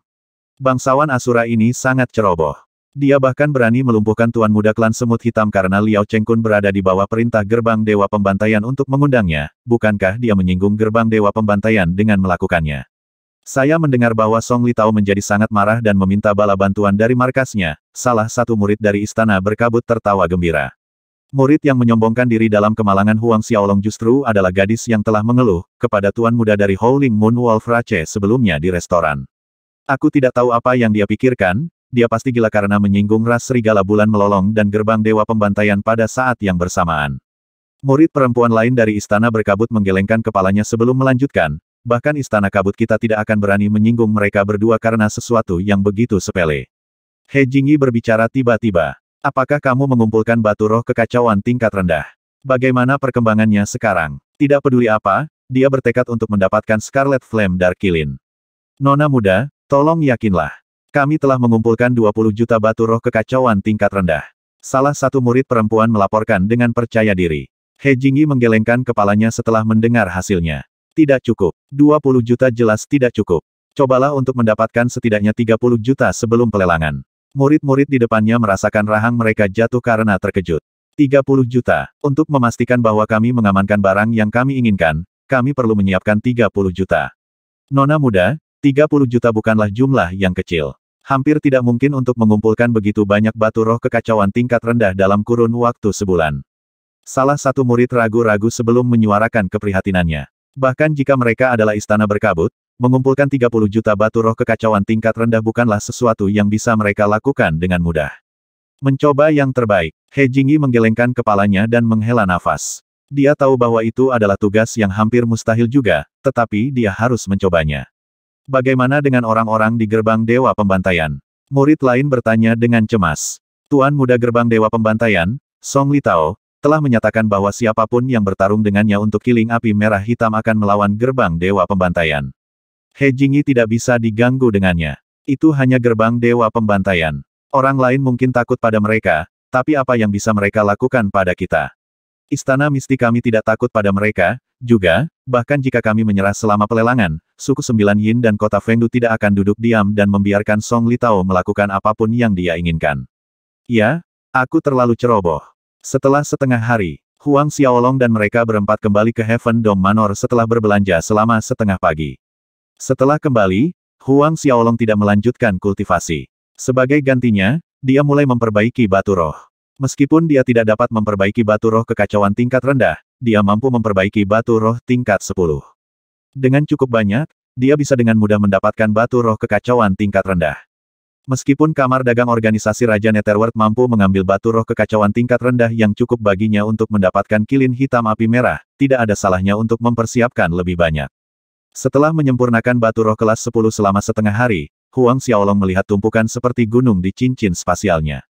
Bangsawan Asura ini sangat ceroboh. Dia bahkan berani melumpuhkan tuan muda klan semut hitam karena Liao Chengkun berada di bawah perintah gerbang Dewa Pembantaian untuk mengundangnya, bukankah dia menyinggung gerbang Dewa Pembantaian dengan melakukannya? Saya mendengar bahwa Song Litao menjadi sangat marah dan meminta bala bantuan dari markasnya, salah satu murid dari istana berkabut tertawa gembira. Murid yang menyombongkan diri dalam kemalangan Huang Xiaolong justru adalah gadis yang telah mengeluh kepada tuan muda dari Howling Moon Wolf Rache sebelumnya di restoran. Aku tidak tahu apa yang dia pikirkan, dia pasti gila karena menyinggung ras serigala bulan melolong dan gerbang dewa pembantaian pada saat yang bersamaan. Murid perempuan lain dari istana berkabut menggelengkan kepalanya sebelum melanjutkan, bahkan istana kabut kita tidak akan berani menyinggung mereka berdua karena sesuatu yang begitu sepele. He Jingyi berbicara tiba-tiba. Apakah kamu mengumpulkan batu roh kekacauan tingkat rendah? Bagaimana perkembangannya sekarang? Tidak peduli apa, dia bertekad untuk mendapatkan Scarlet Flame Darkilin. Nona muda, tolong yakinlah. Kami telah mengumpulkan 20 juta batu roh kekacauan tingkat rendah. Salah satu murid perempuan melaporkan dengan percaya diri. He Jingyi menggelengkan kepalanya setelah mendengar hasilnya. Tidak cukup. 20 juta jelas tidak cukup. Cobalah untuk mendapatkan setidaknya 30 juta sebelum pelelangan. Murid-murid di depannya merasakan rahang mereka jatuh karena terkejut. 30 juta. Untuk memastikan bahwa kami mengamankan barang yang kami inginkan, kami perlu menyiapkan 30 juta. Nona muda, 30 juta bukanlah jumlah yang kecil. Hampir tidak mungkin untuk mengumpulkan begitu banyak batu roh kekacauan tingkat rendah dalam kurun waktu sebulan. Salah satu murid ragu-ragu sebelum menyuarakan keprihatinannya. Bahkan jika mereka adalah istana berkabut, Mengumpulkan 30 juta batu roh kekacauan tingkat rendah bukanlah sesuatu yang bisa mereka lakukan dengan mudah. Mencoba yang terbaik, He Jingyi menggelengkan kepalanya dan menghela nafas. Dia tahu bahwa itu adalah tugas yang hampir mustahil juga, tetapi dia harus mencobanya. Bagaimana dengan orang-orang di gerbang Dewa Pembantaian? Murid lain bertanya dengan cemas. Tuan muda gerbang Dewa Pembantaian, Song Li Litao, telah menyatakan bahwa siapapun yang bertarung dengannya untuk killing api merah hitam akan melawan gerbang Dewa Pembantaian. He Jingyi tidak bisa diganggu dengannya. Itu hanya gerbang dewa pembantaian. Orang lain mungkin takut pada mereka, tapi apa yang bisa mereka lakukan pada kita? Istana misti kami tidak takut pada mereka, juga, bahkan jika kami menyerah selama pelelangan, suku Sembilan Yin dan kota Fengdu tidak akan duduk diam dan membiarkan Song Litao melakukan apapun yang dia inginkan. Ya, aku terlalu ceroboh. Setelah setengah hari, Huang Xiaolong dan mereka berempat kembali ke Heaven Dome Manor setelah berbelanja selama setengah pagi. Setelah kembali, Huang Xiaolong tidak melanjutkan kultivasi. Sebagai gantinya, dia mulai memperbaiki batu roh. Meskipun dia tidak dapat memperbaiki batu roh kekacauan tingkat rendah, dia mampu memperbaiki batu roh tingkat 10. Dengan cukup banyak, dia bisa dengan mudah mendapatkan batu roh kekacauan tingkat rendah. Meskipun kamar dagang organisasi Raja Netherworld mampu mengambil batu roh kekacauan tingkat rendah yang cukup baginya untuk mendapatkan kilin hitam api merah, tidak ada salahnya untuk mempersiapkan lebih banyak. Setelah menyempurnakan batu roh kelas 10 selama setengah hari, Huang Xiaolong melihat tumpukan seperti gunung di cincin spasialnya.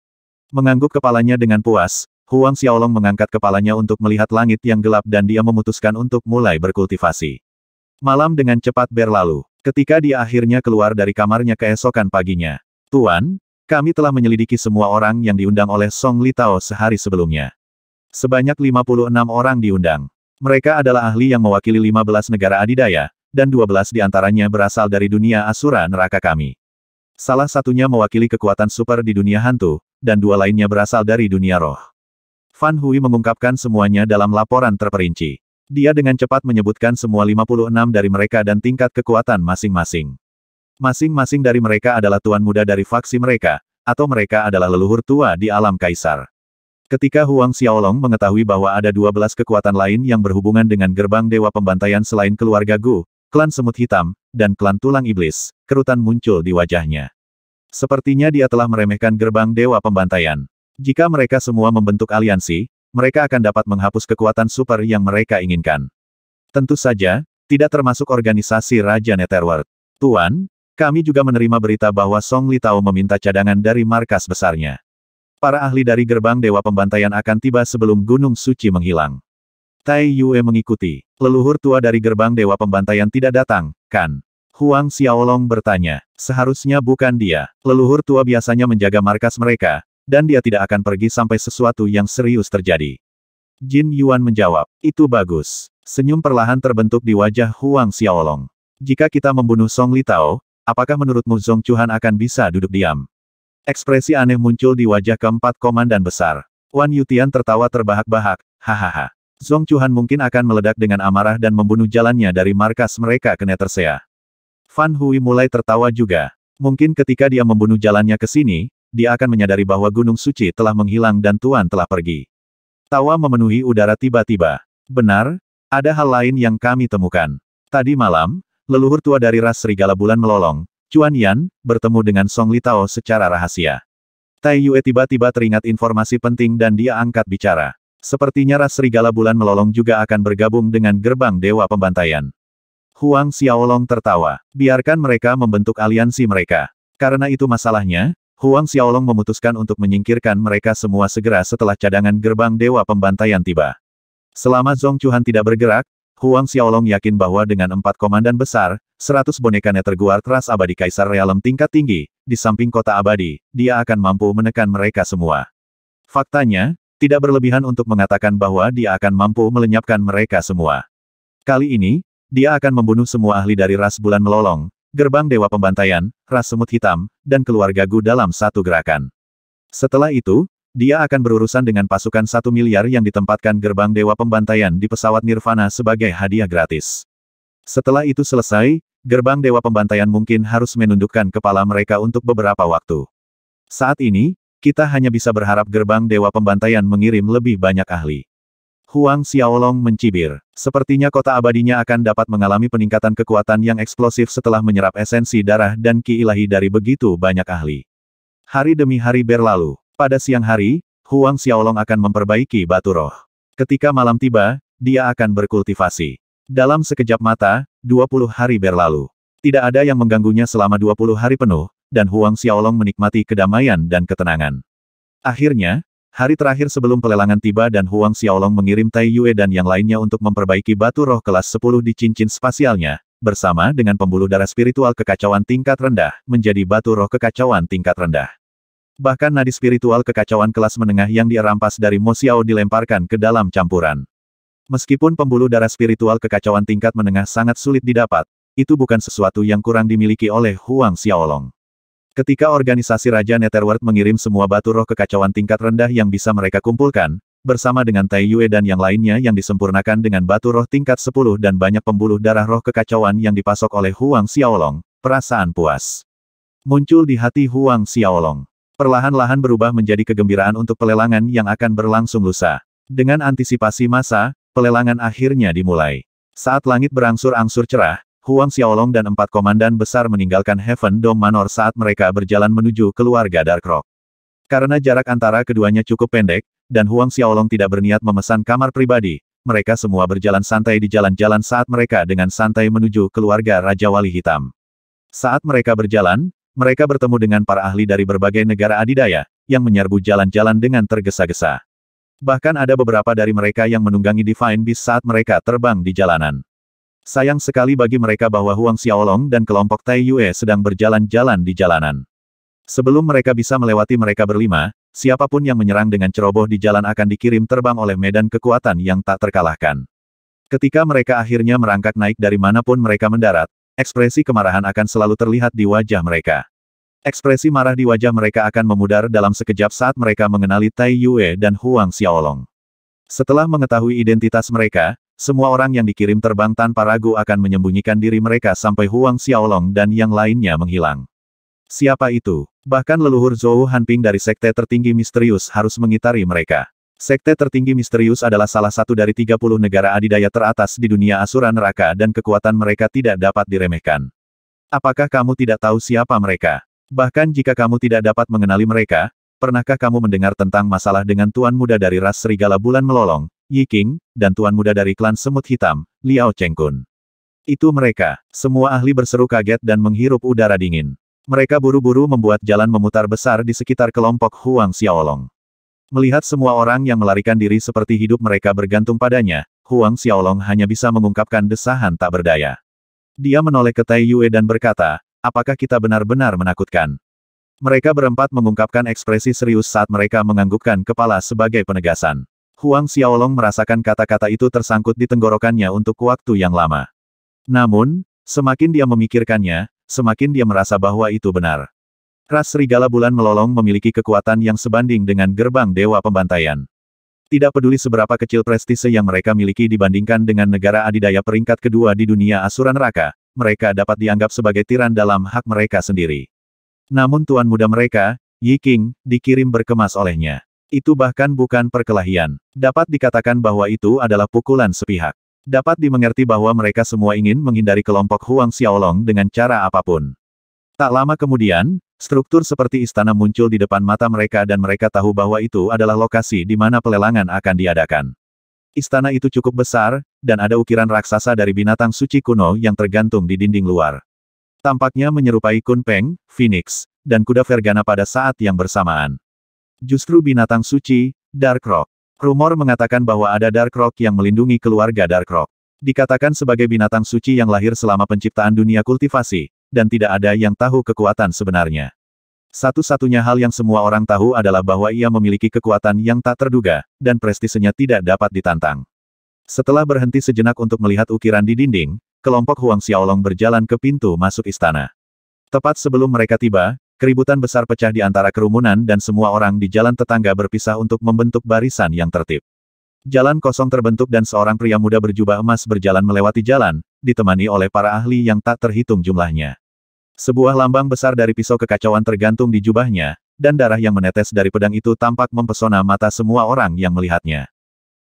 Mengangguk kepalanya dengan puas, Huang Xiaolong mengangkat kepalanya untuk melihat langit yang gelap dan dia memutuskan untuk mulai berkultivasi. Malam dengan cepat berlalu, ketika dia akhirnya keluar dari kamarnya keesokan paginya. Tuan, kami telah menyelidiki semua orang yang diundang oleh Song Litao sehari sebelumnya. Sebanyak 56 orang diundang. Mereka adalah ahli yang mewakili 15 negara adidaya, dan 12 di antaranya berasal dari dunia asura neraka kami. Salah satunya mewakili kekuatan super di dunia hantu, dan dua lainnya berasal dari dunia roh. Fan Hui mengungkapkan semuanya dalam laporan terperinci. Dia dengan cepat menyebutkan semua 56 dari mereka dan tingkat kekuatan masing-masing. Masing-masing dari mereka adalah tuan muda dari faksi mereka, atau mereka adalah leluhur tua di alam kaisar. Ketika Huang Xiaolong mengetahui bahwa ada 12 kekuatan lain yang berhubungan dengan gerbang Dewa Pembantaian selain keluarga Gu, klan semut hitam, dan klan tulang iblis, kerutan muncul di wajahnya. Sepertinya dia telah meremehkan gerbang Dewa Pembantaian. Jika mereka semua membentuk aliansi, mereka akan dapat menghapus kekuatan super yang mereka inginkan. Tentu saja, tidak termasuk organisasi Raja Netherworld. Tuan, kami juga menerima berita bahwa Song Li Tao meminta cadangan dari markas besarnya. Para ahli dari gerbang Dewa Pembantaian akan tiba sebelum Gunung Suci menghilang. Tai Yue mengikuti. Leluhur tua dari gerbang Dewa Pembantaian tidak datang, kan? Huang Xiaolong bertanya. Seharusnya bukan dia. Leluhur tua biasanya menjaga markas mereka, dan dia tidak akan pergi sampai sesuatu yang serius terjadi. Jin Yuan menjawab, itu bagus. Senyum perlahan terbentuk di wajah Huang Xiaolong. Jika kita membunuh Song Li Tao, apakah menurutmu Zong Chuhan akan bisa duduk diam? Ekspresi aneh muncul di wajah keempat komandan besar. Wan Yutian tertawa terbahak-bahak, hahaha. Zong Chuhan mungkin akan meledak dengan amarah dan membunuh jalannya dari markas mereka ke Netersea. Fan Hui mulai tertawa juga. Mungkin ketika dia membunuh jalannya ke sini, dia akan menyadari bahwa Gunung Suci telah menghilang dan Tuan telah pergi. Tawa memenuhi udara tiba-tiba. Benar, ada hal lain yang kami temukan. Tadi malam, leluhur tua dari ras serigala bulan melolong, Chuan Yan, bertemu dengan Song Li Tao secara rahasia. Tai Yue tiba-tiba teringat informasi penting dan dia angkat bicara. Sepertinya ras serigala bulan melolong juga akan bergabung dengan gerbang Dewa Pembantaian. Huang Xiaolong tertawa. Biarkan mereka membentuk aliansi mereka. Karena itu masalahnya, Huang Xiaolong memutuskan untuk menyingkirkan mereka semua segera setelah cadangan gerbang Dewa Pembantaian tiba. Selama Zhong Chuhan tidak bergerak, Huang Xiaolong yakin bahwa dengan empat komandan besar, seratus boneka terguar teras abadi Kaisar Realem tingkat tinggi, di samping kota abadi, dia akan mampu menekan mereka semua. Faktanya, tidak berlebihan untuk mengatakan bahwa dia akan mampu melenyapkan mereka semua. Kali ini, dia akan membunuh semua ahli dari ras bulan melolong, gerbang dewa pembantaian, ras semut hitam, dan keluarga Gu dalam satu gerakan. Setelah itu, dia akan berurusan dengan pasukan satu miliar yang ditempatkan gerbang dewa pembantaian di pesawat Nirvana sebagai hadiah gratis. Setelah itu selesai, gerbang dewa pembantaian mungkin harus menundukkan kepala mereka untuk beberapa waktu. Saat ini, kita hanya bisa berharap gerbang Dewa Pembantaian mengirim lebih banyak ahli. Huang Xiaolong mencibir. Sepertinya kota abadinya akan dapat mengalami peningkatan kekuatan yang eksplosif setelah menyerap esensi darah dan ki ilahi dari begitu banyak ahli. Hari demi hari berlalu. Pada siang hari, Huang Xiaolong akan memperbaiki batu roh. Ketika malam tiba, dia akan berkultivasi. Dalam sekejap mata, 20 hari berlalu. Tidak ada yang mengganggunya selama 20 hari penuh, dan Huang Xiaolong menikmati kedamaian dan ketenangan. Akhirnya, hari terakhir sebelum pelelangan tiba dan Huang Xiaolong mengirim Tai Yue dan yang lainnya untuk memperbaiki batu roh kelas 10 di cincin spasialnya, bersama dengan pembuluh darah spiritual kekacauan tingkat rendah, menjadi batu roh kekacauan tingkat rendah. Bahkan nadi spiritual kekacauan kelas menengah yang dirampas dari Mo Xiao dilemparkan ke dalam campuran. Meskipun pembuluh darah spiritual kekacauan tingkat menengah sangat sulit didapat, itu bukan sesuatu yang kurang dimiliki oleh Huang Xiaolong. Ketika organisasi Raja Netherworld mengirim semua batu roh kekacauan tingkat rendah yang bisa mereka kumpulkan, bersama dengan Tai Yue dan yang lainnya yang disempurnakan dengan batu roh tingkat 10 dan banyak pembuluh darah roh kekacauan yang dipasok oleh Huang Xiaolong, perasaan puas. Muncul di hati Huang Xiaolong. Perlahan-lahan berubah menjadi kegembiraan untuk pelelangan yang akan berlangsung lusa. Dengan antisipasi masa, pelelangan akhirnya dimulai. Saat langit berangsur-angsur cerah, Huang Xiaolong dan empat komandan besar meninggalkan Heaven Dome Manor saat mereka berjalan menuju keluarga Dark Karena jarak antara keduanya cukup pendek, dan Huang Xiaolong tidak berniat memesan kamar pribadi, mereka semua berjalan santai di jalan-jalan saat mereka dengan santai menuju keluarga Raja Wali Hitam. Saat mereka berjalan, mereka bertemu dengan para ahli dari berbagai negara adidaya, yang menyerbu jalan-jalan dengan tergesa-gesa. Bahkan ada beberapa dari mereka yang menunggangi Divine Beast saat mereka terbang di jalanan. Sayang sekali bagi mereka bahwa Huang Xiaolong dan kelompok Tai Yue sedang berjalan-jalan di jalanan. Sebelum mereka bisa melewati mereka berlima, siapapun yang menyerang dengan ceroboh di jalan akan dikirim terbang oleh medan kekuatan yang tak terkalahkan. Ketika mereka akhirnya merangkak naik dari manapun mereka mendarat, ekspresi kemarahan akan selalu terlihat di wajah mereka. Ekspresi marah di wajah mereka akan memudar dalam sekejap saat mereka mengenali Tai Yue dan Huang Xiaolong. Setelah mengetahui identitas mereka, semua orang yang dikirim terbang tanpa ragu akan menyembunyikan diri mereka sampai Huang Xiaolong dan yang lainnya menghilang. Siapa itu? Bahkan leluhur Zhou Hanping dari sekte tertinggi misterius harus mengitari mereka. Sekte tertinggi misterius adalah salah satu dari 30 negara adidaya teratas di dunia asura neraka dan kekuatan mereka tidak dapat diremehkan. Apakah kamu tidak tahu siapa mereka? Bahkan jika kamu tidak dapat mengenali mereka, pernahkah kamu mendengar tentang masalah dengan tuan muda dari ras serigala bulan melolong, Yi King, dan tuan muda dari klan semut hitam, Liao Chengkun. Itu mereka, semua ahli berseru kaget dan menghirup udara dingin. Mereka buru-buru membuat jalan memutar besar di sekitar kelompok Huang Xiaolong. Melihat semua orang yang melarikan diri seperti hidup mereka bergantung padanya, Huang Xiaolong hanya bisa mengungkapkan desahan tak berdaya. Dia menoleh ke Tai Yue dan berkata, apakah kita benar-benar menakutkan? Mereka berempat mengungkapkan ekspresi serius saat mereka menganggukkan kepala sebagai penegasan. Huang Xiaolong merasakan kata-kata itu tersangkut di tenggorokannya untuk waktu yang lama. Namun, semakin dia memikirkannya, semakin dia merasa bahwa itu benar. Ras Serigala Bulan Melolong memiliki kekuatan yang sebanding dengan gerbang Dewa Pembantaian. Tidak peduli seberapa kecil prestise yang mereka miliki dibandingkan dengan negara adidaya peringkat kedua di dunia asuran neraka, mereka dapat dianggap sebagai tiran dalam hak mereka sendiri. Namun tuan muda mereka, Yi King, dikirim berkemas olehnya. Itu bahkan bukan perkelahian. Dapat dikatakan bahwa itu adalah pukulan sepihak. Dapat dimengerti bahwa mereka semua ingin menghindari kelompok Huang Xiaolong dengan cara apapun. Tak lama kemudian, struktur seperti istana muncul di depan mata mereka dan mereka tahu bahwa itu adalah lokasi di mana pelelangan akan diadakan. Istana itu cukup besar, dan ada ukiran raksasa dari binatang suci kuno yang tergantung di dinding luar. Tampaknya menyerupai kunpeng, Phoenix, dan kuda Vergana pada saat yang bersamaan justru binatang suci, Darkrock. Rumor mengatakan bahwa ada Darkrock yang melindungi keluarga Darkrock. Dikatakan sebagai binatang suci yang lahir selama penciptaan dunia kultivasi, dan tidak ada yang tahu kekuatan sebenarnya. Satu-satunya hal yang semua orang tahu adalah bahwa ia memiliki kekuatan yang tak terduga, dan prestisenya tidak dapat ditantang. Setelah berhenti sejenak untuk melihat ukiran di dinding, kelompok Huang Xiaolong berjalan ke pintu masuk istana. Tepat sebelum mereka tiba, Keributan besar pecah di antara kerumunan dan semua orang di jalan tetangga berpisah untuk membentuk barisan yang tertib. Jalan kosong terbentuk dan seorang pria muda berjubah emas berjalan melewati jalan, ditemani oleh para ahli yang tak terhitung jumlahnya. Sebuah lambang besar dari pisau kekacauan tergantung di jubahnya, dan darah yang menetes dari pedang itu tampak mempesona mata semua orang yang melihatnya.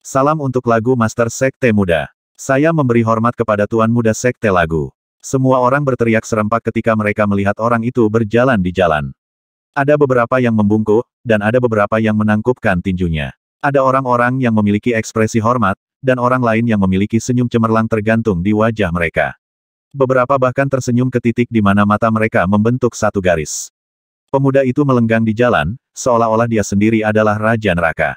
Salam untuk lagu Master Sekte Muda. Saya memberi hormat kepada Tuan Muda Sekte Lagu. Semua orang berteriak serempak ketika mereka melihat orang itu berjalan di jalan. Ada beberapa yang membungkuk, dan ada beberapa yang menangkupkan tinjunya. Ada orang-orang yang memiliki ekspresi hormat, dan orang lain yang memiliki senyum cemerlang tergantung di wajah mereka. Beberapa bahkan tersenyum ke titik di mana mata mereka membentuk satu garis. Pemuda itu melenggang di jalan, seolah-olah dia sendiri adalah Raja Neraka.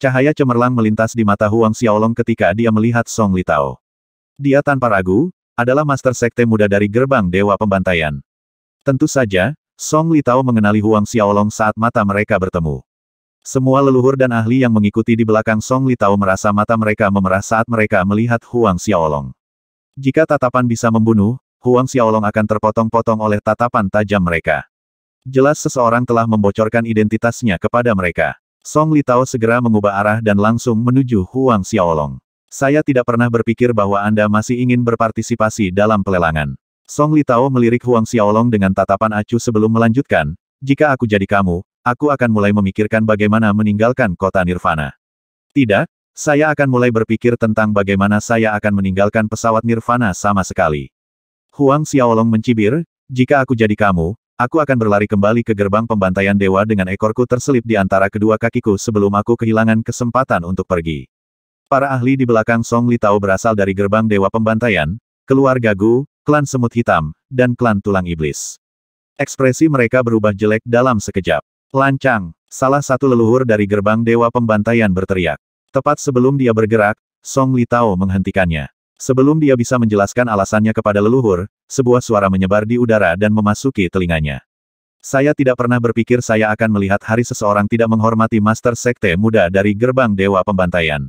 Cahaya cemerlang melintas di mata Huang Xiaolong ketika dia melihat Song Litao. Dia tanpa ragu, adalah Master Sekte Muda dari Gerbang Dewa Pembantaian. Tentu saja, Song Li Tao mengenali Huang Xiaolong saat mata mereka bertemu. Semua leluhur dan ahli yang mengikuti di belakang Song Li Tao merasa mata mereka memerah saat mereka melihat Huang Xiaolong. Jika tatapan bisa membunuh, Huang Xiaolong akan terpotong-potong oleh tatapan tajam mereka. Jelas seseorang telah membocorkan identitasnya kepada mereka. Song Li Tao segera mengubah arah dan langsung menuju Huang Xiaolong. Saya tidak pernah berpikir bahwa Anda masih ingin berpartisipasi dalam pelelangan. Song Li Litao melirik Huang Xiaolong dengan tatapan acuh sebelum melanjutkan, jika aku jadi kamu, aku akan mulai memikirkan bagaimana meninggalkan kota Nirvana. Tidak, saya akan mulai berpikir tentang bagaimana saya akan meninggalkan pesawat Nirvana sama sekali. Huang Xiaolong mencibir, jika aku jadi kamu, aku akan berlari kembali ke gerbang pembantaian dewa dengan ekorku terselip di antara kedua kakiku sebelum aku kehilangan kesempatan untuk pergi. Para ahli di belakang Song Li Tao berasal dari gerbang Dewa Pembantaian, keluarga Gu, klan Semut Hitam, dan klan Tulang Iblis. Ekspresi mereka berubah jelek dalam sekejap. Lancang, salah satu leluhur dari gerbang Dewa Pembantaian berteriak. Tepat sebelum dia bergerak, Song Li Tao menghentikannya. Sebelum dia bisa menjelaskan alasannya kepada leluhur, sebuah suara menyebar di udara dan memasuki telinganya. Saya tidak pernah berpikir saya akan melihat hari seseorang tidak menghormati Master Sekte Muda dari gerbang Dewa Pembantaian.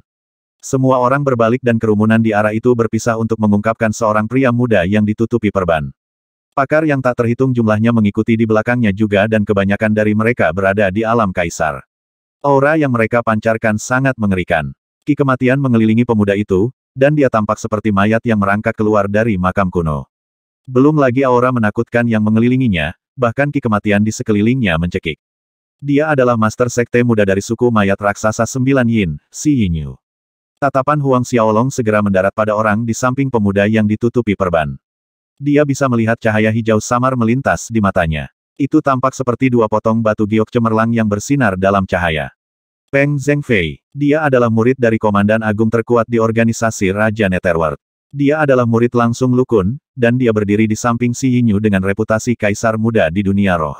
Semua orang berbalik dan kerumunan di arah itu berpisah untuk mengungkapkan seorang pria muda yang ditutupi perban. Pakar yang tak terhitung jumlahnya mengikuti di belakangnya juga dan kebanyakan dari mereka berada di alam kaisar. Aura yang mereka pancarkan sangat mengerikan. Ki kematian mengelilingi pemuda itu, dan dia tampak seperti mayat yang merangkak keluar dari makam kuno. Belum lagi aura menakutkan yang mengelilinginya, bahkan ki kematian di sekelilingnya mencekik. Dia adalah master sekte muda dari suku mayat raksasa sembilan Yin, Si Yinyu. Tatapan Huang Xiaolong segera mendarat pada orang di samping pemuda yang ditutupi perban. Dia bisa melihat cahaya hijau samar melintas di matanya. Itu tampak seperti dua potong batu giok cemerlang yang bersinar dalam cahaya. Peng Zhengfei. Dia adalah murid dari komandan agung terkuat di organisasi Raja Netherworld. Dia adalah murid langsung Lukun, dan dia berdiri di samping Si Yinyu dengan reputasi kaisar muda di dunia roh.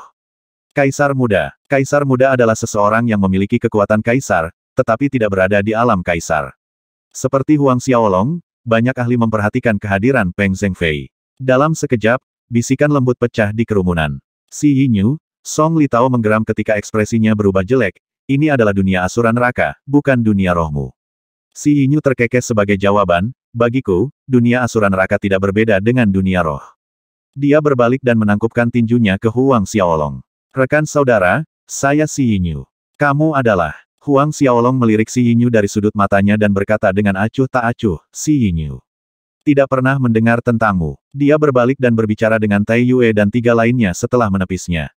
Kaisar muda. Kaisar muda adalah seseorang yang memiliki kekuatan kaisar, tetapi tidak berada di alam kaisar. Seperti Huang Xiaolong, banyak ahli memperhatikan kehadiran Peng Zhengfei. Dalam sekejap, bisikan lembut pecah di kerumunan. Si Yinyu, Song Li Tao menggeram ketika ekspresinya berubah jelek, ini adalah dunia asuran neraka, bukan dunia rohmu. Si Yinyu terkekeh sebagai jawaban, bagiku, dunia asuran neraka tidak berbeda dengan dunia roh. Dia berbalik dan menangkupkan tinjunya ke Huang Xiaolong. Rekan saudara, saya Si Yinyu. Kamu adalah Huang Xiaolong melirik Si Yinyu dari sudut matanya dan berkata dengan acuh tak acuh, Si Yinyu. Tidak pernah mendengar tentangmu. Dia berbalik dan berbicara dengan Tai Yue dan tiga lainnya setelah menepisnya.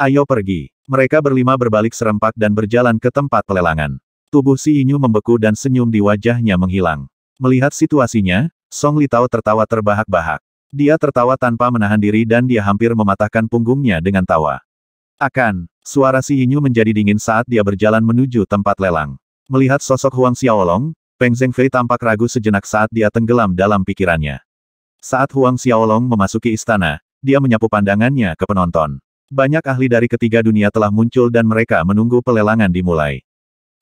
Ayo pergi. Mereka berlima berbalik serempak dan berjalan ke tempat pelelangan. Tubuh Si Yinyu membeku dan senyum di wajahnya menghilang. Melihat situasinya, Song Li Litao tertawa terbahak-bahak. Dia tertawa tanpa menahan diri dan dia hampir mematahkan punggungnya dengan tawa. Akan, suara si Yinyu menjadi dingin saat dia berjalan menuju tempat lelang. Melihat sosok Huang Xiaolong, Peng Zhengfei tampak ragu sejenak saat dia tenggelam dalam pikirannya. Saat Huang Xiaolong memasuki istana, dia menyapu pandangannya ke penonton. Banyak ahli dari ketiga dunia telah muncul dan mereka menunggu pelelangan dimulai.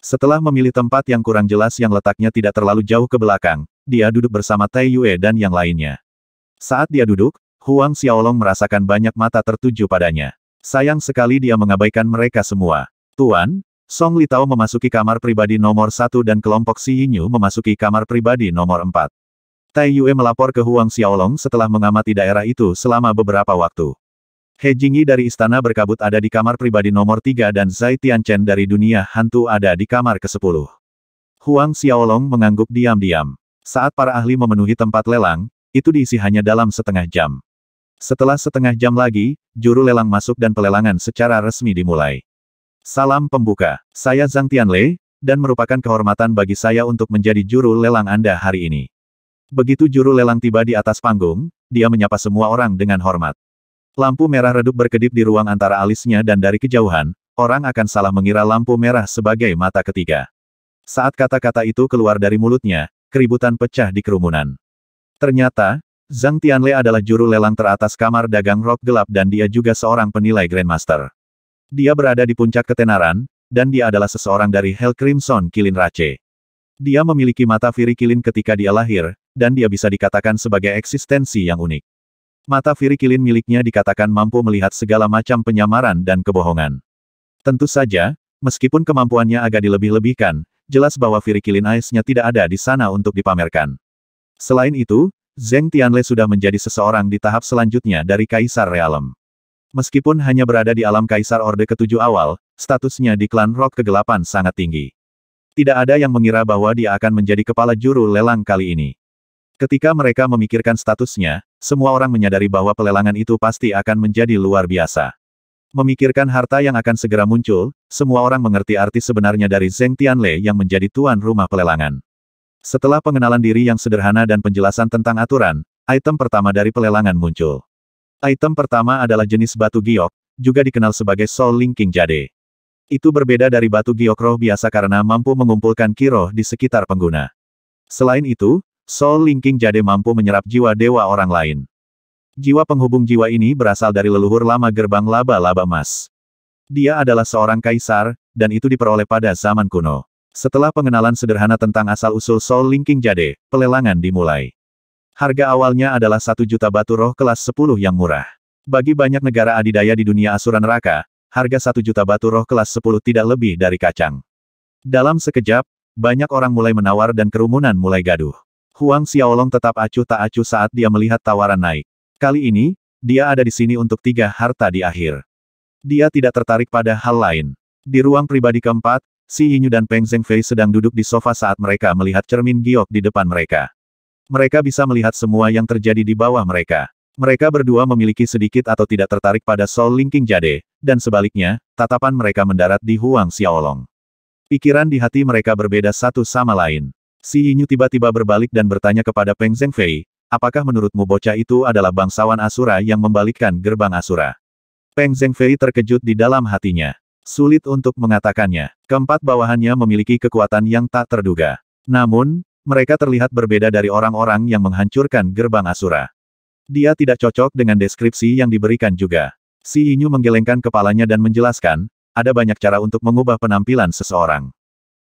Setelah memilih tempat yang kurang jelas yang letaknya tidak terlalu jauh ke belakang, dia duduk bersama Tai Yue dan yang lainnya. Saat dia duduk, Huang Xiaolong merasakan banyak mata tertuju padanya. Sayang sekali dia mengabaikan mereka semua. Tuan, Song Li Litao memasuki kamar pribadi nomor satu dan kelompok Si Yinyu memasuki kamar pribadi nomor empat. Tai Yue melapor ke Huang Xiaolong setelah mengamati daerah itu selama beberapa waktu. He Jingyi dari istana berkabut ada di kamar pribadi nomor tiga dan Zai Tianchen dari dunia hantu ada di kamar ke-10. Huang Xiaolong mengangguk diam-diam. Saat para ahli memenuhi tempat lelang, itu diisi hanya dalam setengah jam. Setelah setengah jam lagi, juru lelang masuk dan pelelangan secara resmi dimulai. Salam pembuka, saya Zhang Tianle, dan merupakan kehormatan bagi saya untuk menjadi juru lelang Anda hari ini. Begitu juru lelang tiba di atas panggung, dia menyapa semua orang dengan hormat. Lampu merah redup berkedip di ruang antara alisnya dan dari kejauhan, orang akan salah mengira lampu merah sebagai mata ketiga. Saat kata-kata itu keluar dari mulutnya, keributan pecah di kerumunan. Ternyata, Zhang Tianle adalah juru lelang teratas kamar dagang rok gelap dan dia juga seorang penilai Grandmaster. Dia berada di puncak ketenaran, dan dia adalah seseorang dari Hell Crimson Kilin Rache. Dia memiliki mata Firi Kilin ketika dia lahir, dan dia bisa dikatakan sebagai eksistensi yang unik. Mata Firi Kilin miliknya dikatakan mampu melihat segala macam penyamaran dan kebohongan. Tentu saja, meskipun kemampuannya agak dilebih-lebihkan, jelas bahwa firi kilin nya tidak ada di sana untuk dipamerkan. Selain itu, Zeng Tianle sudah menjadi seseorang di tahap selanjutnya dari Kaisar Realem. Meskipun hanya berada di alam Kaisar Orde Ketujuh awal, statusnya di klan Rock Kegelapan sangat tinggi. Tidak ada yang mengira bahwa dia akan menjadi kepala juru lelang kali ini. Ketika mereka memikirkan statusnya, semua orang menyadari bahwa pelelangan itu pasti akan menjadi luar biasa. Memikirkan harta yang akan segera muncul, semua orang mengerti arti sebenarnya dari Zeng Tianle yang menjadi tuan rumah pelelangan. Setelah pengenalan diri yang sederhana dan penjelasan tentang aturan, item pertama dari pelelangan muncul. Item pertama adalah jenis batu giok, juga dikenal sebagai Soul Linking Jade. Itu berbeda dari batu giok roh biasa karena mampu mengumpulkan kiroh di sekitar pengguna. Selain itu, Soul Linking Jade mampu menyerap jiwa dewa orang lain. Jiwa penghubung jiwa ini berasal dari leluhur lama gerbang laba-laba emas. Dia adalah seorang kaisar, dan itu diperoleh pada zaman kuno. Setelah pengenalan sederhana tentang asal-usul Soul Linking Jade, pelelangan dimulai. Harga awalnya adalah 1 juta batu roh kelas 10 yang murah. Bagi banyak negara adidaya di dunia asuran neraka, harga 1 juta batu roh kelas 10 tidak lebih dari kacang. Dalam sekejap, banyak orang mulai menawar dan kerumunan mulai gaduh. Huang Xiaolong tetap acuh tak acuh saat dia melihat tawaran naik. Kali ini, dia ada di sini untuk tiga harta di akhir. Dia tidak tertarik pada hal lain. Di ruang pribadi keempat, Si Yinyu dan Peng Zhengfei sedang duduk di sofa saat mereka melihat cermin giok di depan mereka. Mereka bisa melihat semua yang terjadi di bawah mereka. Mereka berdua memiliki sedikit atau tidak tertarik pada Soul Linking Jade, dan sebaliknya, tatapan mereka mendarat di Huang Xiaolong. Pikiran di hati mereka berbeda satu sama lain. Si Yinyu tiba-tiba berbalik dan bertanya kepada Peng Zhengfei, apakah menurutmu bocah itu adalah bangsawan Asura yang membalikkan gerbang Asura? Peng Zhengfei terkejut di dalam hatinya. Sulit untuk mengatakannya. Keempat bawahannya memiliki kekuatan yang tak terduga. Namun, mereka terlihat berbeda dari orang-orang yang menghancurkan gerbang Asura. Dia tidak cocok dengan deskripsi yang diberikan juga. Si Inyu menggelengkan kepalanya dan menjelaskan, ada banyak cara untuk mengubah penampilan seseorang.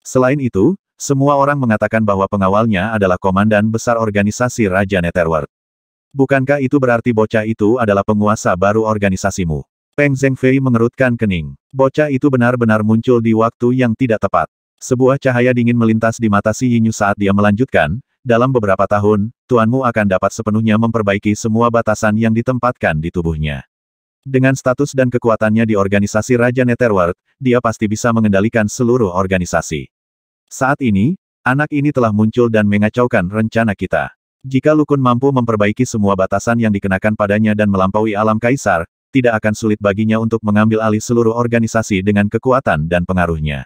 Selain itu, semua orang mengatakan bahwa pengawalnya adalah komandan besar organisasi Raja Netherworld. Bukankah itu berarti bocah itu adalah penguasa baru organisasimu? Peng Zengfei mengerutkan kening. Bocah itu benar-benar muncul di waktu yang tidak tepat. Sebuah cahaya dingin melintas di mata Si Yinyu saat dia melanjutkan, dalam beberapa tahun, tuanmu akan dapat sepenuhnya memperbaiki semua batasan yang ditempatkan di tubuhnya. Dengan status dan kekuatannya di organisasi Raja Netherworld, dia pasti bisa mengendalikan seluruh organisasi. Saat ini, anak ini telah muncul dan mengacaukan rencana kita. Jika Lukun mampu memperbaiki semua batasan yang dikenakan padanya dan melampaui alam kaisar, tidak akan sulit baginya untuk mengambil alih seluruh organisasi dengan kekuatan dan pengaruhnya.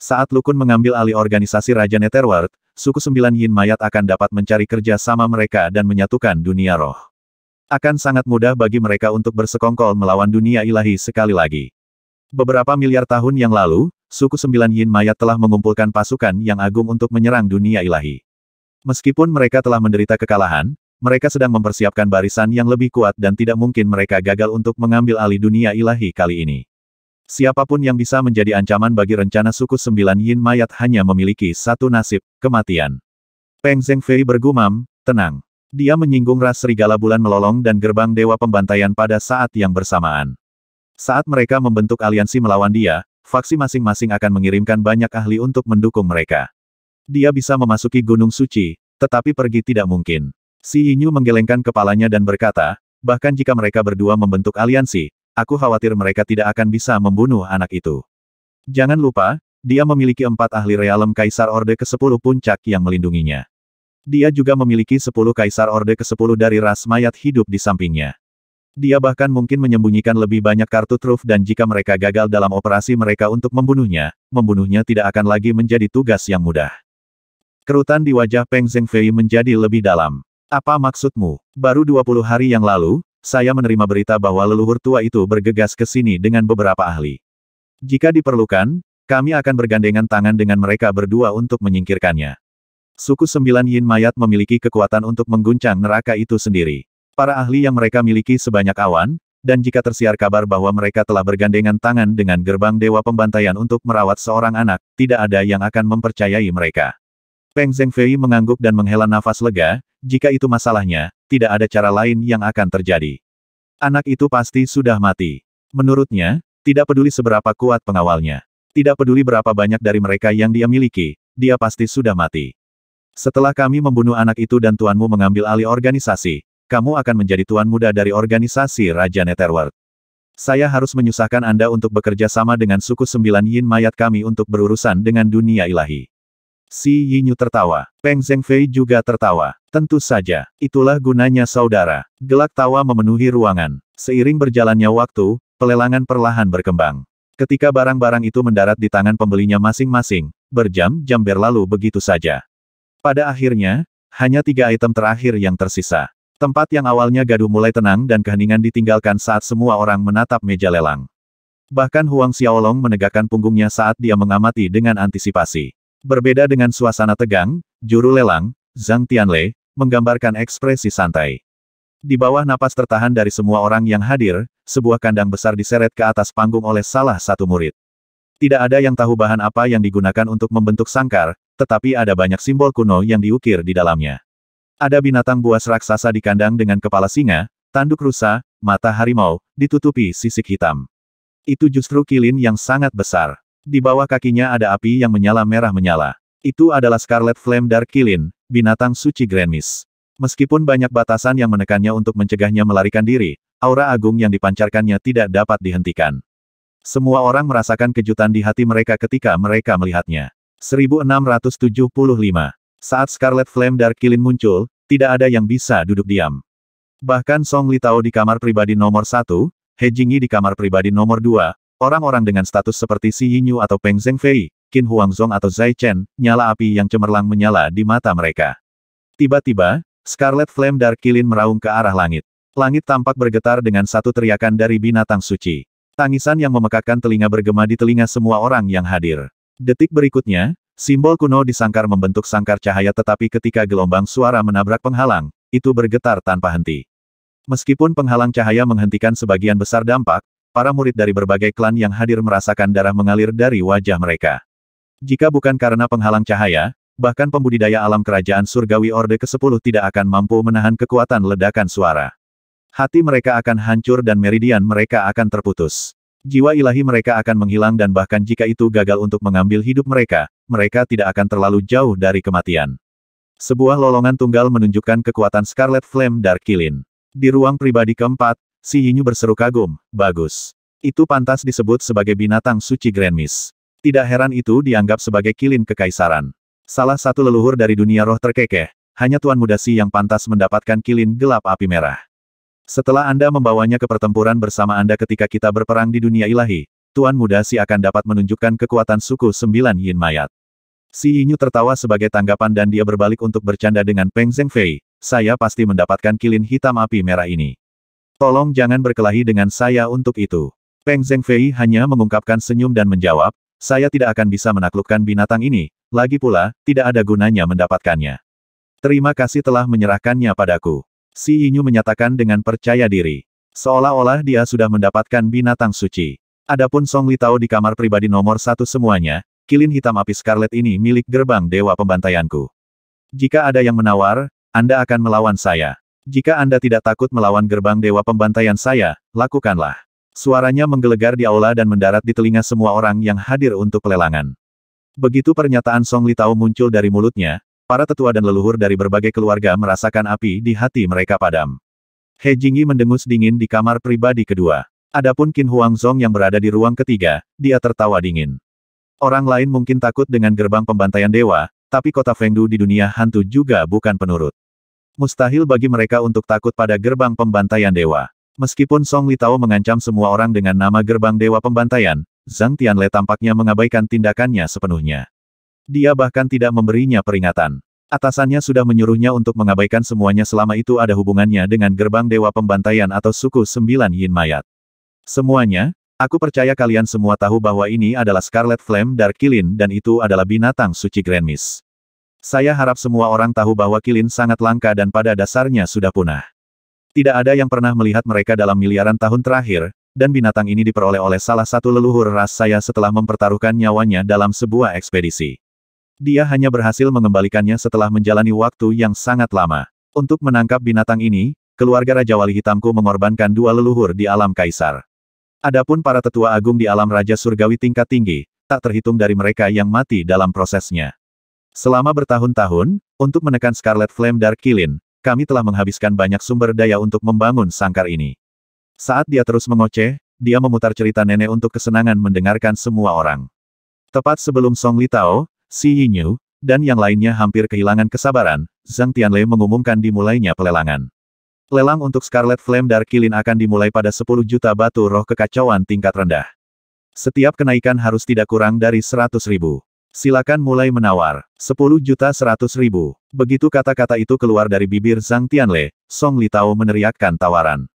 Saat Lukun mengambil alih organisasi Raja Netherworld, suku sembilan Yin Mayat akan dapat mencari kerja sama mereka dan menyatukan dunia roh. Akan sangat mudah bagi mereka untuk bersekongkol melawan dunia ilahi sekali lagi. Beberapa miliar tahun yang lalu, suku sembilan Yin Mayat telah mengumpulkan pasukan yang agung untuk menyerang dunia ilahi. Meskipun mereka telah menderita kekalahan, mereka sedang mempersiapkan barisan yang lebih kuat dan tidak mungkin mereka gagal untuk mengambil alih dunia ilahi kali ini. Siapapun yang bisa menjadi ancaman bagi rencana suku sembilan yin mayat hanya memiliki satu nasib, kematian. Peng Zhengfei bergumam, tenang. Dia menyinggung ras serigala bulan melolong dan gerbang dewa pembantaian pada saat yang bersamaan. Saat mereka membentuk aliansi melawan dia, faksi masing-masing akan mengirimkan banyak ahli untuk mendukung mereka. Dia bisa memasuki Gunung Suci, tetapi pergi tidak mungkin. Si Yinyu menggelengkan kepalanya dan berkata, bahkan jika mereka berdua membentuk aliansi, aku khawatir mereka tidak akan bisa membunuh anak itu. Jangan lupa, dia memiliki empat ahli realem Kaisar Orde ke-10 Puncak yang melindunginya. Dia juga memiliki sepuluh Kaisar Orde ke-10 dari ras mayat hidup di sampingnya. Dia bahkan mungkin menyembunyikan lebih banyak kartu truf dan jika mereka gagal dalam operasi mereka untuk membunuhnya, membunuhnya tidak akan lagi menjadi tugas yang mudah. Kerutan di wajah Peng Zhengfei menjadi lebih dalam. Apa maksudmu? Baru 20 hari yang lalu, saya menerima berita bahwa leluhur tua itu bergegas ke sini dengan beberapa ahli. Jika diperlukan, kami akan bergandengan tangan dengan mereka berdua untuk menyingkirkannya. Suku Sembilan Yin Mayat memiliki kekuatan untuk mengguncang neraka itu sendiri. Para ahli yang mereka miliki sebanyak awan, dan jika tersiar kabar bahwa mereka telah bergandengan tangan dengan gerbang Dewa Pembantaian untuk merawat seorang anak, tidak ada yang akan mempercayai mereka. Peng Zhengfei mengangguk dan menghela nafas lega, jika itu masalahnya, tidak ada cara lain yang akan terjadi. Anak itu pasti sudah mati. Menurutnya, tidak peduli seberapa kuat pengawalnya. Tidak peduli berapa banyak dari mereka yang dia miliki, dia pasti sudah mati. Setelah kami membunuh anak itu dan tuanmu mengambil alih organisasi, kamu akan menjadi tuan muda dari organisasi Raja Netherworld. Saya harus menyusahkan Anda untuk bekerja sama dengan suku sembilan yin mayat kami untuk berurusan dengan dunia ilahi. Si Yinyu tertawa. Peng Zhengfei juga tertawa. Tentu saja, itulah gunanya saudara. Gelak tawa memenuhi ruangan. Seiring berjalannya waktu, pelelangan perlahan berkembang. Ketika barang-barang itu mendarat di tangan pembelinya masing-masing, berjam-jam berlalu begitu saja. Pada akhirnya, hanya tiga item terakhir yang tersisa. Tempat yang awalnya gaduh mulai tenang dan keheningan ditinggalkan saat semua orang menatap meja lelang. Bahkan Huang Xiaolong menegakkan punggungnya saat dia mengamati dengan antisipasi. Berbeda dengan suasana tegang, juru lelang, Zhang Tianle, menggambarkan ekspresi santai. Di bawah napas tertahan dari semua orang yang hadir, sebuah kandang besar diseret ke atas panggung oleh salah satu murid. Tidak ada yang tahu bahan apa yang digunakan untuk membentuk sangkar, tetapi ada banyak simbol kuno yang diukir di dalamnya. Ada binatang buas raksasa di kandang dengan kepala singa, tanduk rusa, mata harimau, ditutupi sisik hitam. Itu justru kilin yang sangat besar. Di bawah kakinya ada api yang menyala merah-menyala. Itu adalah Scarlet Flame Dark Kilin, binatang suci Grand Meskipun banyak batasan yang menekannya untuk mencegahnya melarikan diri, aura agung yang dipancarkannya tidak dapat dihentikan. Semua orang merasakan kejutan di hati mereka ketika mereka melihatnya. 1675. Saat Scarlet Flame Dark Kilin muncul, tidak ada yang bisa duduk diam. Bahkan Song Li Tao di kamar pribadi nomor satu, He Jingyi di kamar pribadi nomor dua. Orang-orang dengan status seperti Si Yinyu atau Peng Zhengfei, Qin Huangzong atau Zai Chen, nyala api yang cemerlang menyala di mata mereka. Tiba-tiba, Scarlet Flame Dark Kilin meraung ke arah langit. Langit tampak bergetar dengan satu teriakan dari binatang suci. Tangisan yang memekakkan telinga bergema di telinga semua orang yang hadir. Detik berikutnya, simbol kuno di sangkar membentuk sangkar cahaya tetapi ketika gelombang suara menabrak penghalang, itu bergetar tanpa henti. Meskipun penghalang cahaya menghentikan sebagian besar dampak, para murid dari berbagai klan yang hadir merasakan darah mengalir dari wajah mereka. Jika bukan karena penghalang cahaya, bahkan pembudidaya alam kerajaan surgawi Orde ke-10 tidak akan mampu menahan kekuatan ledakan suara. Hati mereka akan hancur dan meridian mereka akan terputus. Jiwa ilahi mereka akan menghilang dan bahkan jika itu gagal untuk mengambil hidup mereka, mereka tidak akan terlalu jauh dari kematian. Sebuah lolongan tunggal menunjukkan kekuatan Scarlet Flame Darkilin. Di ruang pribadi keempat, Si Yinyu berseru kagum, bagus. Itu pantas disebut sebagai binatang suci Grand Miss. Tidak heran itu dianggap sebagai kilin kekaisaran. Salah satu leluhur dari dunia roh terkekeh, hanya Tuan Muda Si yang pantas mendapatkan kilin gelap api merah. Setelah Anda membawanya ke pertempuran bersama Anda ketika kita berperang di dunia ilahi, Tuan Muda Si akan dapat menunjukkan kekuatan suku sembilan Yin Mayat. Si Yinyu tertawa sebagai tanggapan dan dia berbalik untuk bercanda dengan Peng Zeng saya pasti mendapatkan kilin hitam api merah ini. Tolong jangan berkelahi dengan saya untuk itu. Peng Zhengfei hanya mengungkapkan senyum dan menjawab, saya tidak akan bisa menaklukkan binatang ini, lagi pula, tidak ada gunanya mendapatkannya. Terima kasih telah menyerahkannya padaku. Si Inyu menyatakan dengan percaya diri. Seolah-olah dia sudah mendapatkan binatang suci. Adapun Song Li Tao di kamar pribadi nomor satu semuanya, kilin hitam api Scarlet ini milik gerbang Dewa Pembantaianku. Jika ada yang menawar, Anda akan melawan saya. Jika Anda tidak takut melawan gerbang dewa pembantaian saya, lakukanlah. Suaranya menggelegar di aula dan mendarat di telinga semua orang yang hadir untuk pelelangan. Begitu pernyataan Song Litau muncul dari mulutnya, para tetua dan leluhur dari berbagai keluarga merasakan api di hati mereka padam. He Jingyi mendengus dingin di kamar pribadi kedua. Adapun Qin Huangzong yang berada di ruang ketiga, dia tertawa dingin. Orang lain mungkin takut dengan gerbang pembantaian dewa, tapi kota Fengdu di dunia hantu juga bukan penurut. Mustahil bagi mereka untuk takut pada gerbang pembantaian dewa. Meskipun Song Li Tao mengancam semua orang dengan nama gerbang dewa pembantaian, Zhang Tianle tampaknya mengabaikan tindakannya sepenuhnya. Dia bahkan tidak memberinya peringatan. Atasannya sudah menyuruhnya untuk mengabaikan semuanya selama itu ada hubungannya dengan gerbang dewa pembantaian atau suku sembilan yin mayat. Semuanya, aku percaya kalian semua tahu bahwa ini adalah Scarlet Flame Dark Kilin dan itu adalah binatang suci Grand Miss. Saya harap semua orang tahu bahwa kilin sangat langka dan pada dasarnya sudah punah. Tidak ada yang pernah melihat mereka dalam miliaran tahun terakhir, dan binatang ini diperoleh oleh salah satu leluhur ras saya setelah mempertaruhkan nyawanya dalam sebuah ekspedisi. Dia hanya berhasil mengembalikannya setelah menjalani waktu yang sangat lama. Untuk menangkap binatang ini, keluarga Raja Wali Hitamku mengorbankan dua leluhur di alam kaisar. Adapun para tetua agung di alam Raja Surgawi tingkat tinggi, tak terhitung dari mereka yang mati dalam prosesnya. Selama bertahun-tahun, untuk menekan Scarlet Flame Dark Kilin, kami telah menghabiskan banyak sumber daya untuk membangun sangkar ini. Saat dia terus mengoceh, dia memutar cerita nenek untuk kesenangan mendengarkan semua orang. Tepat sebelum Song Li Tao, Si Yinyu, dan yang lainnya hampir kehilangan kesabaran, Zhang Tianlei mengumumkan dimulainya pelelangan. Lelang untuk Scarlet Flame Dark Darkilin akan dimulai pada 10 juta batu roh kekacauan tingkat rendah. Setiap kenaikan harus tidak kurang dari 100 ribu. Silakan mulai menawar. 10 juta 100 ribu. Begitu kata-kata itu keluar dari bibir Zhang Tianle, Song Li Tao meneriakkan tawaran.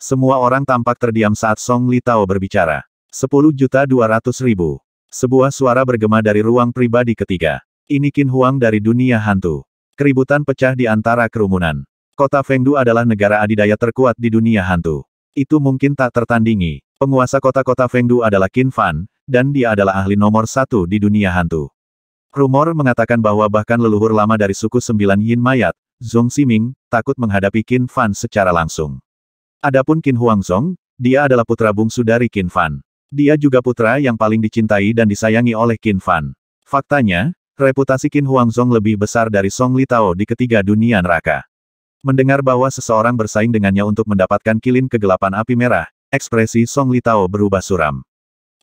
Semua orang tampak terdiam saat Song Li Tao berbicara. 10 juta 200 ribu. Sebuah suara bergema dari ruang pribadi ketiga. Ini Qin Huang dari dunia hantu. Keributan pecah di antara kerumunan. Kota Fengdu adalah negara adidaya terkuat di dunia hantu. Itu mungkin tak tertandingi. Penguasa kota-kota Fengdu adalah Qin Fan, dan dia adalah ahli nomor satu di dunia hantu. Rumor mengatakan bahwa bahkan leluhur lama dari suku sembilan Yin Mayat, Zhong Siming, takut menghadapi Qin Fan secara langsung. Adapun Qin Huangzong, dia adalah putra bungsu dari Qin Fan. Dia juga putra yang paling dicintai dan disayangi oleh Qin Fan. Faktanya, reputasi Qin Huangzong lebih besar dari Song Li Tao di ketiga dunia neraka. Mendengar bahwa seseorang bersaing dengannya untuk mendapatkan kilin kegelapan api merah, ekspresi Song Li Tao berubah suram.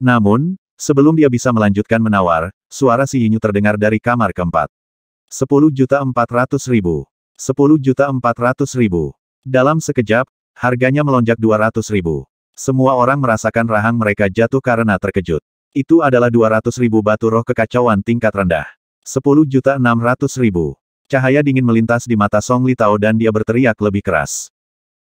Namun, sebelum dia bisa melanjutkan menawar, suara si Yinyu terdengar dari kamar keempat. Sepuluh juta empat ratus ribu. juta empat ratus ribu. Dalam sekejap, harganya melonjak dua ratus ribu. Semua orang merasakan rahang mereka jatuh karena terkejut. Itu adalah dua ratus ribu batu roh kekacauan tingkat rendah. Sepuluh juta enam ratus ribu. Cahaya dingin melintas di mata Song Li Tao dan dia berteriak lebih keras.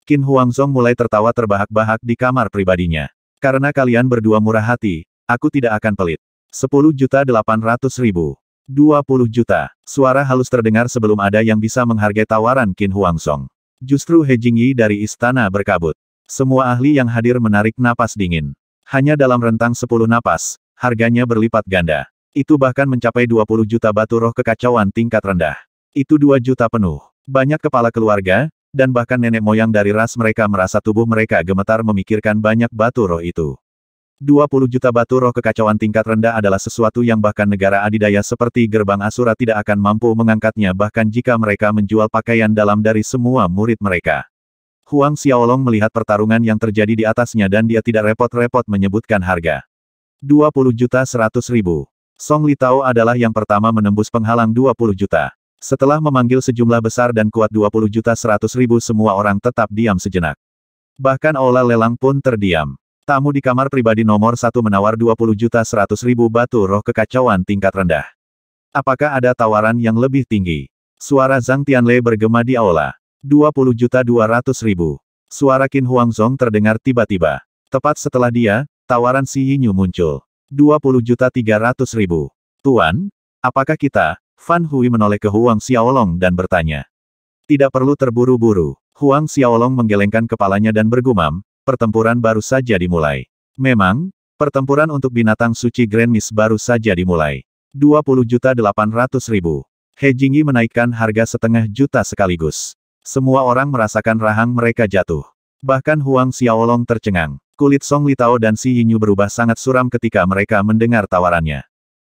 Qin Huangzong mulai tertawa terbahak-bahak di kamar pribadinya. Karena kalian berdua murah hati, aku tidak akan pelit. 10 juta 800 ribu. 20 juta. Suara halus terdengar sebelum ada yang bisa menghargai tawaran Qin Huangsong. Justru He Jingyi dari istana berkabut. Semua ahli yang hadir menarik napas dingin. Hanya dalam rentang 10 napas, harganya berlipat ganda. Itu bahkan mencapai 20 juta batu roh kekacauan tingkat rendah. Itu 2 juta penuh. Banyak kepala keluarga, dan bahkan nenek moyang dari ras mereka merasa tubuh mereka gemetar memikirkan banyak batu roh itu. 20 juta batu roh kekacauan tingkat rendah adalah sesuatu yang bahkan negara adidaya seperti gerbang Asura tidak akan mampu mengangkatnya bahkan jika mereka menjual pakaian dalam dari semua murid mereka. Huang Xiaolong melihat pertarungan yang terjadi di atasnya dan dia tidak repot-repot menyebutkan harga. 20 juta 100 ribu. Song Litao adalah yang pertama menembus penghalang 20 juta. Setelah memanggil sejumlah besar dan kuat 20 juta 100 ribu semua orang tetap diam sejenak. Bahkan aula lelang pun terdiam. Tamu di kamar pribadi nomor satu menawar 20 juta 100 ribu batu roh kekacauan tingkat rendah. Apakah ada tawaran yang lebih tinggi? Suara Zhang Tianle bergema di aula. 20 juta 200 ribu. Suara Qin Huangzong terdengar tiba-tiba. Tepat setelah dia, tawaran Si Yinyu muncul. 20 juta 300 ribu. Tuan, apakah kita, Fan Hui menoleh ke Huang Xiaolong dan bertanya. Tidak perlu terburu-buru. Huang Xiaolong menggelengkan kepalanya dan bergumam, pertempuran baru saja dimulai. Memang, pertempuran untuk binatang suci Grand Miss baru saja dimulai. 20.800.000. He Jingyi menaikkan harga setengah juta sekaligus. Semua orang merasakan rahang mereka jatuh. Bahkan Huang Xiaolong tercengang. Kulit Song Li Litao dan Si Yinyu berubah sangat suram ketika mereka mendengar tawarannya.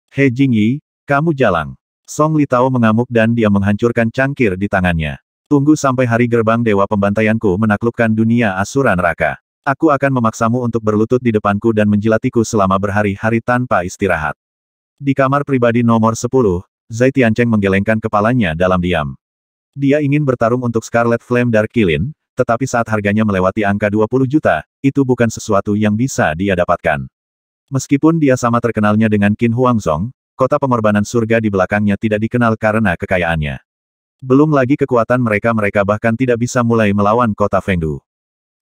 He Jingyi, kamu jalang. Song Li Tao mengamuk dan dia menghancurkan cangkir di tangannya. Tunggu sampai hari gerbang dewa pembantaianku menaklukkan dunia asura neraka. Aku akan memaksamu untuk berlutut di depanku dan menjilatiku selama berhari-hari tanpa istirahat. Di kamar pribadi nomor 10, Zai Tiancheng menggelengkan kepalanya dalam diam. Dia ingin bertarung untuk Scarlet Flame Dark Kilin, tetapi saat harganya melewati angka 20 juta, itu bukan sesuatu yang bisa dia dapatkan. Meskipun dia sama terkenalnya dengan Qin Huangzong, kota pengorbanan surga di belakangnya tidak dikenal karena kekayaannya. Belum lagi kekuatan mereka-mereka bahkan tidak bisa mulai melawan kota Fengdu.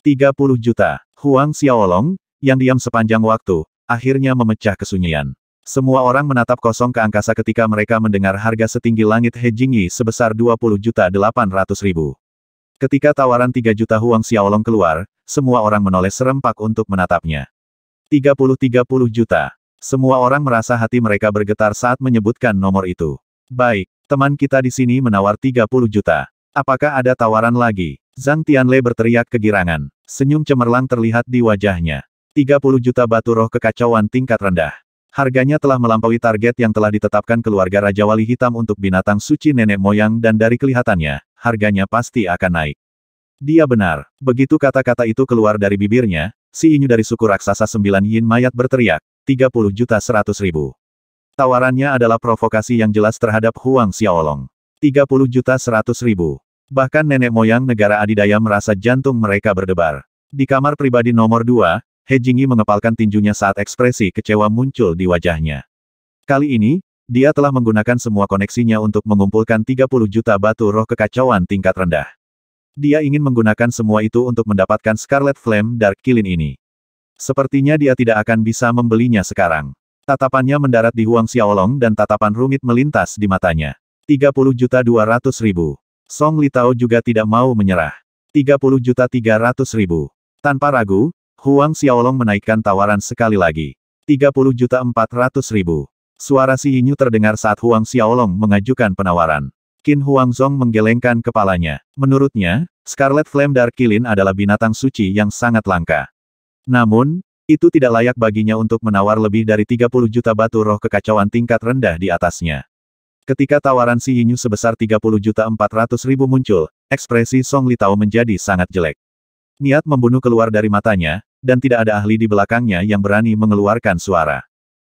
30 juta, Huang Xiaolong, yang diam sepanjang waktu, akhirnya memecah kesunyian. Semua orang menatap kosong ke angkasa ketika mereka mendengar harga setinggi langit He Jingyi sebesar 20 juta 800 ribu. Ketika tawaran 3 juta Huang Xiaolong keluar, semua orang menoleh serempak untuk menatapnya. 30-30 juta, semua orang merasa hati mereka bergetar saat menyebutkan nomor itu. Baik, teman kita di sini menawar 30 juta. Apakah ada tawaran lagi? Zhang Tianle berteriak kegirangan. Senyum cemerlang terlihat di wajahnya. 30 juta batu roh kekacauan tingkat rendah. Harganya telah melampaui target yang telah ditetapkan keluarga Raja Wali Hitam untuk binatang suci nenek moyang dan dari kelihatannya, harganya pasti akan naik. Dia benar. Begitu kata-kata itu keluar dari bibirnya, si Inyu dari suku raksasa sembilan Yin Mayat berteriak, 30 juta 100 ribu. Tawarannya adalah provokasi yang jelas terhadap Huang Xiaolong. 30 juta 100 ribu. Bahkan nenek moyang negara adidaya merasa jantung mereka berdebar. Di kamar pribadi nomor 2, He Jingyi mengepalkan tinjunya saat ekspresi kecewa muncul di wajahnya. Kali ini, dia telah menggunakan semua koneksinya untuk mengumpulkan 30 juta batu roh kekacauan tingkat rendah. Dia ingin menggunakan semua itu untuk mendapatkan Scarlet Flame Dark Kilin ini. Sepertinya dia tidak akan bisa membelinya sekarang. Tatapannya mendarat di Huang Xiaolong dan tatapan rumit melintas di matanya. 30 juta 200 ribu. Song Litao juga tidak mau menyerah. 30 juta 300 ribu. Tanpa ragu, Huang Xiaolong menaikkan tawaran sekali lagi. 30 juta 400 ribu. Suara Si Yinyu terdengar saat Huang Xiaolong mengajukan penawaran. Qin Huangzong menggelengkan kepalanya. Menurutnya, Scarlet Flame Dark Kilin adalah binatang suci yang sangat langka. Namun, itu tidak layak baginya untuk menawar lebih dari 30 juta batu roh kekacauan tingkat rendah di atasnya. Ketika tawaran Si Yinyu sebesar 30 juta 400 ribu muncul, ekspresi Song Li Tao menjadi sangat jelek. Niat membunuh keluar dari matanya, dan tidak ada ahli di belakangnya yang berani mengeluarkan suara.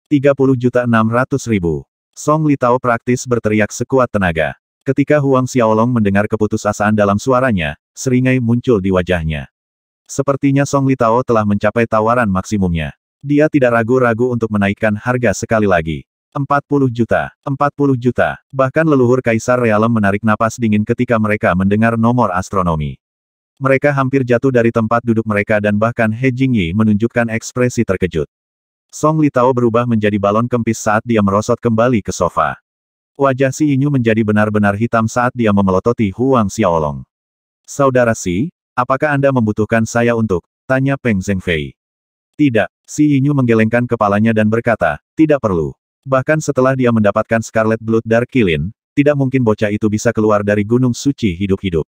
30 juta 600 ribu. Song Li Tao praktis berteriak sekuat tenaga. Ketika Huang Xiaolong mendengar keputusasaan dalam suaranya, seringai muncul di wajahnya. Sepertinya Song Li Tao telah mencapai tawaran maksimumnya. Dia tidak ragu-ragu untuk menaikkan harga sekali lagi. 40 juta, 40 juta. Bahkan leluhur Kaisar Realem menarik napas dingin ketika mereka mendengar nomor astronomi. Mereka hampir jatuh dari tempat duduk mereka dan bahkan He Jingyi menunjukkan ekspresi terkejut. Song Li Tao berubah menjadi balon kempis saat dia merosot kembali ke sofa. Wajah Si Inyu menjadi benar-benar hitam saat dia memelototi Huang Xiaolong. Saudara Si, Apakah Anda membutuhkan saya untuk? Tanya Peng Zhengfei. Tidak, si Yinyu menggelengkan kepalanya dan berkata, tidak perlu. Bahkan setelah dia mendapatkan Scarlet Blood Dark Kilin, tidak mungkin bocah itu bisa keluar dari Gunung Suci hidup-hidup.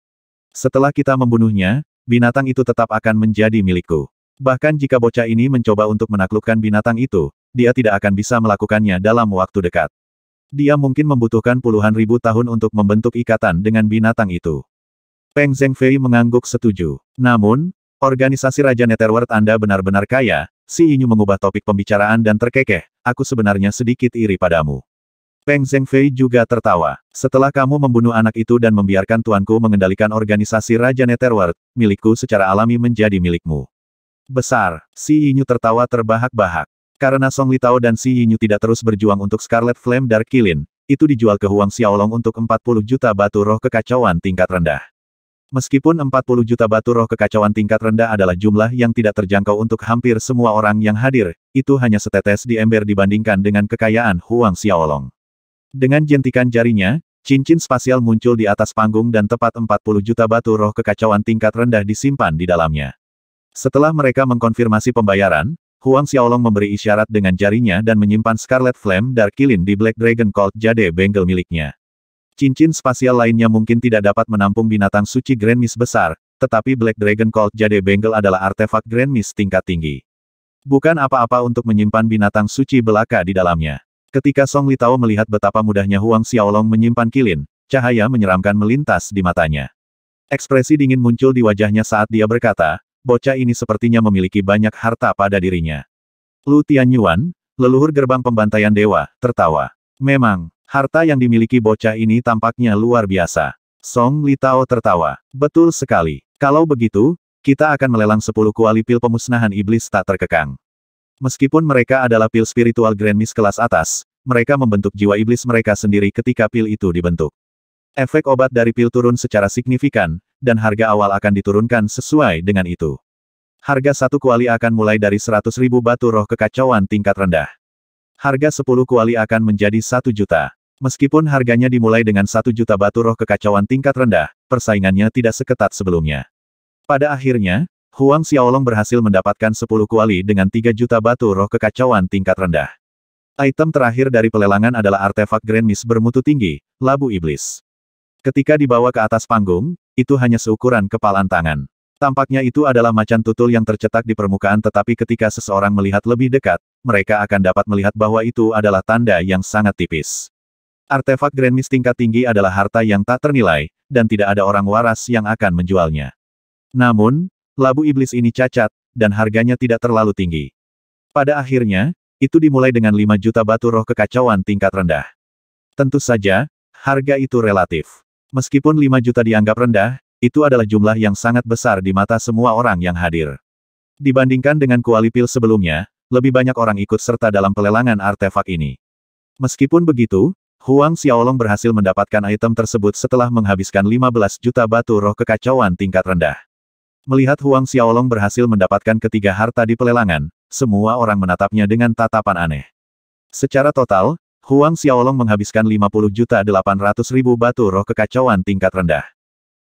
Setelah kita membunuhnya, binatang itu tetap akan menjadi milikku. Bahkan jika bocah ini mencoba untuk menaklukkan binatang itu, dia tidak akan bisa melakukannya dalam waktu dekat. Dia mungkin membutuhkan puluhan ribu tahun untuk membentuk ikatan dengan binatang itu. Peng Zhengfei mengangguk setuju. Namun, organisasi Raja Netherworld Anda benar-benar kaya, si Yinyu mengubah topik pembicaraan dan terkekeh, aku sebenarnya sedikit iri padamu. Peng Zhengfei juga tertawa. Setelah kamu membunuh anak itu dan membiarkan tuanku mengendalikan organisasi Raja Netherworld, milikku secara alami menjadi milikmu. Besar, si Yinyu tertawa terbahak-bahak. Karena Song Li Litao dan si Yinyu tidak terus berjuang untuk Scarlet Flame Dark Kilin, itu dijual ke Huang Xiaolong untuk 40 juta batu roh kekacauan tingkat rendah. Meskipun 40 juta batu roh kekacauan tingkat rendah adalah jumlah yang tidak terjangkau untuk hampir semua orang yang hadir, itu hanya setetes di ember dibandingkan dengan kekayaan Huang Xiaolong. Dengan jentikan jarinya, cincin spasial muncul di atas panggung dan tepat 40 juta batu roh kekacauan tingkat rendah disimpan di dalamnya. Setelah mereka mengkonfirmasi pembayaran, Huang Xiaolong memberi isyarat dengan jarinya dan menyimpan Scarlet Flame Dark Kilin di Black Dragon Cult Jade Bengal miliknya. Cincin spasial lainnya mungkin tidak dapat menampung binatang suci Grand Miss besar, tetapi Black Dragon Cult Jade Bengal adalah artefak Grand Miss tingkat tinggi. Bukan apa-apa untuk menyimpan binatang suci belaka di dalamnya. Ketika Song Li Litao melihat betapa mudahnya Huang Xiaolong menyimpan kilin, cahaya menyeramkan melintas di matanya. Ekspresi dingin muncul di wajahnya saat dia berkata, bocah ini sepertinya memiliki banyak harta pada dirinya. Lu Tianyuan, leluhur gerbang pembantaian dewa, tertawa. Memang, Harta yang dimiliki bocah ini tampaknya luar biasa. Song Litao tertawa. Betul sekali. Kalau begitu, kita akan melelang sepuluh kuali pil pemusnahan iblis tak terkekang. Meskipun mereka adalah pil spiritual Grand Miss kelas atas, mereka membentuk jiwa iblis mereka sendiri ketika pil itu dibentuk. Efek obat dari pil turun secara signifikan, dan harga awal akan diturunkan sesuai dengan itu. Harga satu kuali akan mulai dari seratus ribu batu roh kekacauan tingkat rendah. Harga sepuluh kuali akan menjadi satu juta. Meskipun harganya dimulai dengan satu juta batu roh kekacauan tingkat rendah, persaingannya tidak seketat sebelumnya. Pada akhirnya, Huang Xiaolong berhasil mendapatkan 10 kuali dengan 3 juta batu roh kekacauan tingkat rendah. Item terakhir dari pelelangan adalah artefak Grand Miss bermutu tinggi, Labu Iblis. Ketika dibawa ke atas panggung, itu hanya seukuran kepalan tangan. Tampaknya itu adalah macan tutul yang tercetak di permukaan tetapi ketika seseorang melihat lebih dekat, mereka akan dapat melihat bahwa itu adalah tanda yang sangat tipis. Artefak Grand Mist tingkat tinggi adalah harta yang tak ternilai, dan tidak ada orang waras yang akan menjualnya. Namun, labu iblis ini cacat, dan harganya tidak terlalu tinggi. Pada akhirnya, itu dimulai dengan 5 juta batu roh kekacauan tingkat rendah. Tentu saja, harga itu relatif. Meskipun 5 juta dianggap rendah, itu adalah jumlah yang sangat besar di mata semua orang yang hadir. Dibandingkan dengan kuali pil sebelumnya, lebih banyak orang ikut serta dalam pelelangan artefak ini. Meskipun begitu, Huang Xiaolong berhasil mendapatkan item tersebut setelah menghabiskan 15 juta batu roh kekacauan tingkat rendah. Melihat Huang Xiaolong berhasil mendapatkan ketiga harta di pelelangan, semua orang menatapnya dengan tatapan aneh. Secara total, Huang Xiaolong menghabiskan 50 juta 800 ribu batu roh kekacauan tingkat rendah.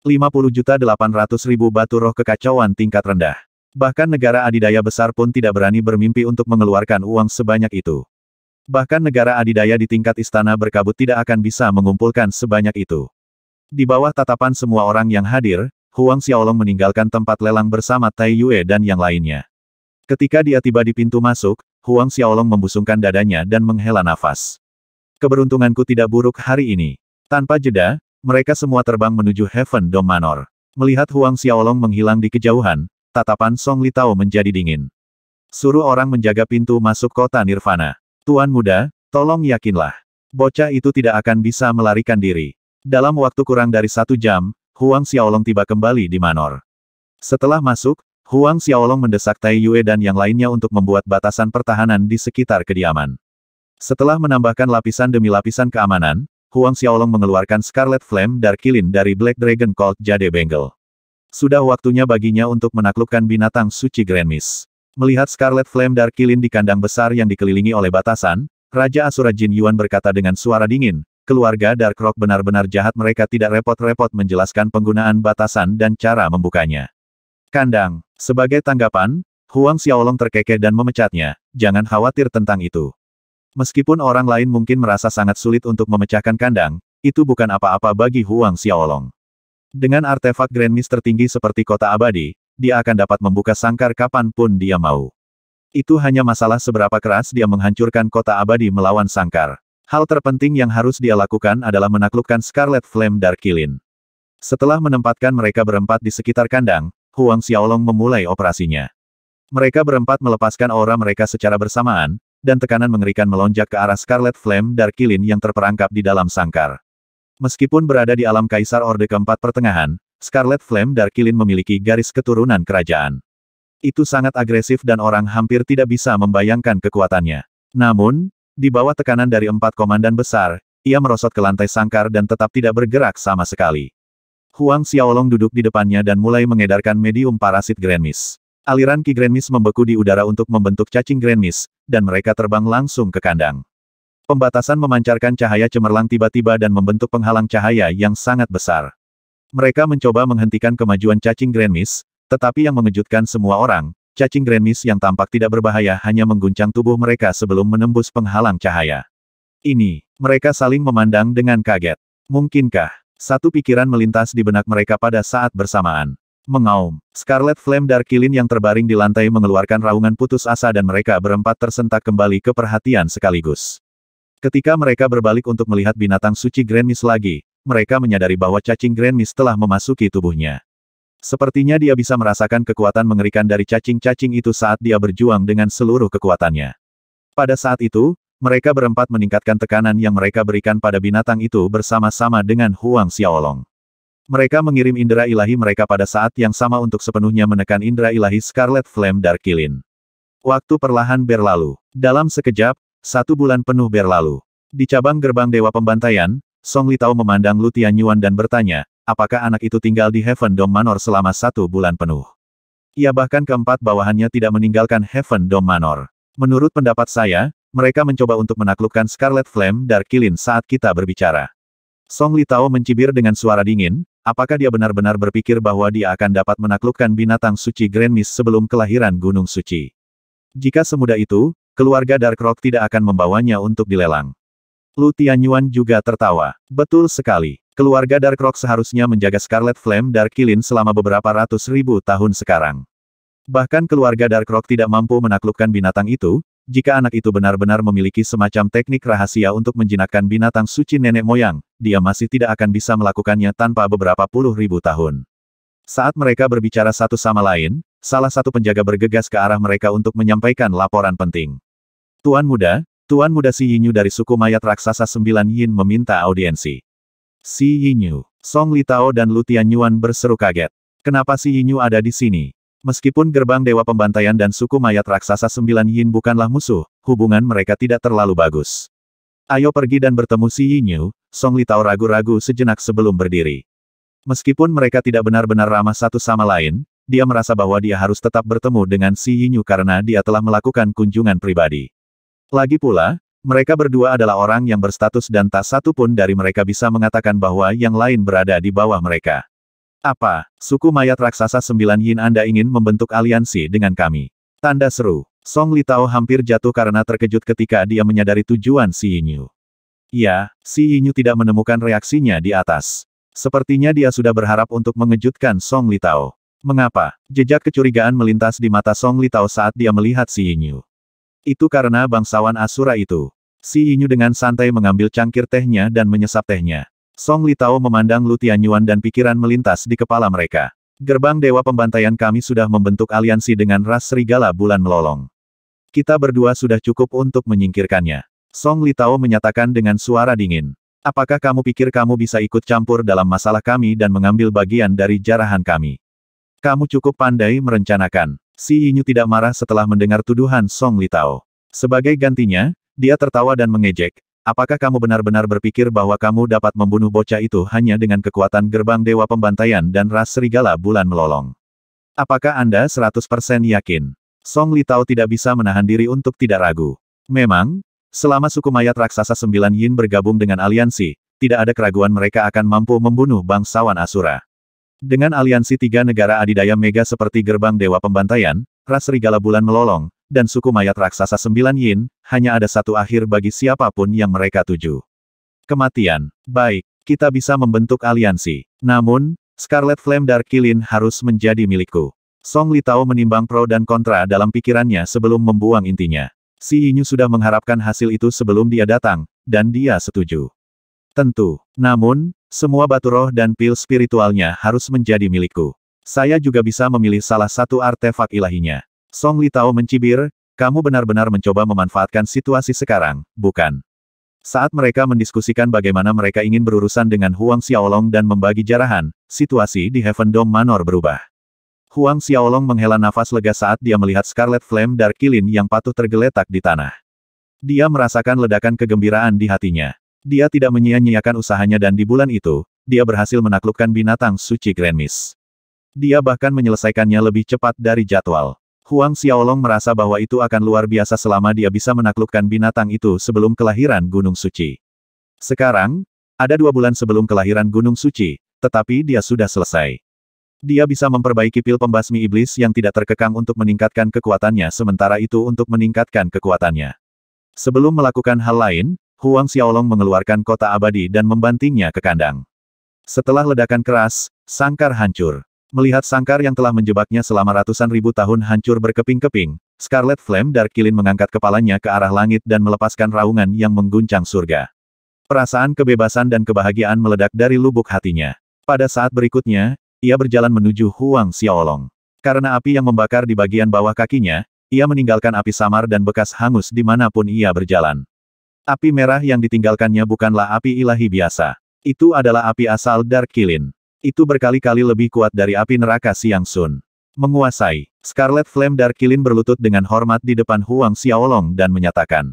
50 juta 800 ribu batu roh kekacauan tingkat rendah. Bahkan negara adidaya besar pun tidak berani bermimpi untuk mengeluarkan uang sebanyak itu. Bahkan negara adidaya di tingkat istana berkabut tidak akan bisa mengumpulkan sebanyak itu. Di bawah tatapan semua orang yang hadir, Huang Xiaolong meninggalkan tempat lelang bersama Tai Yue dan yang lainnya. Ketika dia tiba di pintu masuk, Huang Xiaolong membusungkan dadanya dan menghela nafas. Keberuntunganku tidak buruk hari ini. Tanpa jeda, mereka semua terbang menuju Heaven Dome Manor. Melihat Huang Xiaolong menghilang di kejauhan, tatapan Song Li Litao menjadi dingin. Suruh orang menjaga pintu masuk kota Nirvana. Tuan muda, tolong yakinlah. Bocah itu tidak akan bisa melarikan diri. Dalam waktu kurang dari satu jam, Huang Xiaolong tiba kembali di Manor. Setelah masuk, Huang Xiaolong mendesak Tai Yue dan yang lainnya untuk membuat batasan pertahanan di sekitar kediaman. Setelah menambahkan lapisan demi lapisan keamanan, Huang Xiaolong mengeluarkan Scarlet Flame Dark dari Black Dragon Called Jade Bengal. Sudah waktunya baginya untuk menaklukkan binatang suci Grand Miss. Melihat Scarlet Flame Kilin di kandang besar yang dikelilingi oleh batasan, Raja Asura Jin Yuan berkata dengan suara dingin, keluarga Dark Rock benar-benar jahat mereka tidak repot-repot menjelaskan penggunaan batasan dan cara membukanya. Kandang, sebagai tanggapan, Huang Xiaolong terkekeh dan memecatnya, jangan khawatir tentang itu. Meskipun orang lain mungkin merasa sangat sulit untuk memecahkan kandang, itu bukan apa-apa bagi Huang Xiaolong. Dengan artefak Grand tertinggi seperti kota abadi, dia akan dapat membuka sangkar kapan pun dia mau. Itu hanya masalah seberapa keras dia menghancurkan kota abadi melawan sangkar. Hal terpenting yang harus dia lakukan adalah menaklukkan Scarlet Flame Darkilin. Setelah menempatkan mereka berempat di sekitar kandang, Huang Xiaolong memulai operasinya. Mereka berempat melepaskan aura mereka secara bersamaan, dan tekanan mengerikan melonjak ke arah Scarlet Flame Darkilin yang terperangkap di dalam sangkar. Meskipun berada di alam kaisar Orde keempat pertengahan, Scarlet Flame Darkilin memiliki garis keturunan kerajaan. Itu sangat agresif dan orang hampir tidak bisa membayangkan kekuatannya. Namun, di bawah tekanan dari empat komandan besar, ia merosot ke lantai sangkar dan tetap tidak bergerak sama sekali. Huang Xiaolong duduk di depannya dan mulai mengedarkan medium parasit Granmis. Aliran Ki Granmis membeku di udara untuk membentuk cacing Granmis, dan mereka terbang langsung ke kandang. Pembatasan memancarkan cahaya cemerlang tiba-tiba dan membentuk penghalang cahaya yang sangat besar. Mereka mencoba menghentikan kemajuan cacing Grand tetapi yang mengejutkan semua orang, cacing Grand yang tampak tidak berbahaya hanya mengguncang tubuh mereka sebelum menembus penghalang cahaya. Ini, mereka saling memandang dengan kaget. Mungkinkah, satu pikiran melintas di benak mereka pada saat bersamaan. Mengaum, Scarlet Flame Darkilin yang terbaring di lantai mengeluarkan raungan putus asa dan mereka berempat tersentak kembali ke perhatian sekaligus. Ketika mereka berbalik untuk melihat binatang suci Grand lagi, mereka menyadari bahwa cacing Grand Mist telah memasuki tubuhnya. Sepertinya dia bisa merasakan kekuatan mengerikan dari cacing-cacing itu saat dia berjuang dengan seluruh kekuatannya. Pada saat itu, mereka berempat meningkatkan tekanan yang mereka berikan pada binatang itu bersama-sama dengan Huang Xiaolong. Mereka mengirim indera ilahi mereka pada saat yang sama untuk sepenuhnya menekan indera ilahi Scarlet Flame Darkilin. Waktu perlahan berlalu. Dalam sekejap, satu bulan penuh berlalu. Di cabang gerbang Dewa Pembantaian, Song Li Tao memandang Lu Tianyuan dan bertanya, apakah anak itu tinggal di Heaven Dome Manor selama satu bulan penuh. Ia bahkan keempat bawahannya tidak meninggalkan Heaven Dome Manor. Menurut pendapat saya, mereka mencoba untuk menaklukkan Scarlet Flame Dark Kilin saat kita berbicara. Song Li Tao mencibir dengan suara dingin, apakah dia benar-benar berpikir bahwa dia akan dapat menaklukkan binatang suci Grand Miss sebelum kelahiran Gunung Suci. Jika semudah itu, keluarga Dark Rock tidak akan membawanya untuk dilelang. Lu Tianyuan juga tertawa. Betul sekali. Keluarga Dark Rock seharusnya menjaga Scarlet Flame Dark Kilin selama beberapa ratus ribu tahun sekarang. Bahkan keluarga Dark Rock tidak mampu menaklukkan binatang itu, jika anak itu benar-benar memiliki semacam teknik rahasia untuk menjinakkan binatang suci nenek moyang, dia masih tidak akan bisa melakukannya tanpa beberapa puluh ribu tahun. Saat mereka berbicara satu sama lain, salah satu penjaga bergegas ke arah mereka untuk menyampaikan laporan penting. Tuan muda, Tuan muda Si Yinyu dari suku mayat raksasa sembilan Yin meminta audiensi. Si Yinyu, Song Litao dan Lutian Yuan berseru kaget. Kenapa Si Yinyu ada di sini? Meskipun gerbang Dewa Pembantaian dan suku mayat raksasa sembilan Yin bukanlah musuh, hubungan mereka tidak terlalu bagus. Ayo pergi dan bertemu Si Yinyu, Song Litao ragu-ragu sejenak sebelum berdiri. Meskipun mereka tidak benar-benar ramah satu sama lain, dia merasa bahwa dia harus tetap bertemu dengan Si Yinyu karena dia telah melakukan kunjungan pribadi. Lagi pula, mereka berdua adalah orang yang berstatus dan tak satu pun dari mereka bisa mengatakan bahwa yang lain berada di bawah mereka. Apa, suku mayat raksasa sembilan yin Anda ingin membentuk aliansi dengan kami? Tanda seru. Song Li Tao hampir jatuh karena terkejut ketika dia menyadari tujuan Si Yinyu. Ya, Si Yinyu tidak menemukan reaksinya di atas. Sepertinya dia sudah berharap untuk mengejutkan Song Li Tao. Mengapa? Jejak kecurigaan melintas di mata Song Li Tao saat dia melihat Si Yinyu. Itu karena bangsawan Asura itu. Si Inyu dengan santai mengambil cangkir tehnya dan menyesap tehnya. Song Litao memandang Lu Tianyuan dan pikiran melintas di kepala mereka. Gerbang Dewa Pembantaian kami sudah membentuk aliansi dengan ras serigala bulan melolong. Kita berdua sudah cukup untuk menyingkirkannya. Song Litao menyatakan dengan suara dingin. Apakah kamu pikir kamu bisa ikut campur dalam masalah kami dan mengambil bagian dari jarahan kami? Kamu cukup pandai merencanakan. Si Yinyu tidak marah setelah mendengar tuduhan Song Litao. Sebagai gantinya, dia tertawa dan mengejek. Apakah kamu benar-benar berpikir bahwa kamu dapat membunuh bocah itu hanya dengan kekuatan gerbang dewa pembantaian dan ras serigala bulan melolong? Apakah Anda 100% yakin? Song Litao tidak bisa menahan diri untuk tidak ragu. Memang, selama suku mayat raksasa sembilan Yin bergabung dengan aliansi, tidak ada keraguan mereka akan mampu membunuh bangsawan Asura. Dengan aliansi tiga negara adidaya mega seperti gerbang dewa pembantaian, ras Serigala Bulan melolong, dan suku mayat raksasa sembilan yin, hanya ada satu akhir bagi siapapun yang mereka tuju. Kematian. Baik, kita bisa membentuk aliansi. Namun, Scarlet Flame Dark Kilin harus menjadi milikku. Song Li Tao menimbang pro dan kontra dalam pikirannya sebelum membuang intinya. Si Yinyu sudah mengharapkan hasil itu sebelum dia datang, dan dia setuju. Tentu. Namun, semua batu roh dan pil spiritualnya harus menjadi milikku. Saya juga bisa memilih salah satu artefak ilahinya. Song Li Litao mencibir, kamu benar-benar mencoba memanfaatkan situasi sekarang, bukan? Saat mereka mendiskusikan bagaimana mereka ingin berurusan dengan Huang Xiaolong dan membagi jarahan, situasi di Heaven Dome Manor berubah. Huang Xiaolong menghela nafas lega saat dia melihat Scarlet Flame Dark Kilin yang patuh tergeletak di tanah. Dia merasakan ledakan kegembiraan di hatinya. Dia tidak menyia-nyiakan usahanya dan di bulan itu, dia berhasil menaklukkan binatang suci Grand Miss. Dia bahkan menyelesaikannya lebih cepat dari jadwal. Huang Xiaolong merasa bahwa itu akan luar biasa selama dia bisa menaklukkan binatang itu sebelum kelahiran Gunung Suci. Sekarang, ada dua bulan sebelum kelahiran Gunung Suci, tetapi dia sudah selesai. Dia bisa memperbaiki pil pembasmi iblis yang tidak terkekang untuk meningkatkan kekuatannya sementara itu untuk meningkatkan kekuatannya. Sebelum melakukan hal lain, Huang Xiaolong mengeluarkan kota abadi dan membantingnya ke kandang. Setelah ledakan keras, sangkar hancur. Melihat sangkar yang telah menjebaknya selama ratusan ribu tahun hancur berkeping-keping, Scarlet Flame Dark Kilin mengangkat kepalanya ke arah langit dan melepaskan raungan yang mengguncang surga. Perasaan kebebasan dan kebahagiaan meledak dari lubuk hatinya. Pada saat berikutnya, ia berjalan menuju Huang Xiaolong. Karena api yang membakar di bagian bawah kakinya, ia meninggalkan api samar dan bekas hangus di dimanapun ia berjalan. Api merah yang ditinggalkannya bukanlah api ilahi biasa. Itu adalah api asal Dark Kilin. Itu berkali-kali lebih kuat dari api neraka Siang Sun. Menguasai, Scarlet Flame Dark Kilin berlutut dengan hormat di depan Huang Xiaolong dan menyatakan.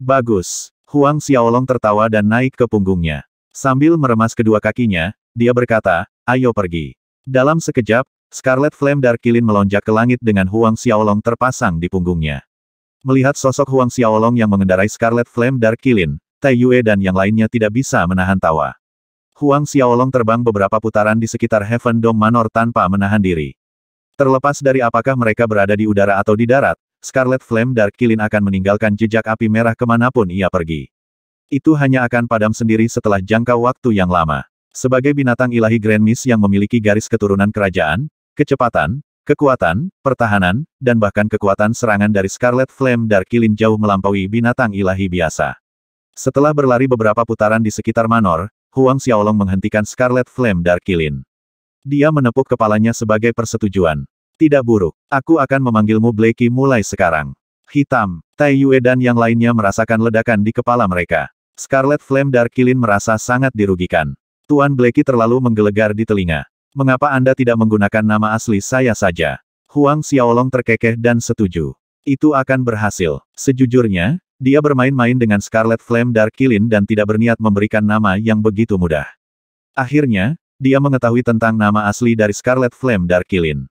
Bagus. Huang Xiaolong tertawa dan naik ke punggungnya. Sambil meremas kedua kakinya, dia berkata, ayo pergi. Dalam sekejap, Scarlet Flame Dark Darkilin melonjak ke langit dengan Huang Xiaolong terpasang di punggungnya. Melihat sosok Huang Xiaolong yang mengendarai Scarlet Flame Dark Kilin, Tai Yue dan yang lainnya tidak bisa menahan tawa. Huang Xiaolong terbang beberapa putaran di sekitar Heaven Dome Manor tanpa menahan diri. Terlepas dari apakah mereka berada di udara atau di darat, Scarlet Flame Dark Kilin akan meninggalkan jejak api merah kemanapun ia pergi. Itu hanya akan padam sendiri setelah jangka waktu yang lama. Sebagai binatang ilahi Grand Miss yang memiliki garis keturunan kerajaan, kecepatan, Kekuatan, pertahanan, dan bahkan kekuatan serangan dari Scarlet Flame Darkilin jauh melampaui binatang ilahi biasa. Setelah berlari beberapa putaran di sekitar Manor, Huang Xiaolong menghentikan Scarlet Flame Darkilin. Dia menepuk kepalanya sebagai persetujuan. Tidak buruk, aku akan memanggilmu Blakey mulai sekarang. Hitam, Tai Yue dan yang lainnya merasakan ledakan di kepala mereka. Scarlet Flame Darkilin merasa sangat dirugikan. Tuan Blakey terlalu menggelegar di telinga. Mengapa Anda tidak menggunakan nama asli saya saja? Huang Xiaolong terkekeh dan setuju. Itu akan berhasil. Sejujurnya, dia bermain-main dengan Scarlet Flame Dark Kilin dan tidak berniat memberikan nama yang begitu mudah. Akhirnya, dia mengetahui tentang nama asli dari Scarlet Flame Dark Kilin.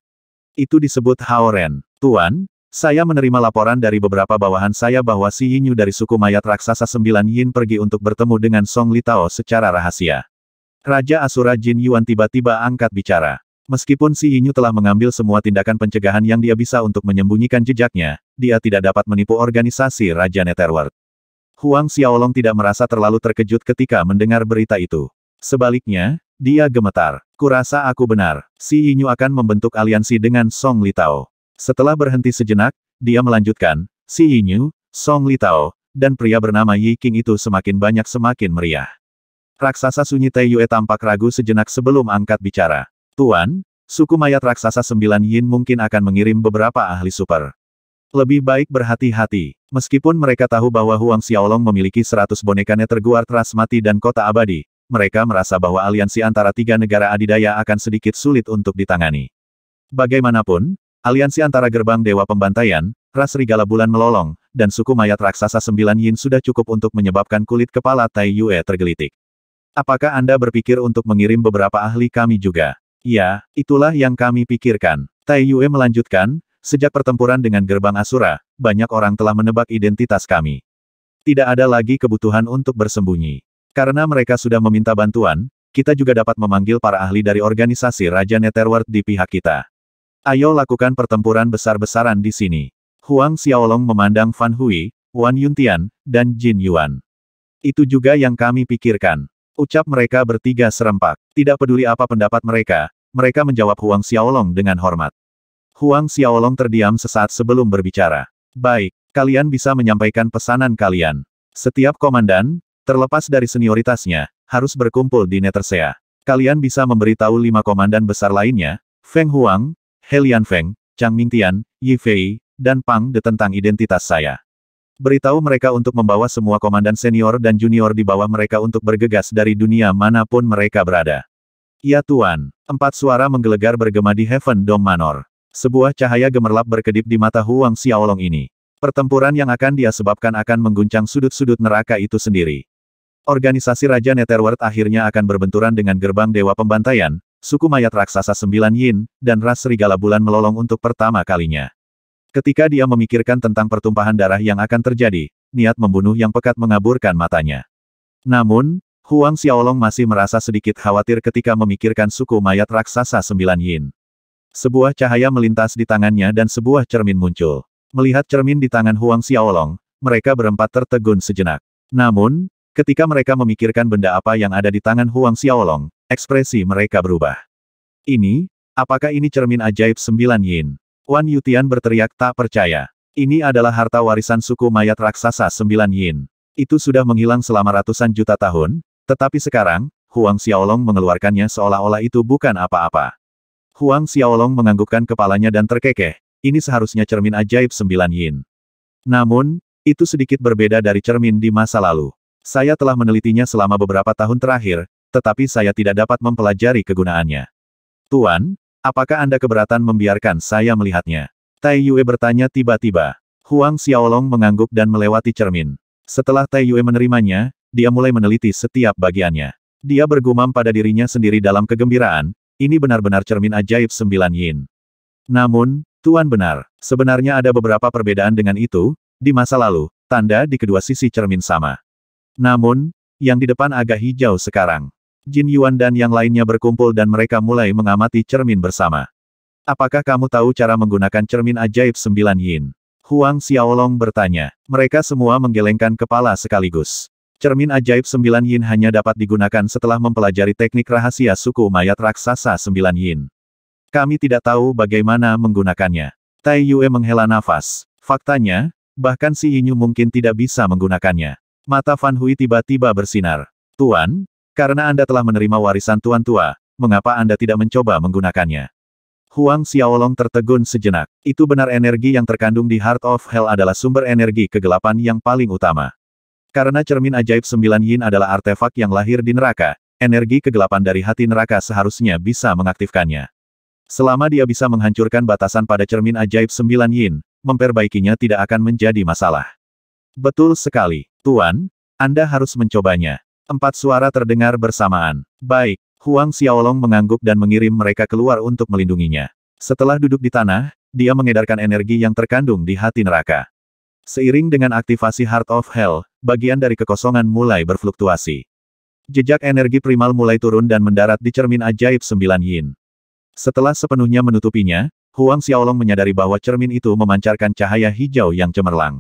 Itu disebut Haoren. Tuan, saya menerima laporan dari beberapa bawahan saya bahwa si Yinyu dari suku mayat raksasa Sembilan Yin pergi untuk bertemu dengan Song Litao secara rahasia. Raja Asura Jin Yuan tiba-tiba angkat bicara. Meskipun Si Yinyu telah mengambil semua tindakan pencegahan yang dia bisa untuk menyembunyikan jejaknya, dia tidak dapat menipu organisasi Raja Netherworld. Huang Xiaolong tidak merasa terlalu terkejut ketika mendengar berita itu. Sebaliknya, dia gemetar. Kurasa aku benar, Si Yinyu akan membentuk aliansi dengan Song Litao. Setelah berhenti sejenak, dia melanjutkan, Si Yinyu, Song Litao, dan pria bernama Yi King itu semakin banyak semakin meriah. Raksasa Sunyi Yue tampak ragu sejenak sebelum angkat bicara. Tuan, suku mayat raksasa sembilan yin mungkin akan mengirim beberapa ahli super. Lebih baik berhati-hati. Meskipun mereka tahu bahwa Huang Xiaolong memiliki seratus bonekanya terguar teras dan kota abadi, mereka merasa bahwa aliansi antara tiga negara adidaya akan sedikit sulit untuk ditangani. Bagaimanapun, aliansi antara gerbang Dewa Pembantaian, ras Rigala Bulan Melolong, dan suku mayat raksasa sembilan yin sudah cukup untuk menyebabkan kulit kepala Tai Yue tergelitik. Apakah Anda berpikir untuk mengirim beberapa ahli kami juga? Ya, itulah yang kami pikirkan. Tai Yue melanjutkan, sejak pertempuran dengan gerbang Asura, banyak orang telah menebak identitas kami. Tidak ada lagi kebutuhan untuk bersembunyi. Karena mereka sudah meminta bantuan, kita juga dapat memanggil para ahli dari organisasi Raja Netherworld di pihak kita. Ayo lakukan pertempuran besar-besaran di sini. Huang Xiaolong memandang Fan Hui, Wan Yuntian, dan Jin Yuan. Itu juga yang kami pikirkan. Ucap mereka bertiga serempak. Tidak peduli apa pendapat mereka, mereka menjawab Huang Xiaolong dengan hormat. Huang Xiaolong terdiam sesaat sebelum berbicara. Baik, kalian bisa menyampaikan pesanan kalian. Setiap komandan, terlepas dari senioritasnya, harus berkumpul di Netersea. Kalian bisa memberitahu lima komandan besar lainnya, Feng Huang, Helian Feng, Chang Mingtian, Yi Fei, dan Pang De tentang identitas saya. Beritahu mereka untuk membawa semua komandan senior dan junior di bawah mereka untuk bergegas dari dunia manapun mereka berada. Ya Tuan, empat suara menggelegar bergema di Heaven Dome Manor. Sebuah cahaya gemerlap berkedip di mata Huang Xiaolong ini. Pertempuran yang akan dia sebabkan akan mengguncang sudut-sudut neraka itu sendiri. Organisasi Raja Netherworld akhirnya akan berbenturan dengan gerbang Dewa Pembantaian, suku mayat raksasa sembilan yin, dan ras serigala bulan melolong untuk pertama kalinya. Ketika dia memikirkan tentang pertumpahan darah yang akan terjadi, niat membunuh yang pekat mengaburkan matanya. Namun, Huang Xiaolong masih merasa sedikit khawatir ketika memikirkan suku mayat raksasa sembilan yin. Sebuah cahaya melintas di tangannya dan sebuah cermin muncul. Melihat cermin di tangan Huang Xiaolong, mereka berempat tertegun sejenak. Namun, ketika mereka memikirkan benda apa yang ada di tangan Huang Xiaolong, ekspresi mereka berubah. Ini, apakah ini cermin ajaib sembilan yin? Wan Yutian berteriak tak percaya. Ini adalah harta warisan suku mayat raksasa sembilan yin. Itu sudah menghilang selama ratusan juta tahun, tetapi sekarang, Huang Xiaolong mengeluarkannya seolah-olah itu bukan apa-apa. Huang Xiaolong menganggukkan kepalanya dan terkekeh. Ini seharusnya cermin ajaib sembilan yin. Namun, itu sedikit berbeda dari cermin di masa lalu. Saya telah menelitinya selama beberapa tahun terakhir, tetapi saya tidak dapat mempelajari kegunaannya. Tuan, Apakah Anda keberatan membiarkan saya melihatnya? Tai Yue bertanya tiba-tiba. Huang Xiaolong mengangguk dan melewati cermin. Setelah Tai Yue menerimanya, dia mulai meneliti setiap bagiannya. Dia bergumam pada dirinya sendiri dalam kegembiraan, ini benar-benar cermin ajaib sembilan yin. Namun, Tuan benar, sebenarnya ada beberapa perbedaan dengan itu, di masa lalu, tanda di kedua sisi cermin sama. Namun, yang di depan agak hijau sekarang. Jin Yuan dan yang lainnya berkumpul dan mereka mulai mengamati cermin bersama. Apakah kamu tahu cara menggunakan cermin ajaib sembilan yin? Huang Xiaolong bertanya. Mereka semua menggelengkan kepala sekaligus. Cermin ajaib sembilan yin hanya dapat digunakan setelah mempelajari teknik rahasia suku mayat raksasa sembilan yin. Kami tidak tahu bagaimana menggunakannya. Tai Yue menghela nafas. Faktanya, bahkan si Yinyu mungkin tidak bisa menggunakannya. Mata Fan Hui tiba-tiba bersinar. Tuan, karena Anda telah menerima warisan Tuan Tua, mengapa Anda tidak mencoba menggunakannya? Huang Xiaolong tertegun sejenak. Itu benar energi yang terkandung di Heart of Hell adalah sumber energi kegelapan yang paling utama. Karena cermin ajaib sembilan yin adalah artefak yang lahir di neraka, energi kegelapan dari hati neraka seharusnya bisa mengaktifkannya. Selama dia bisa menghancurkan batasan pada cermin ajaib sembilan yin, memperbaikinya tidak akan menjadi masalah. Betul sekali, Tuan, Anda harus mencobanya. Empat suara terdengar bersamaan. Baik, Huang Xiaolong mengangguk dan mengirim mereka keluar untuk melindunginya. Setelah duduk di tanah, dia mengedarkan energi yang terkandung di hati neraka. Seiring dengan aktivasi Heart of Hell, bagian dari kekosongan mulai berfluktuasi. Jejak energi primal mulai turun dan mendarat di cermin ajaib sembilan yin. Setelah sepenuhnya menutupinya, Huang Xiaolong menyadari bahwa cermin itu memancarkan cahaya hijau yang cemerlang.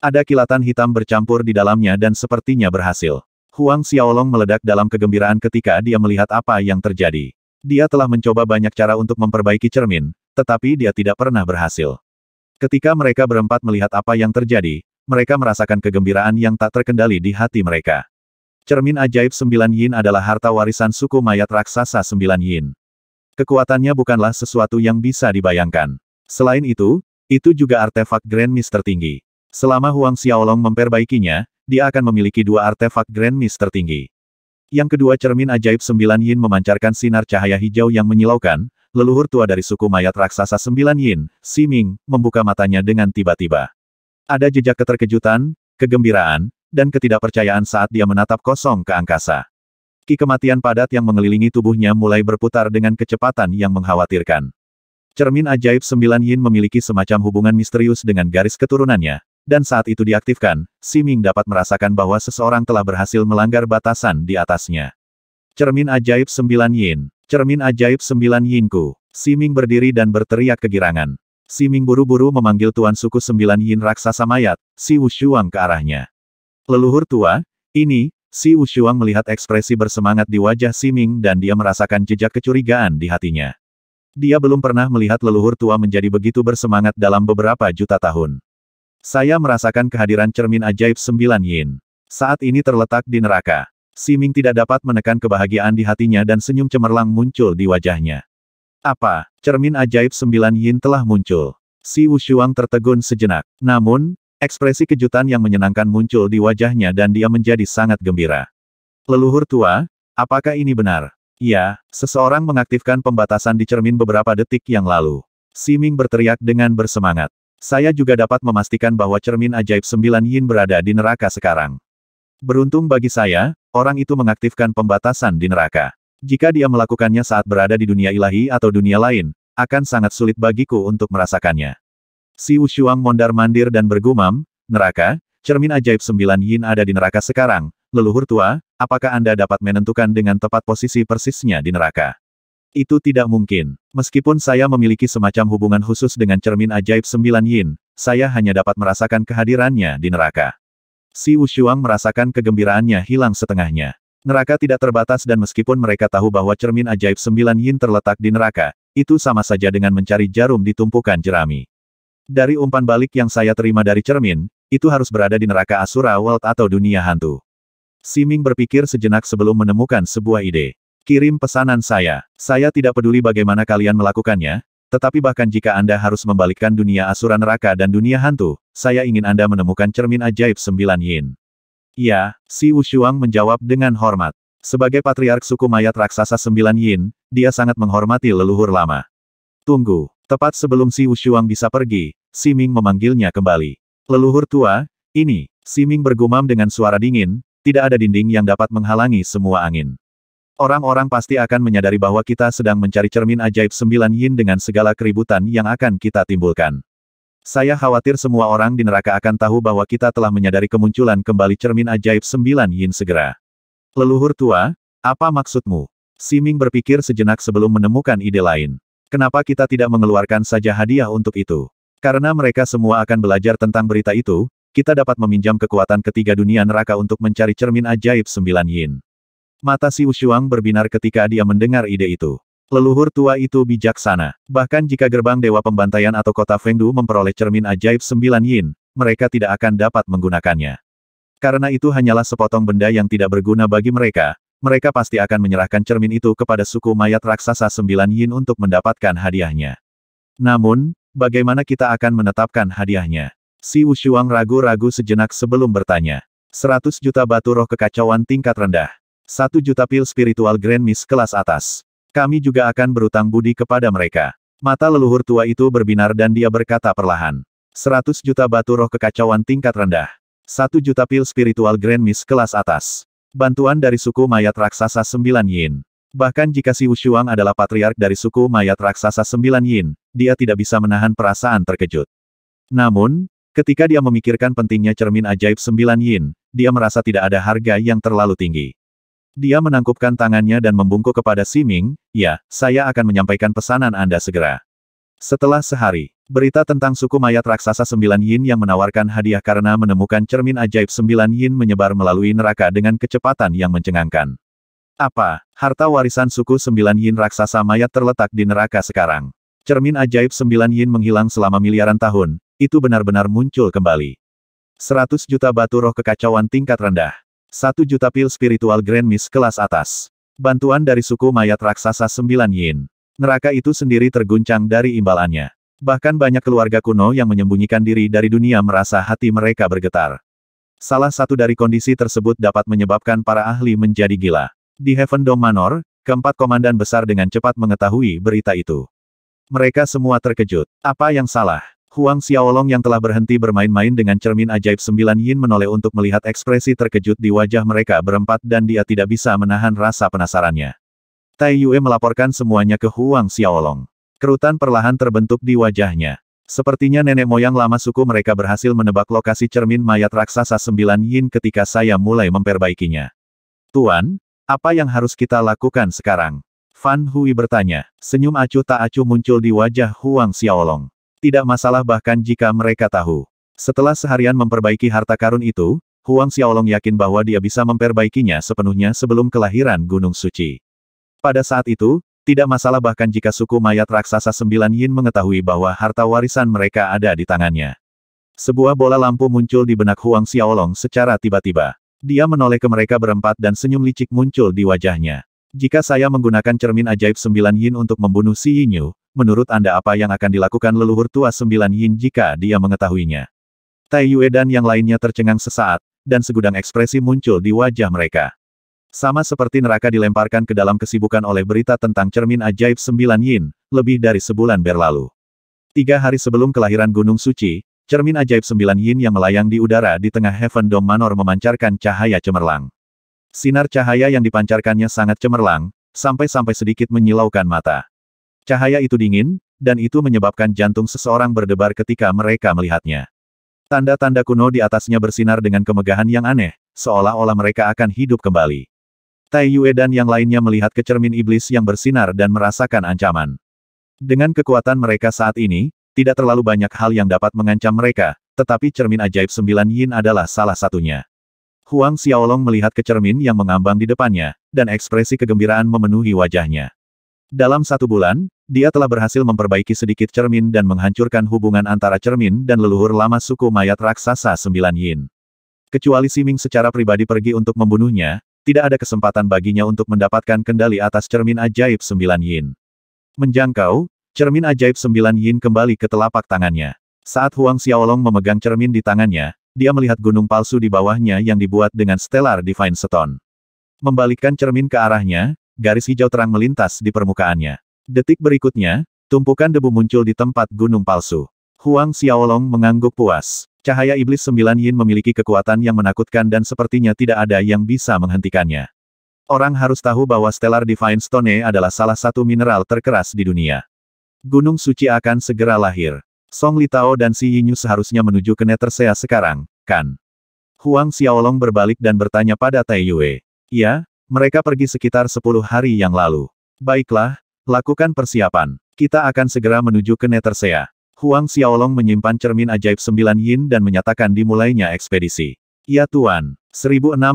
Ada kilatan hitam bercampur di dalamnya dan sepertinya berhasil. Huang Xiaolong meledak dalam kegembiraan ketika dia melihat apa yang terjadi. Dia telah mencoba banyak cara untuk memperbaiki cermin, tetapi dia tidak pernah berhasil. Ketika mereka berempat melihat apa yang terjadi, mereka merasakan kegembiraan yang tak terkendali di hati mereka. Cermin ajaib sembilan yin adalah harta warisan suku mayat raksasa sembilan yin. Kekuatannya bukanlah sesuatu yang bisa dibayangkan. Selain itu, itu juga artefak Grand Mister tinggi. Selama Huang Xiaolong memperbaikinya, dia akan memiliki dua artefak Grand Mist tertinggi. Yang kedua cermin ajaib sembilan yin memancarkan sinar cahaya hijau yang menyilaukan, leluhur tua dari suku mayat raksasa sembilan yin, Siming, membuka matanya dengan tiba-tiba. Ada jejak keterkejutan, kegembiraan, dan ketidakpercayaan saat dia menatap kosong ke angkasa. Ki kematian padat yang mengelilingi tubuhnya mulai berputar dengan kecepatan yang mengkhawatirkan. Cermin ajaib sembilan yin memiliki semacam hubungan misterius dengan garis keturunannya, dan saat itu diaktifkan, Siming dapat merasakan bahwa seseorang telah berhasil melanggar batasan di atasnya. Cermin ajaib sembilan yin. Cermin ajaib sembilan yinku. Siming berdiri dan berteriak kegirangan. Siming buru-buru memanggil tuan suku sembilan yin raksasa mayat, Si Wushuang ke arahnya. Leluhur tua, ini, Si Wushuang melihat ekspresi bersemangat di wajah Siming dan dia merasakan jejak kecurigaan di hatinya. Dia belum pernah melihat leluhur tua menjadi begitu bersemangat dalam beberapa juta tahun. Saya merasakan kehadiran cermin ajaib sembilan yin. Saat ini terletak di neraka. Siming tidak dapat menekan kebahagiaan di hatinya dan senyum cemerlang muncul di wajahnya. Apa, cermin ajaib sembilan yin telah muncul? Si Wushuang tertegun sejenak. Namun, ekspresi kejutan yang menyenangkan muncul di wajahnya dan dia menjadi sangat gembira. Leluhur tua, apakah ini benar? Ya, seseorang mengaktifkan pembatasan di cermin beberapa detik yang lalu. Siming berteriak dengan bersemangat. Saya juga dapat memastikan bahwa cermin ajaib sembilan yin berada di neraka sekarang. Beruntung bagi saya, orang itu mengaktifkan pembatasan di neraka. Jika dia melakukannya saat berada di dunia ilahi atau dunia lain, akan sangat sulit bagiku untuk merasakannya. Si Wushuang mondar-mandir dan bergumam, neraka, cermin ajaib sembilan yin ada di neraka sekarang, leluhur tua, apakah Anda dapat menentukan dengan tepat posisi persisnya di neraka? Itu tidak mungkin. Meskipun saya memiliki semacam hubungan khusus dengan cermin ajaib sembilan yin, saya hanya dapat merasakan kehadirannya di neraka. Si Wushuang merasakan kegembiraannya hilang setengahnya. Neraka tidak terbatas dan meskipun mereka tahu bahwa cermin ajaib sembilan yin terletak di neraka, itu sama saja dengan mencari jarum di tumpukan jerami. Dari umpan balik yang saya terima dari cermin, itu harus berada di neraka Asura World atau dunia hantu. Siming berpikir sejenak sebelum menemukan sebuah ide. Kirim pesanan saya. Saya tidak peduli bagaimana kalian melakukannya, tetapi bahkan jika Anda harus membalikkan dunia asura neraka dan dunia hantu, saya ingin Anda menemukan cermin ajaib sembilan yin. Ya, si Wushuang menjawab dengan hormat. Sebagai patriark suku mayat raksasa sembilan yin, dia sangat menghormati leluhur lama. Tunggu, tepat sebelum si Wushuang bisa pergi, Si Ming memanggilnya kembali. Leluhur tua, ini, Si Ming bergumam dengan suara dingin, tidak ada dinding yang dapat menghalangi semua angin. Orang-orang pasti akan menyadari bahwa kita sedang mencari cermin ajaib sembilan yin dengan segala keributan yang akan kita timbulkan. Saya khawatir semua orang di neraka akan tahu bahwa kita telah menyadari kemunculan kembali cermin ajaib sembilan yin segera. Leluhur tua, apa maksudmu? Siming berpikir sejenak sebelum menemukan ide lain. Kenapa kita tidak mengeluarkan saja hadiah untuk itu? Karena mereka semua akan belajar tentang berita itu, kita dapat meminjam kekuatan ketiga dunia neraka untuk mencari cermin ajaib sembilan yin. Mata Si Ushuang berbinar ketika dia mendengar ide itu. Leluhur tua itu bijaksana. Bahkan jika gerbang Dewa Pembantaian atau kota Fengdu memperoleh cermin ajaib sembilan yin, mereka tidak akan dapat menggunakannya. Karena itu hanyalah sepotong benda yang tidak berguna bagi mereka, mereka pasti akan menyerahkan cermin itu kepada suku mayat raksasa sembilan yin untuk mendapatkan hadiahnya. Namun, bagaimana kita akan menetapkan hadiahnya? Si Wushuang ragu-ragu sejenak sebelum bertanya. 100 juta batu roh kekacauan tingkat rendah. Satu juta pil spiritual Grand Miss kelas atas. Kami juga akan berutang budi kepada mereka. Mata leluhur tua itu berbinar dan dia berkata perlahan. Seratus juta batu roh kekacauan tingkat rendah. Satu juta pil spiritual Grand Miss kelas atas. Bantuan dari suku mayat raksasa sembilan yin. Bahkan jika si Wushuang adalah patriark dari suku mayat raksasa sembilan yin, dia tidak bisa menahan perasaan terkejut. Namun, Ketika dia memikirkan pentingnya cermin ajaib sembilan yin, dia merasa tidak ada harga yang terlalu tinggi. Dia menangkupkan tangannya dan membungkuk kepada Siming, ya, saya akan menyampaikan pesanan Anda segera. Setelah sehari, berita tentang suku mayat raksasa sembilan yin yang menawarkan hadiah karena menemukan cermin ajaib sembilan yin menyebar melalui neraka dengan kecepatan yang mencengangkan. Apa, harta warisan suku sembilan yin raksasa mayat terletak di neraka sekarang? Cermin ajaib sembilan yin menghilang selama miliaran tahun, itu benar-benar muncul kembali. 100 juta batu roh kekacauan tingkat rendah. Satu juta pil spiritual Grand Miss kelas atas. Bantuan dari suku mayat raksasa sembilan Yin. Neraka itu sendiri terguncang dari imbalannya. Bahkan banyak keluarga kuno yang menyembunyikan diri dari dunia merasa hati mereka bergetar. Salah satu dari kondisi tersebut dapat menyebabkan para ahli menjadi gila. Di Heaven Dome Manor, keempat komandan besar dengan cepat mengetahui berita itu. Mereka semua terkejut. Apa yang salah? Huang Xiaolong yang telah berhenti bermain-main dengan cermin ajaib sembilan yin menoleh untuk melihat ekspresi terkejut di wajah mereka berempat dan dia tidak bisa menahan rasa penasarannya. Tai Yue melaporkan semuanya ke Huang Xiaolong. Kerutan perlahan terbentuk di wajahnya. Sepertinya nenek moyang lama suku mereka berhasil menebak lokasi cermin mayat raksasa sembilan yin ketika saya mulai memperbaikinya. Tuan, apa yang harus kita lakukan sekarang? Fan Hui bertanya. Senyum acuh tak acuh muncul di wajah Huang Xiaolong. Tidak masalah bahkan jika mereka tahu. Setelah seharian memperbaiki harta karun itu, Huang Xiaolong yakin bahwa dia bisa memperbaikinya sepenuhnya sebelum kelahiran Gunung Suci. Pada saat itu, tidak masalah bahkan jika suku mayat raksasa sembilan yin mengetahui bahwa harta warisan mereka ada di tangannya. Sebuah bola lampu muncul di benak Huang Xiaolong secara tiba-tiba. Dia menoleh ke mereka berempat dan senyum licik muncul di wajahnya. Jika saya menggunakan cermin ajaib sembilan yin untuk membunuh si Yinyu, menurut Anda apa yang akan dilakukan leluhur tua sembilan yin jika dia mengetahuinya? Tai Yue dan yang lainnya tercengang sesaat, dan segudang ekspresi muncul di wajah mereka. Sama seperti neraka dilemparkan ke dalam kesibukan oleh berita tentang cermin ajaib sembilan yin, lebih dari sebulan berlalu. Tiga hari sebelum kelahiran Gunung Suci, cermin ajaib sembilan yin yang melayang di udara di tengah Heaven Dome Manor memancarkan cahaya cemerlang. Sinar cahaya yang dipancarkannya sangat cemerlang, sampai-sampai sedikit menyilaukan mata. Cahaya itu dingin, dan itu menyebabkan jantung seseorang berdebar ketika mereka melihatnya. Tanda-tanda kuno di atasnya bersinar dengan kemegahan yang aneh, seolah-olah mereka akan hidup kembali. Tai Yue dan yang lainnya melihat ke cermin iblis yang bersinar dan merasakan ancaman. Dengan kekuatan mereka saat ini, tidak terlalu banyak hal yang dapat mengancam mereka, tetapi cermin ajaib sembilan yin adalah salah satunya. Huang Xiaolong melihat ke cermin yang mengambang di depannya, dan ekspresi kegembiraan memenuhi wajahnya. Dalam satu bulan, dia telah berhasil memperbaiki sedikit cermin dan menghancurkan hubungan antara cermin dan leluhur lama suku mayat raksasa sembilan yin. Kecuali Siming secara pribadi pergi untuk membunuhnya, tidak ada kesempatan baginya untuk mendapatkan kendali atas cermin ajaib sembilan yin. Menjangkau, cermin ajaib sembilan yin kembali ke telapak tangannya. Saat Huang Xiaolong memegang cermin di tangannya, dia melihat gunung palsu di bawahnya yang dibuat dengan stellar divine stone. Membalikkan cermin ke arahnya, garis hijau terang melintas di permukaannya. Detik berikutnya, tumpukan debu muncul di tempat gunung palsu. Huang Xiaolong mengangguk puas. Cahaya iblis sembilan yin memiliki kekuatan yang menakutkan dan sepertinya tidak ada yang bisa menghentikannya. Orang harus tahu bahwa Stellar Divine Stone adalah salah satu mineral terkeras di dunia. Gunung suci akan segera lahir. Song Li Tao dan Si Yinyu seharusnya menuju ke Netersea sekarang, kan? Huang Xiaolong berbalik dan bertanya pada Tai Yue. Ya, mereka pergi sekitar sepuluh hari yang lalu. Baiklah, lakukan persiapan. Kita akan segera menuju ke Netersea. Huang Xiaolong menyimpan cermin ajaib sembilan yin dan menyatakan dimulainya ekspedisi. Ya Tuan, 1680.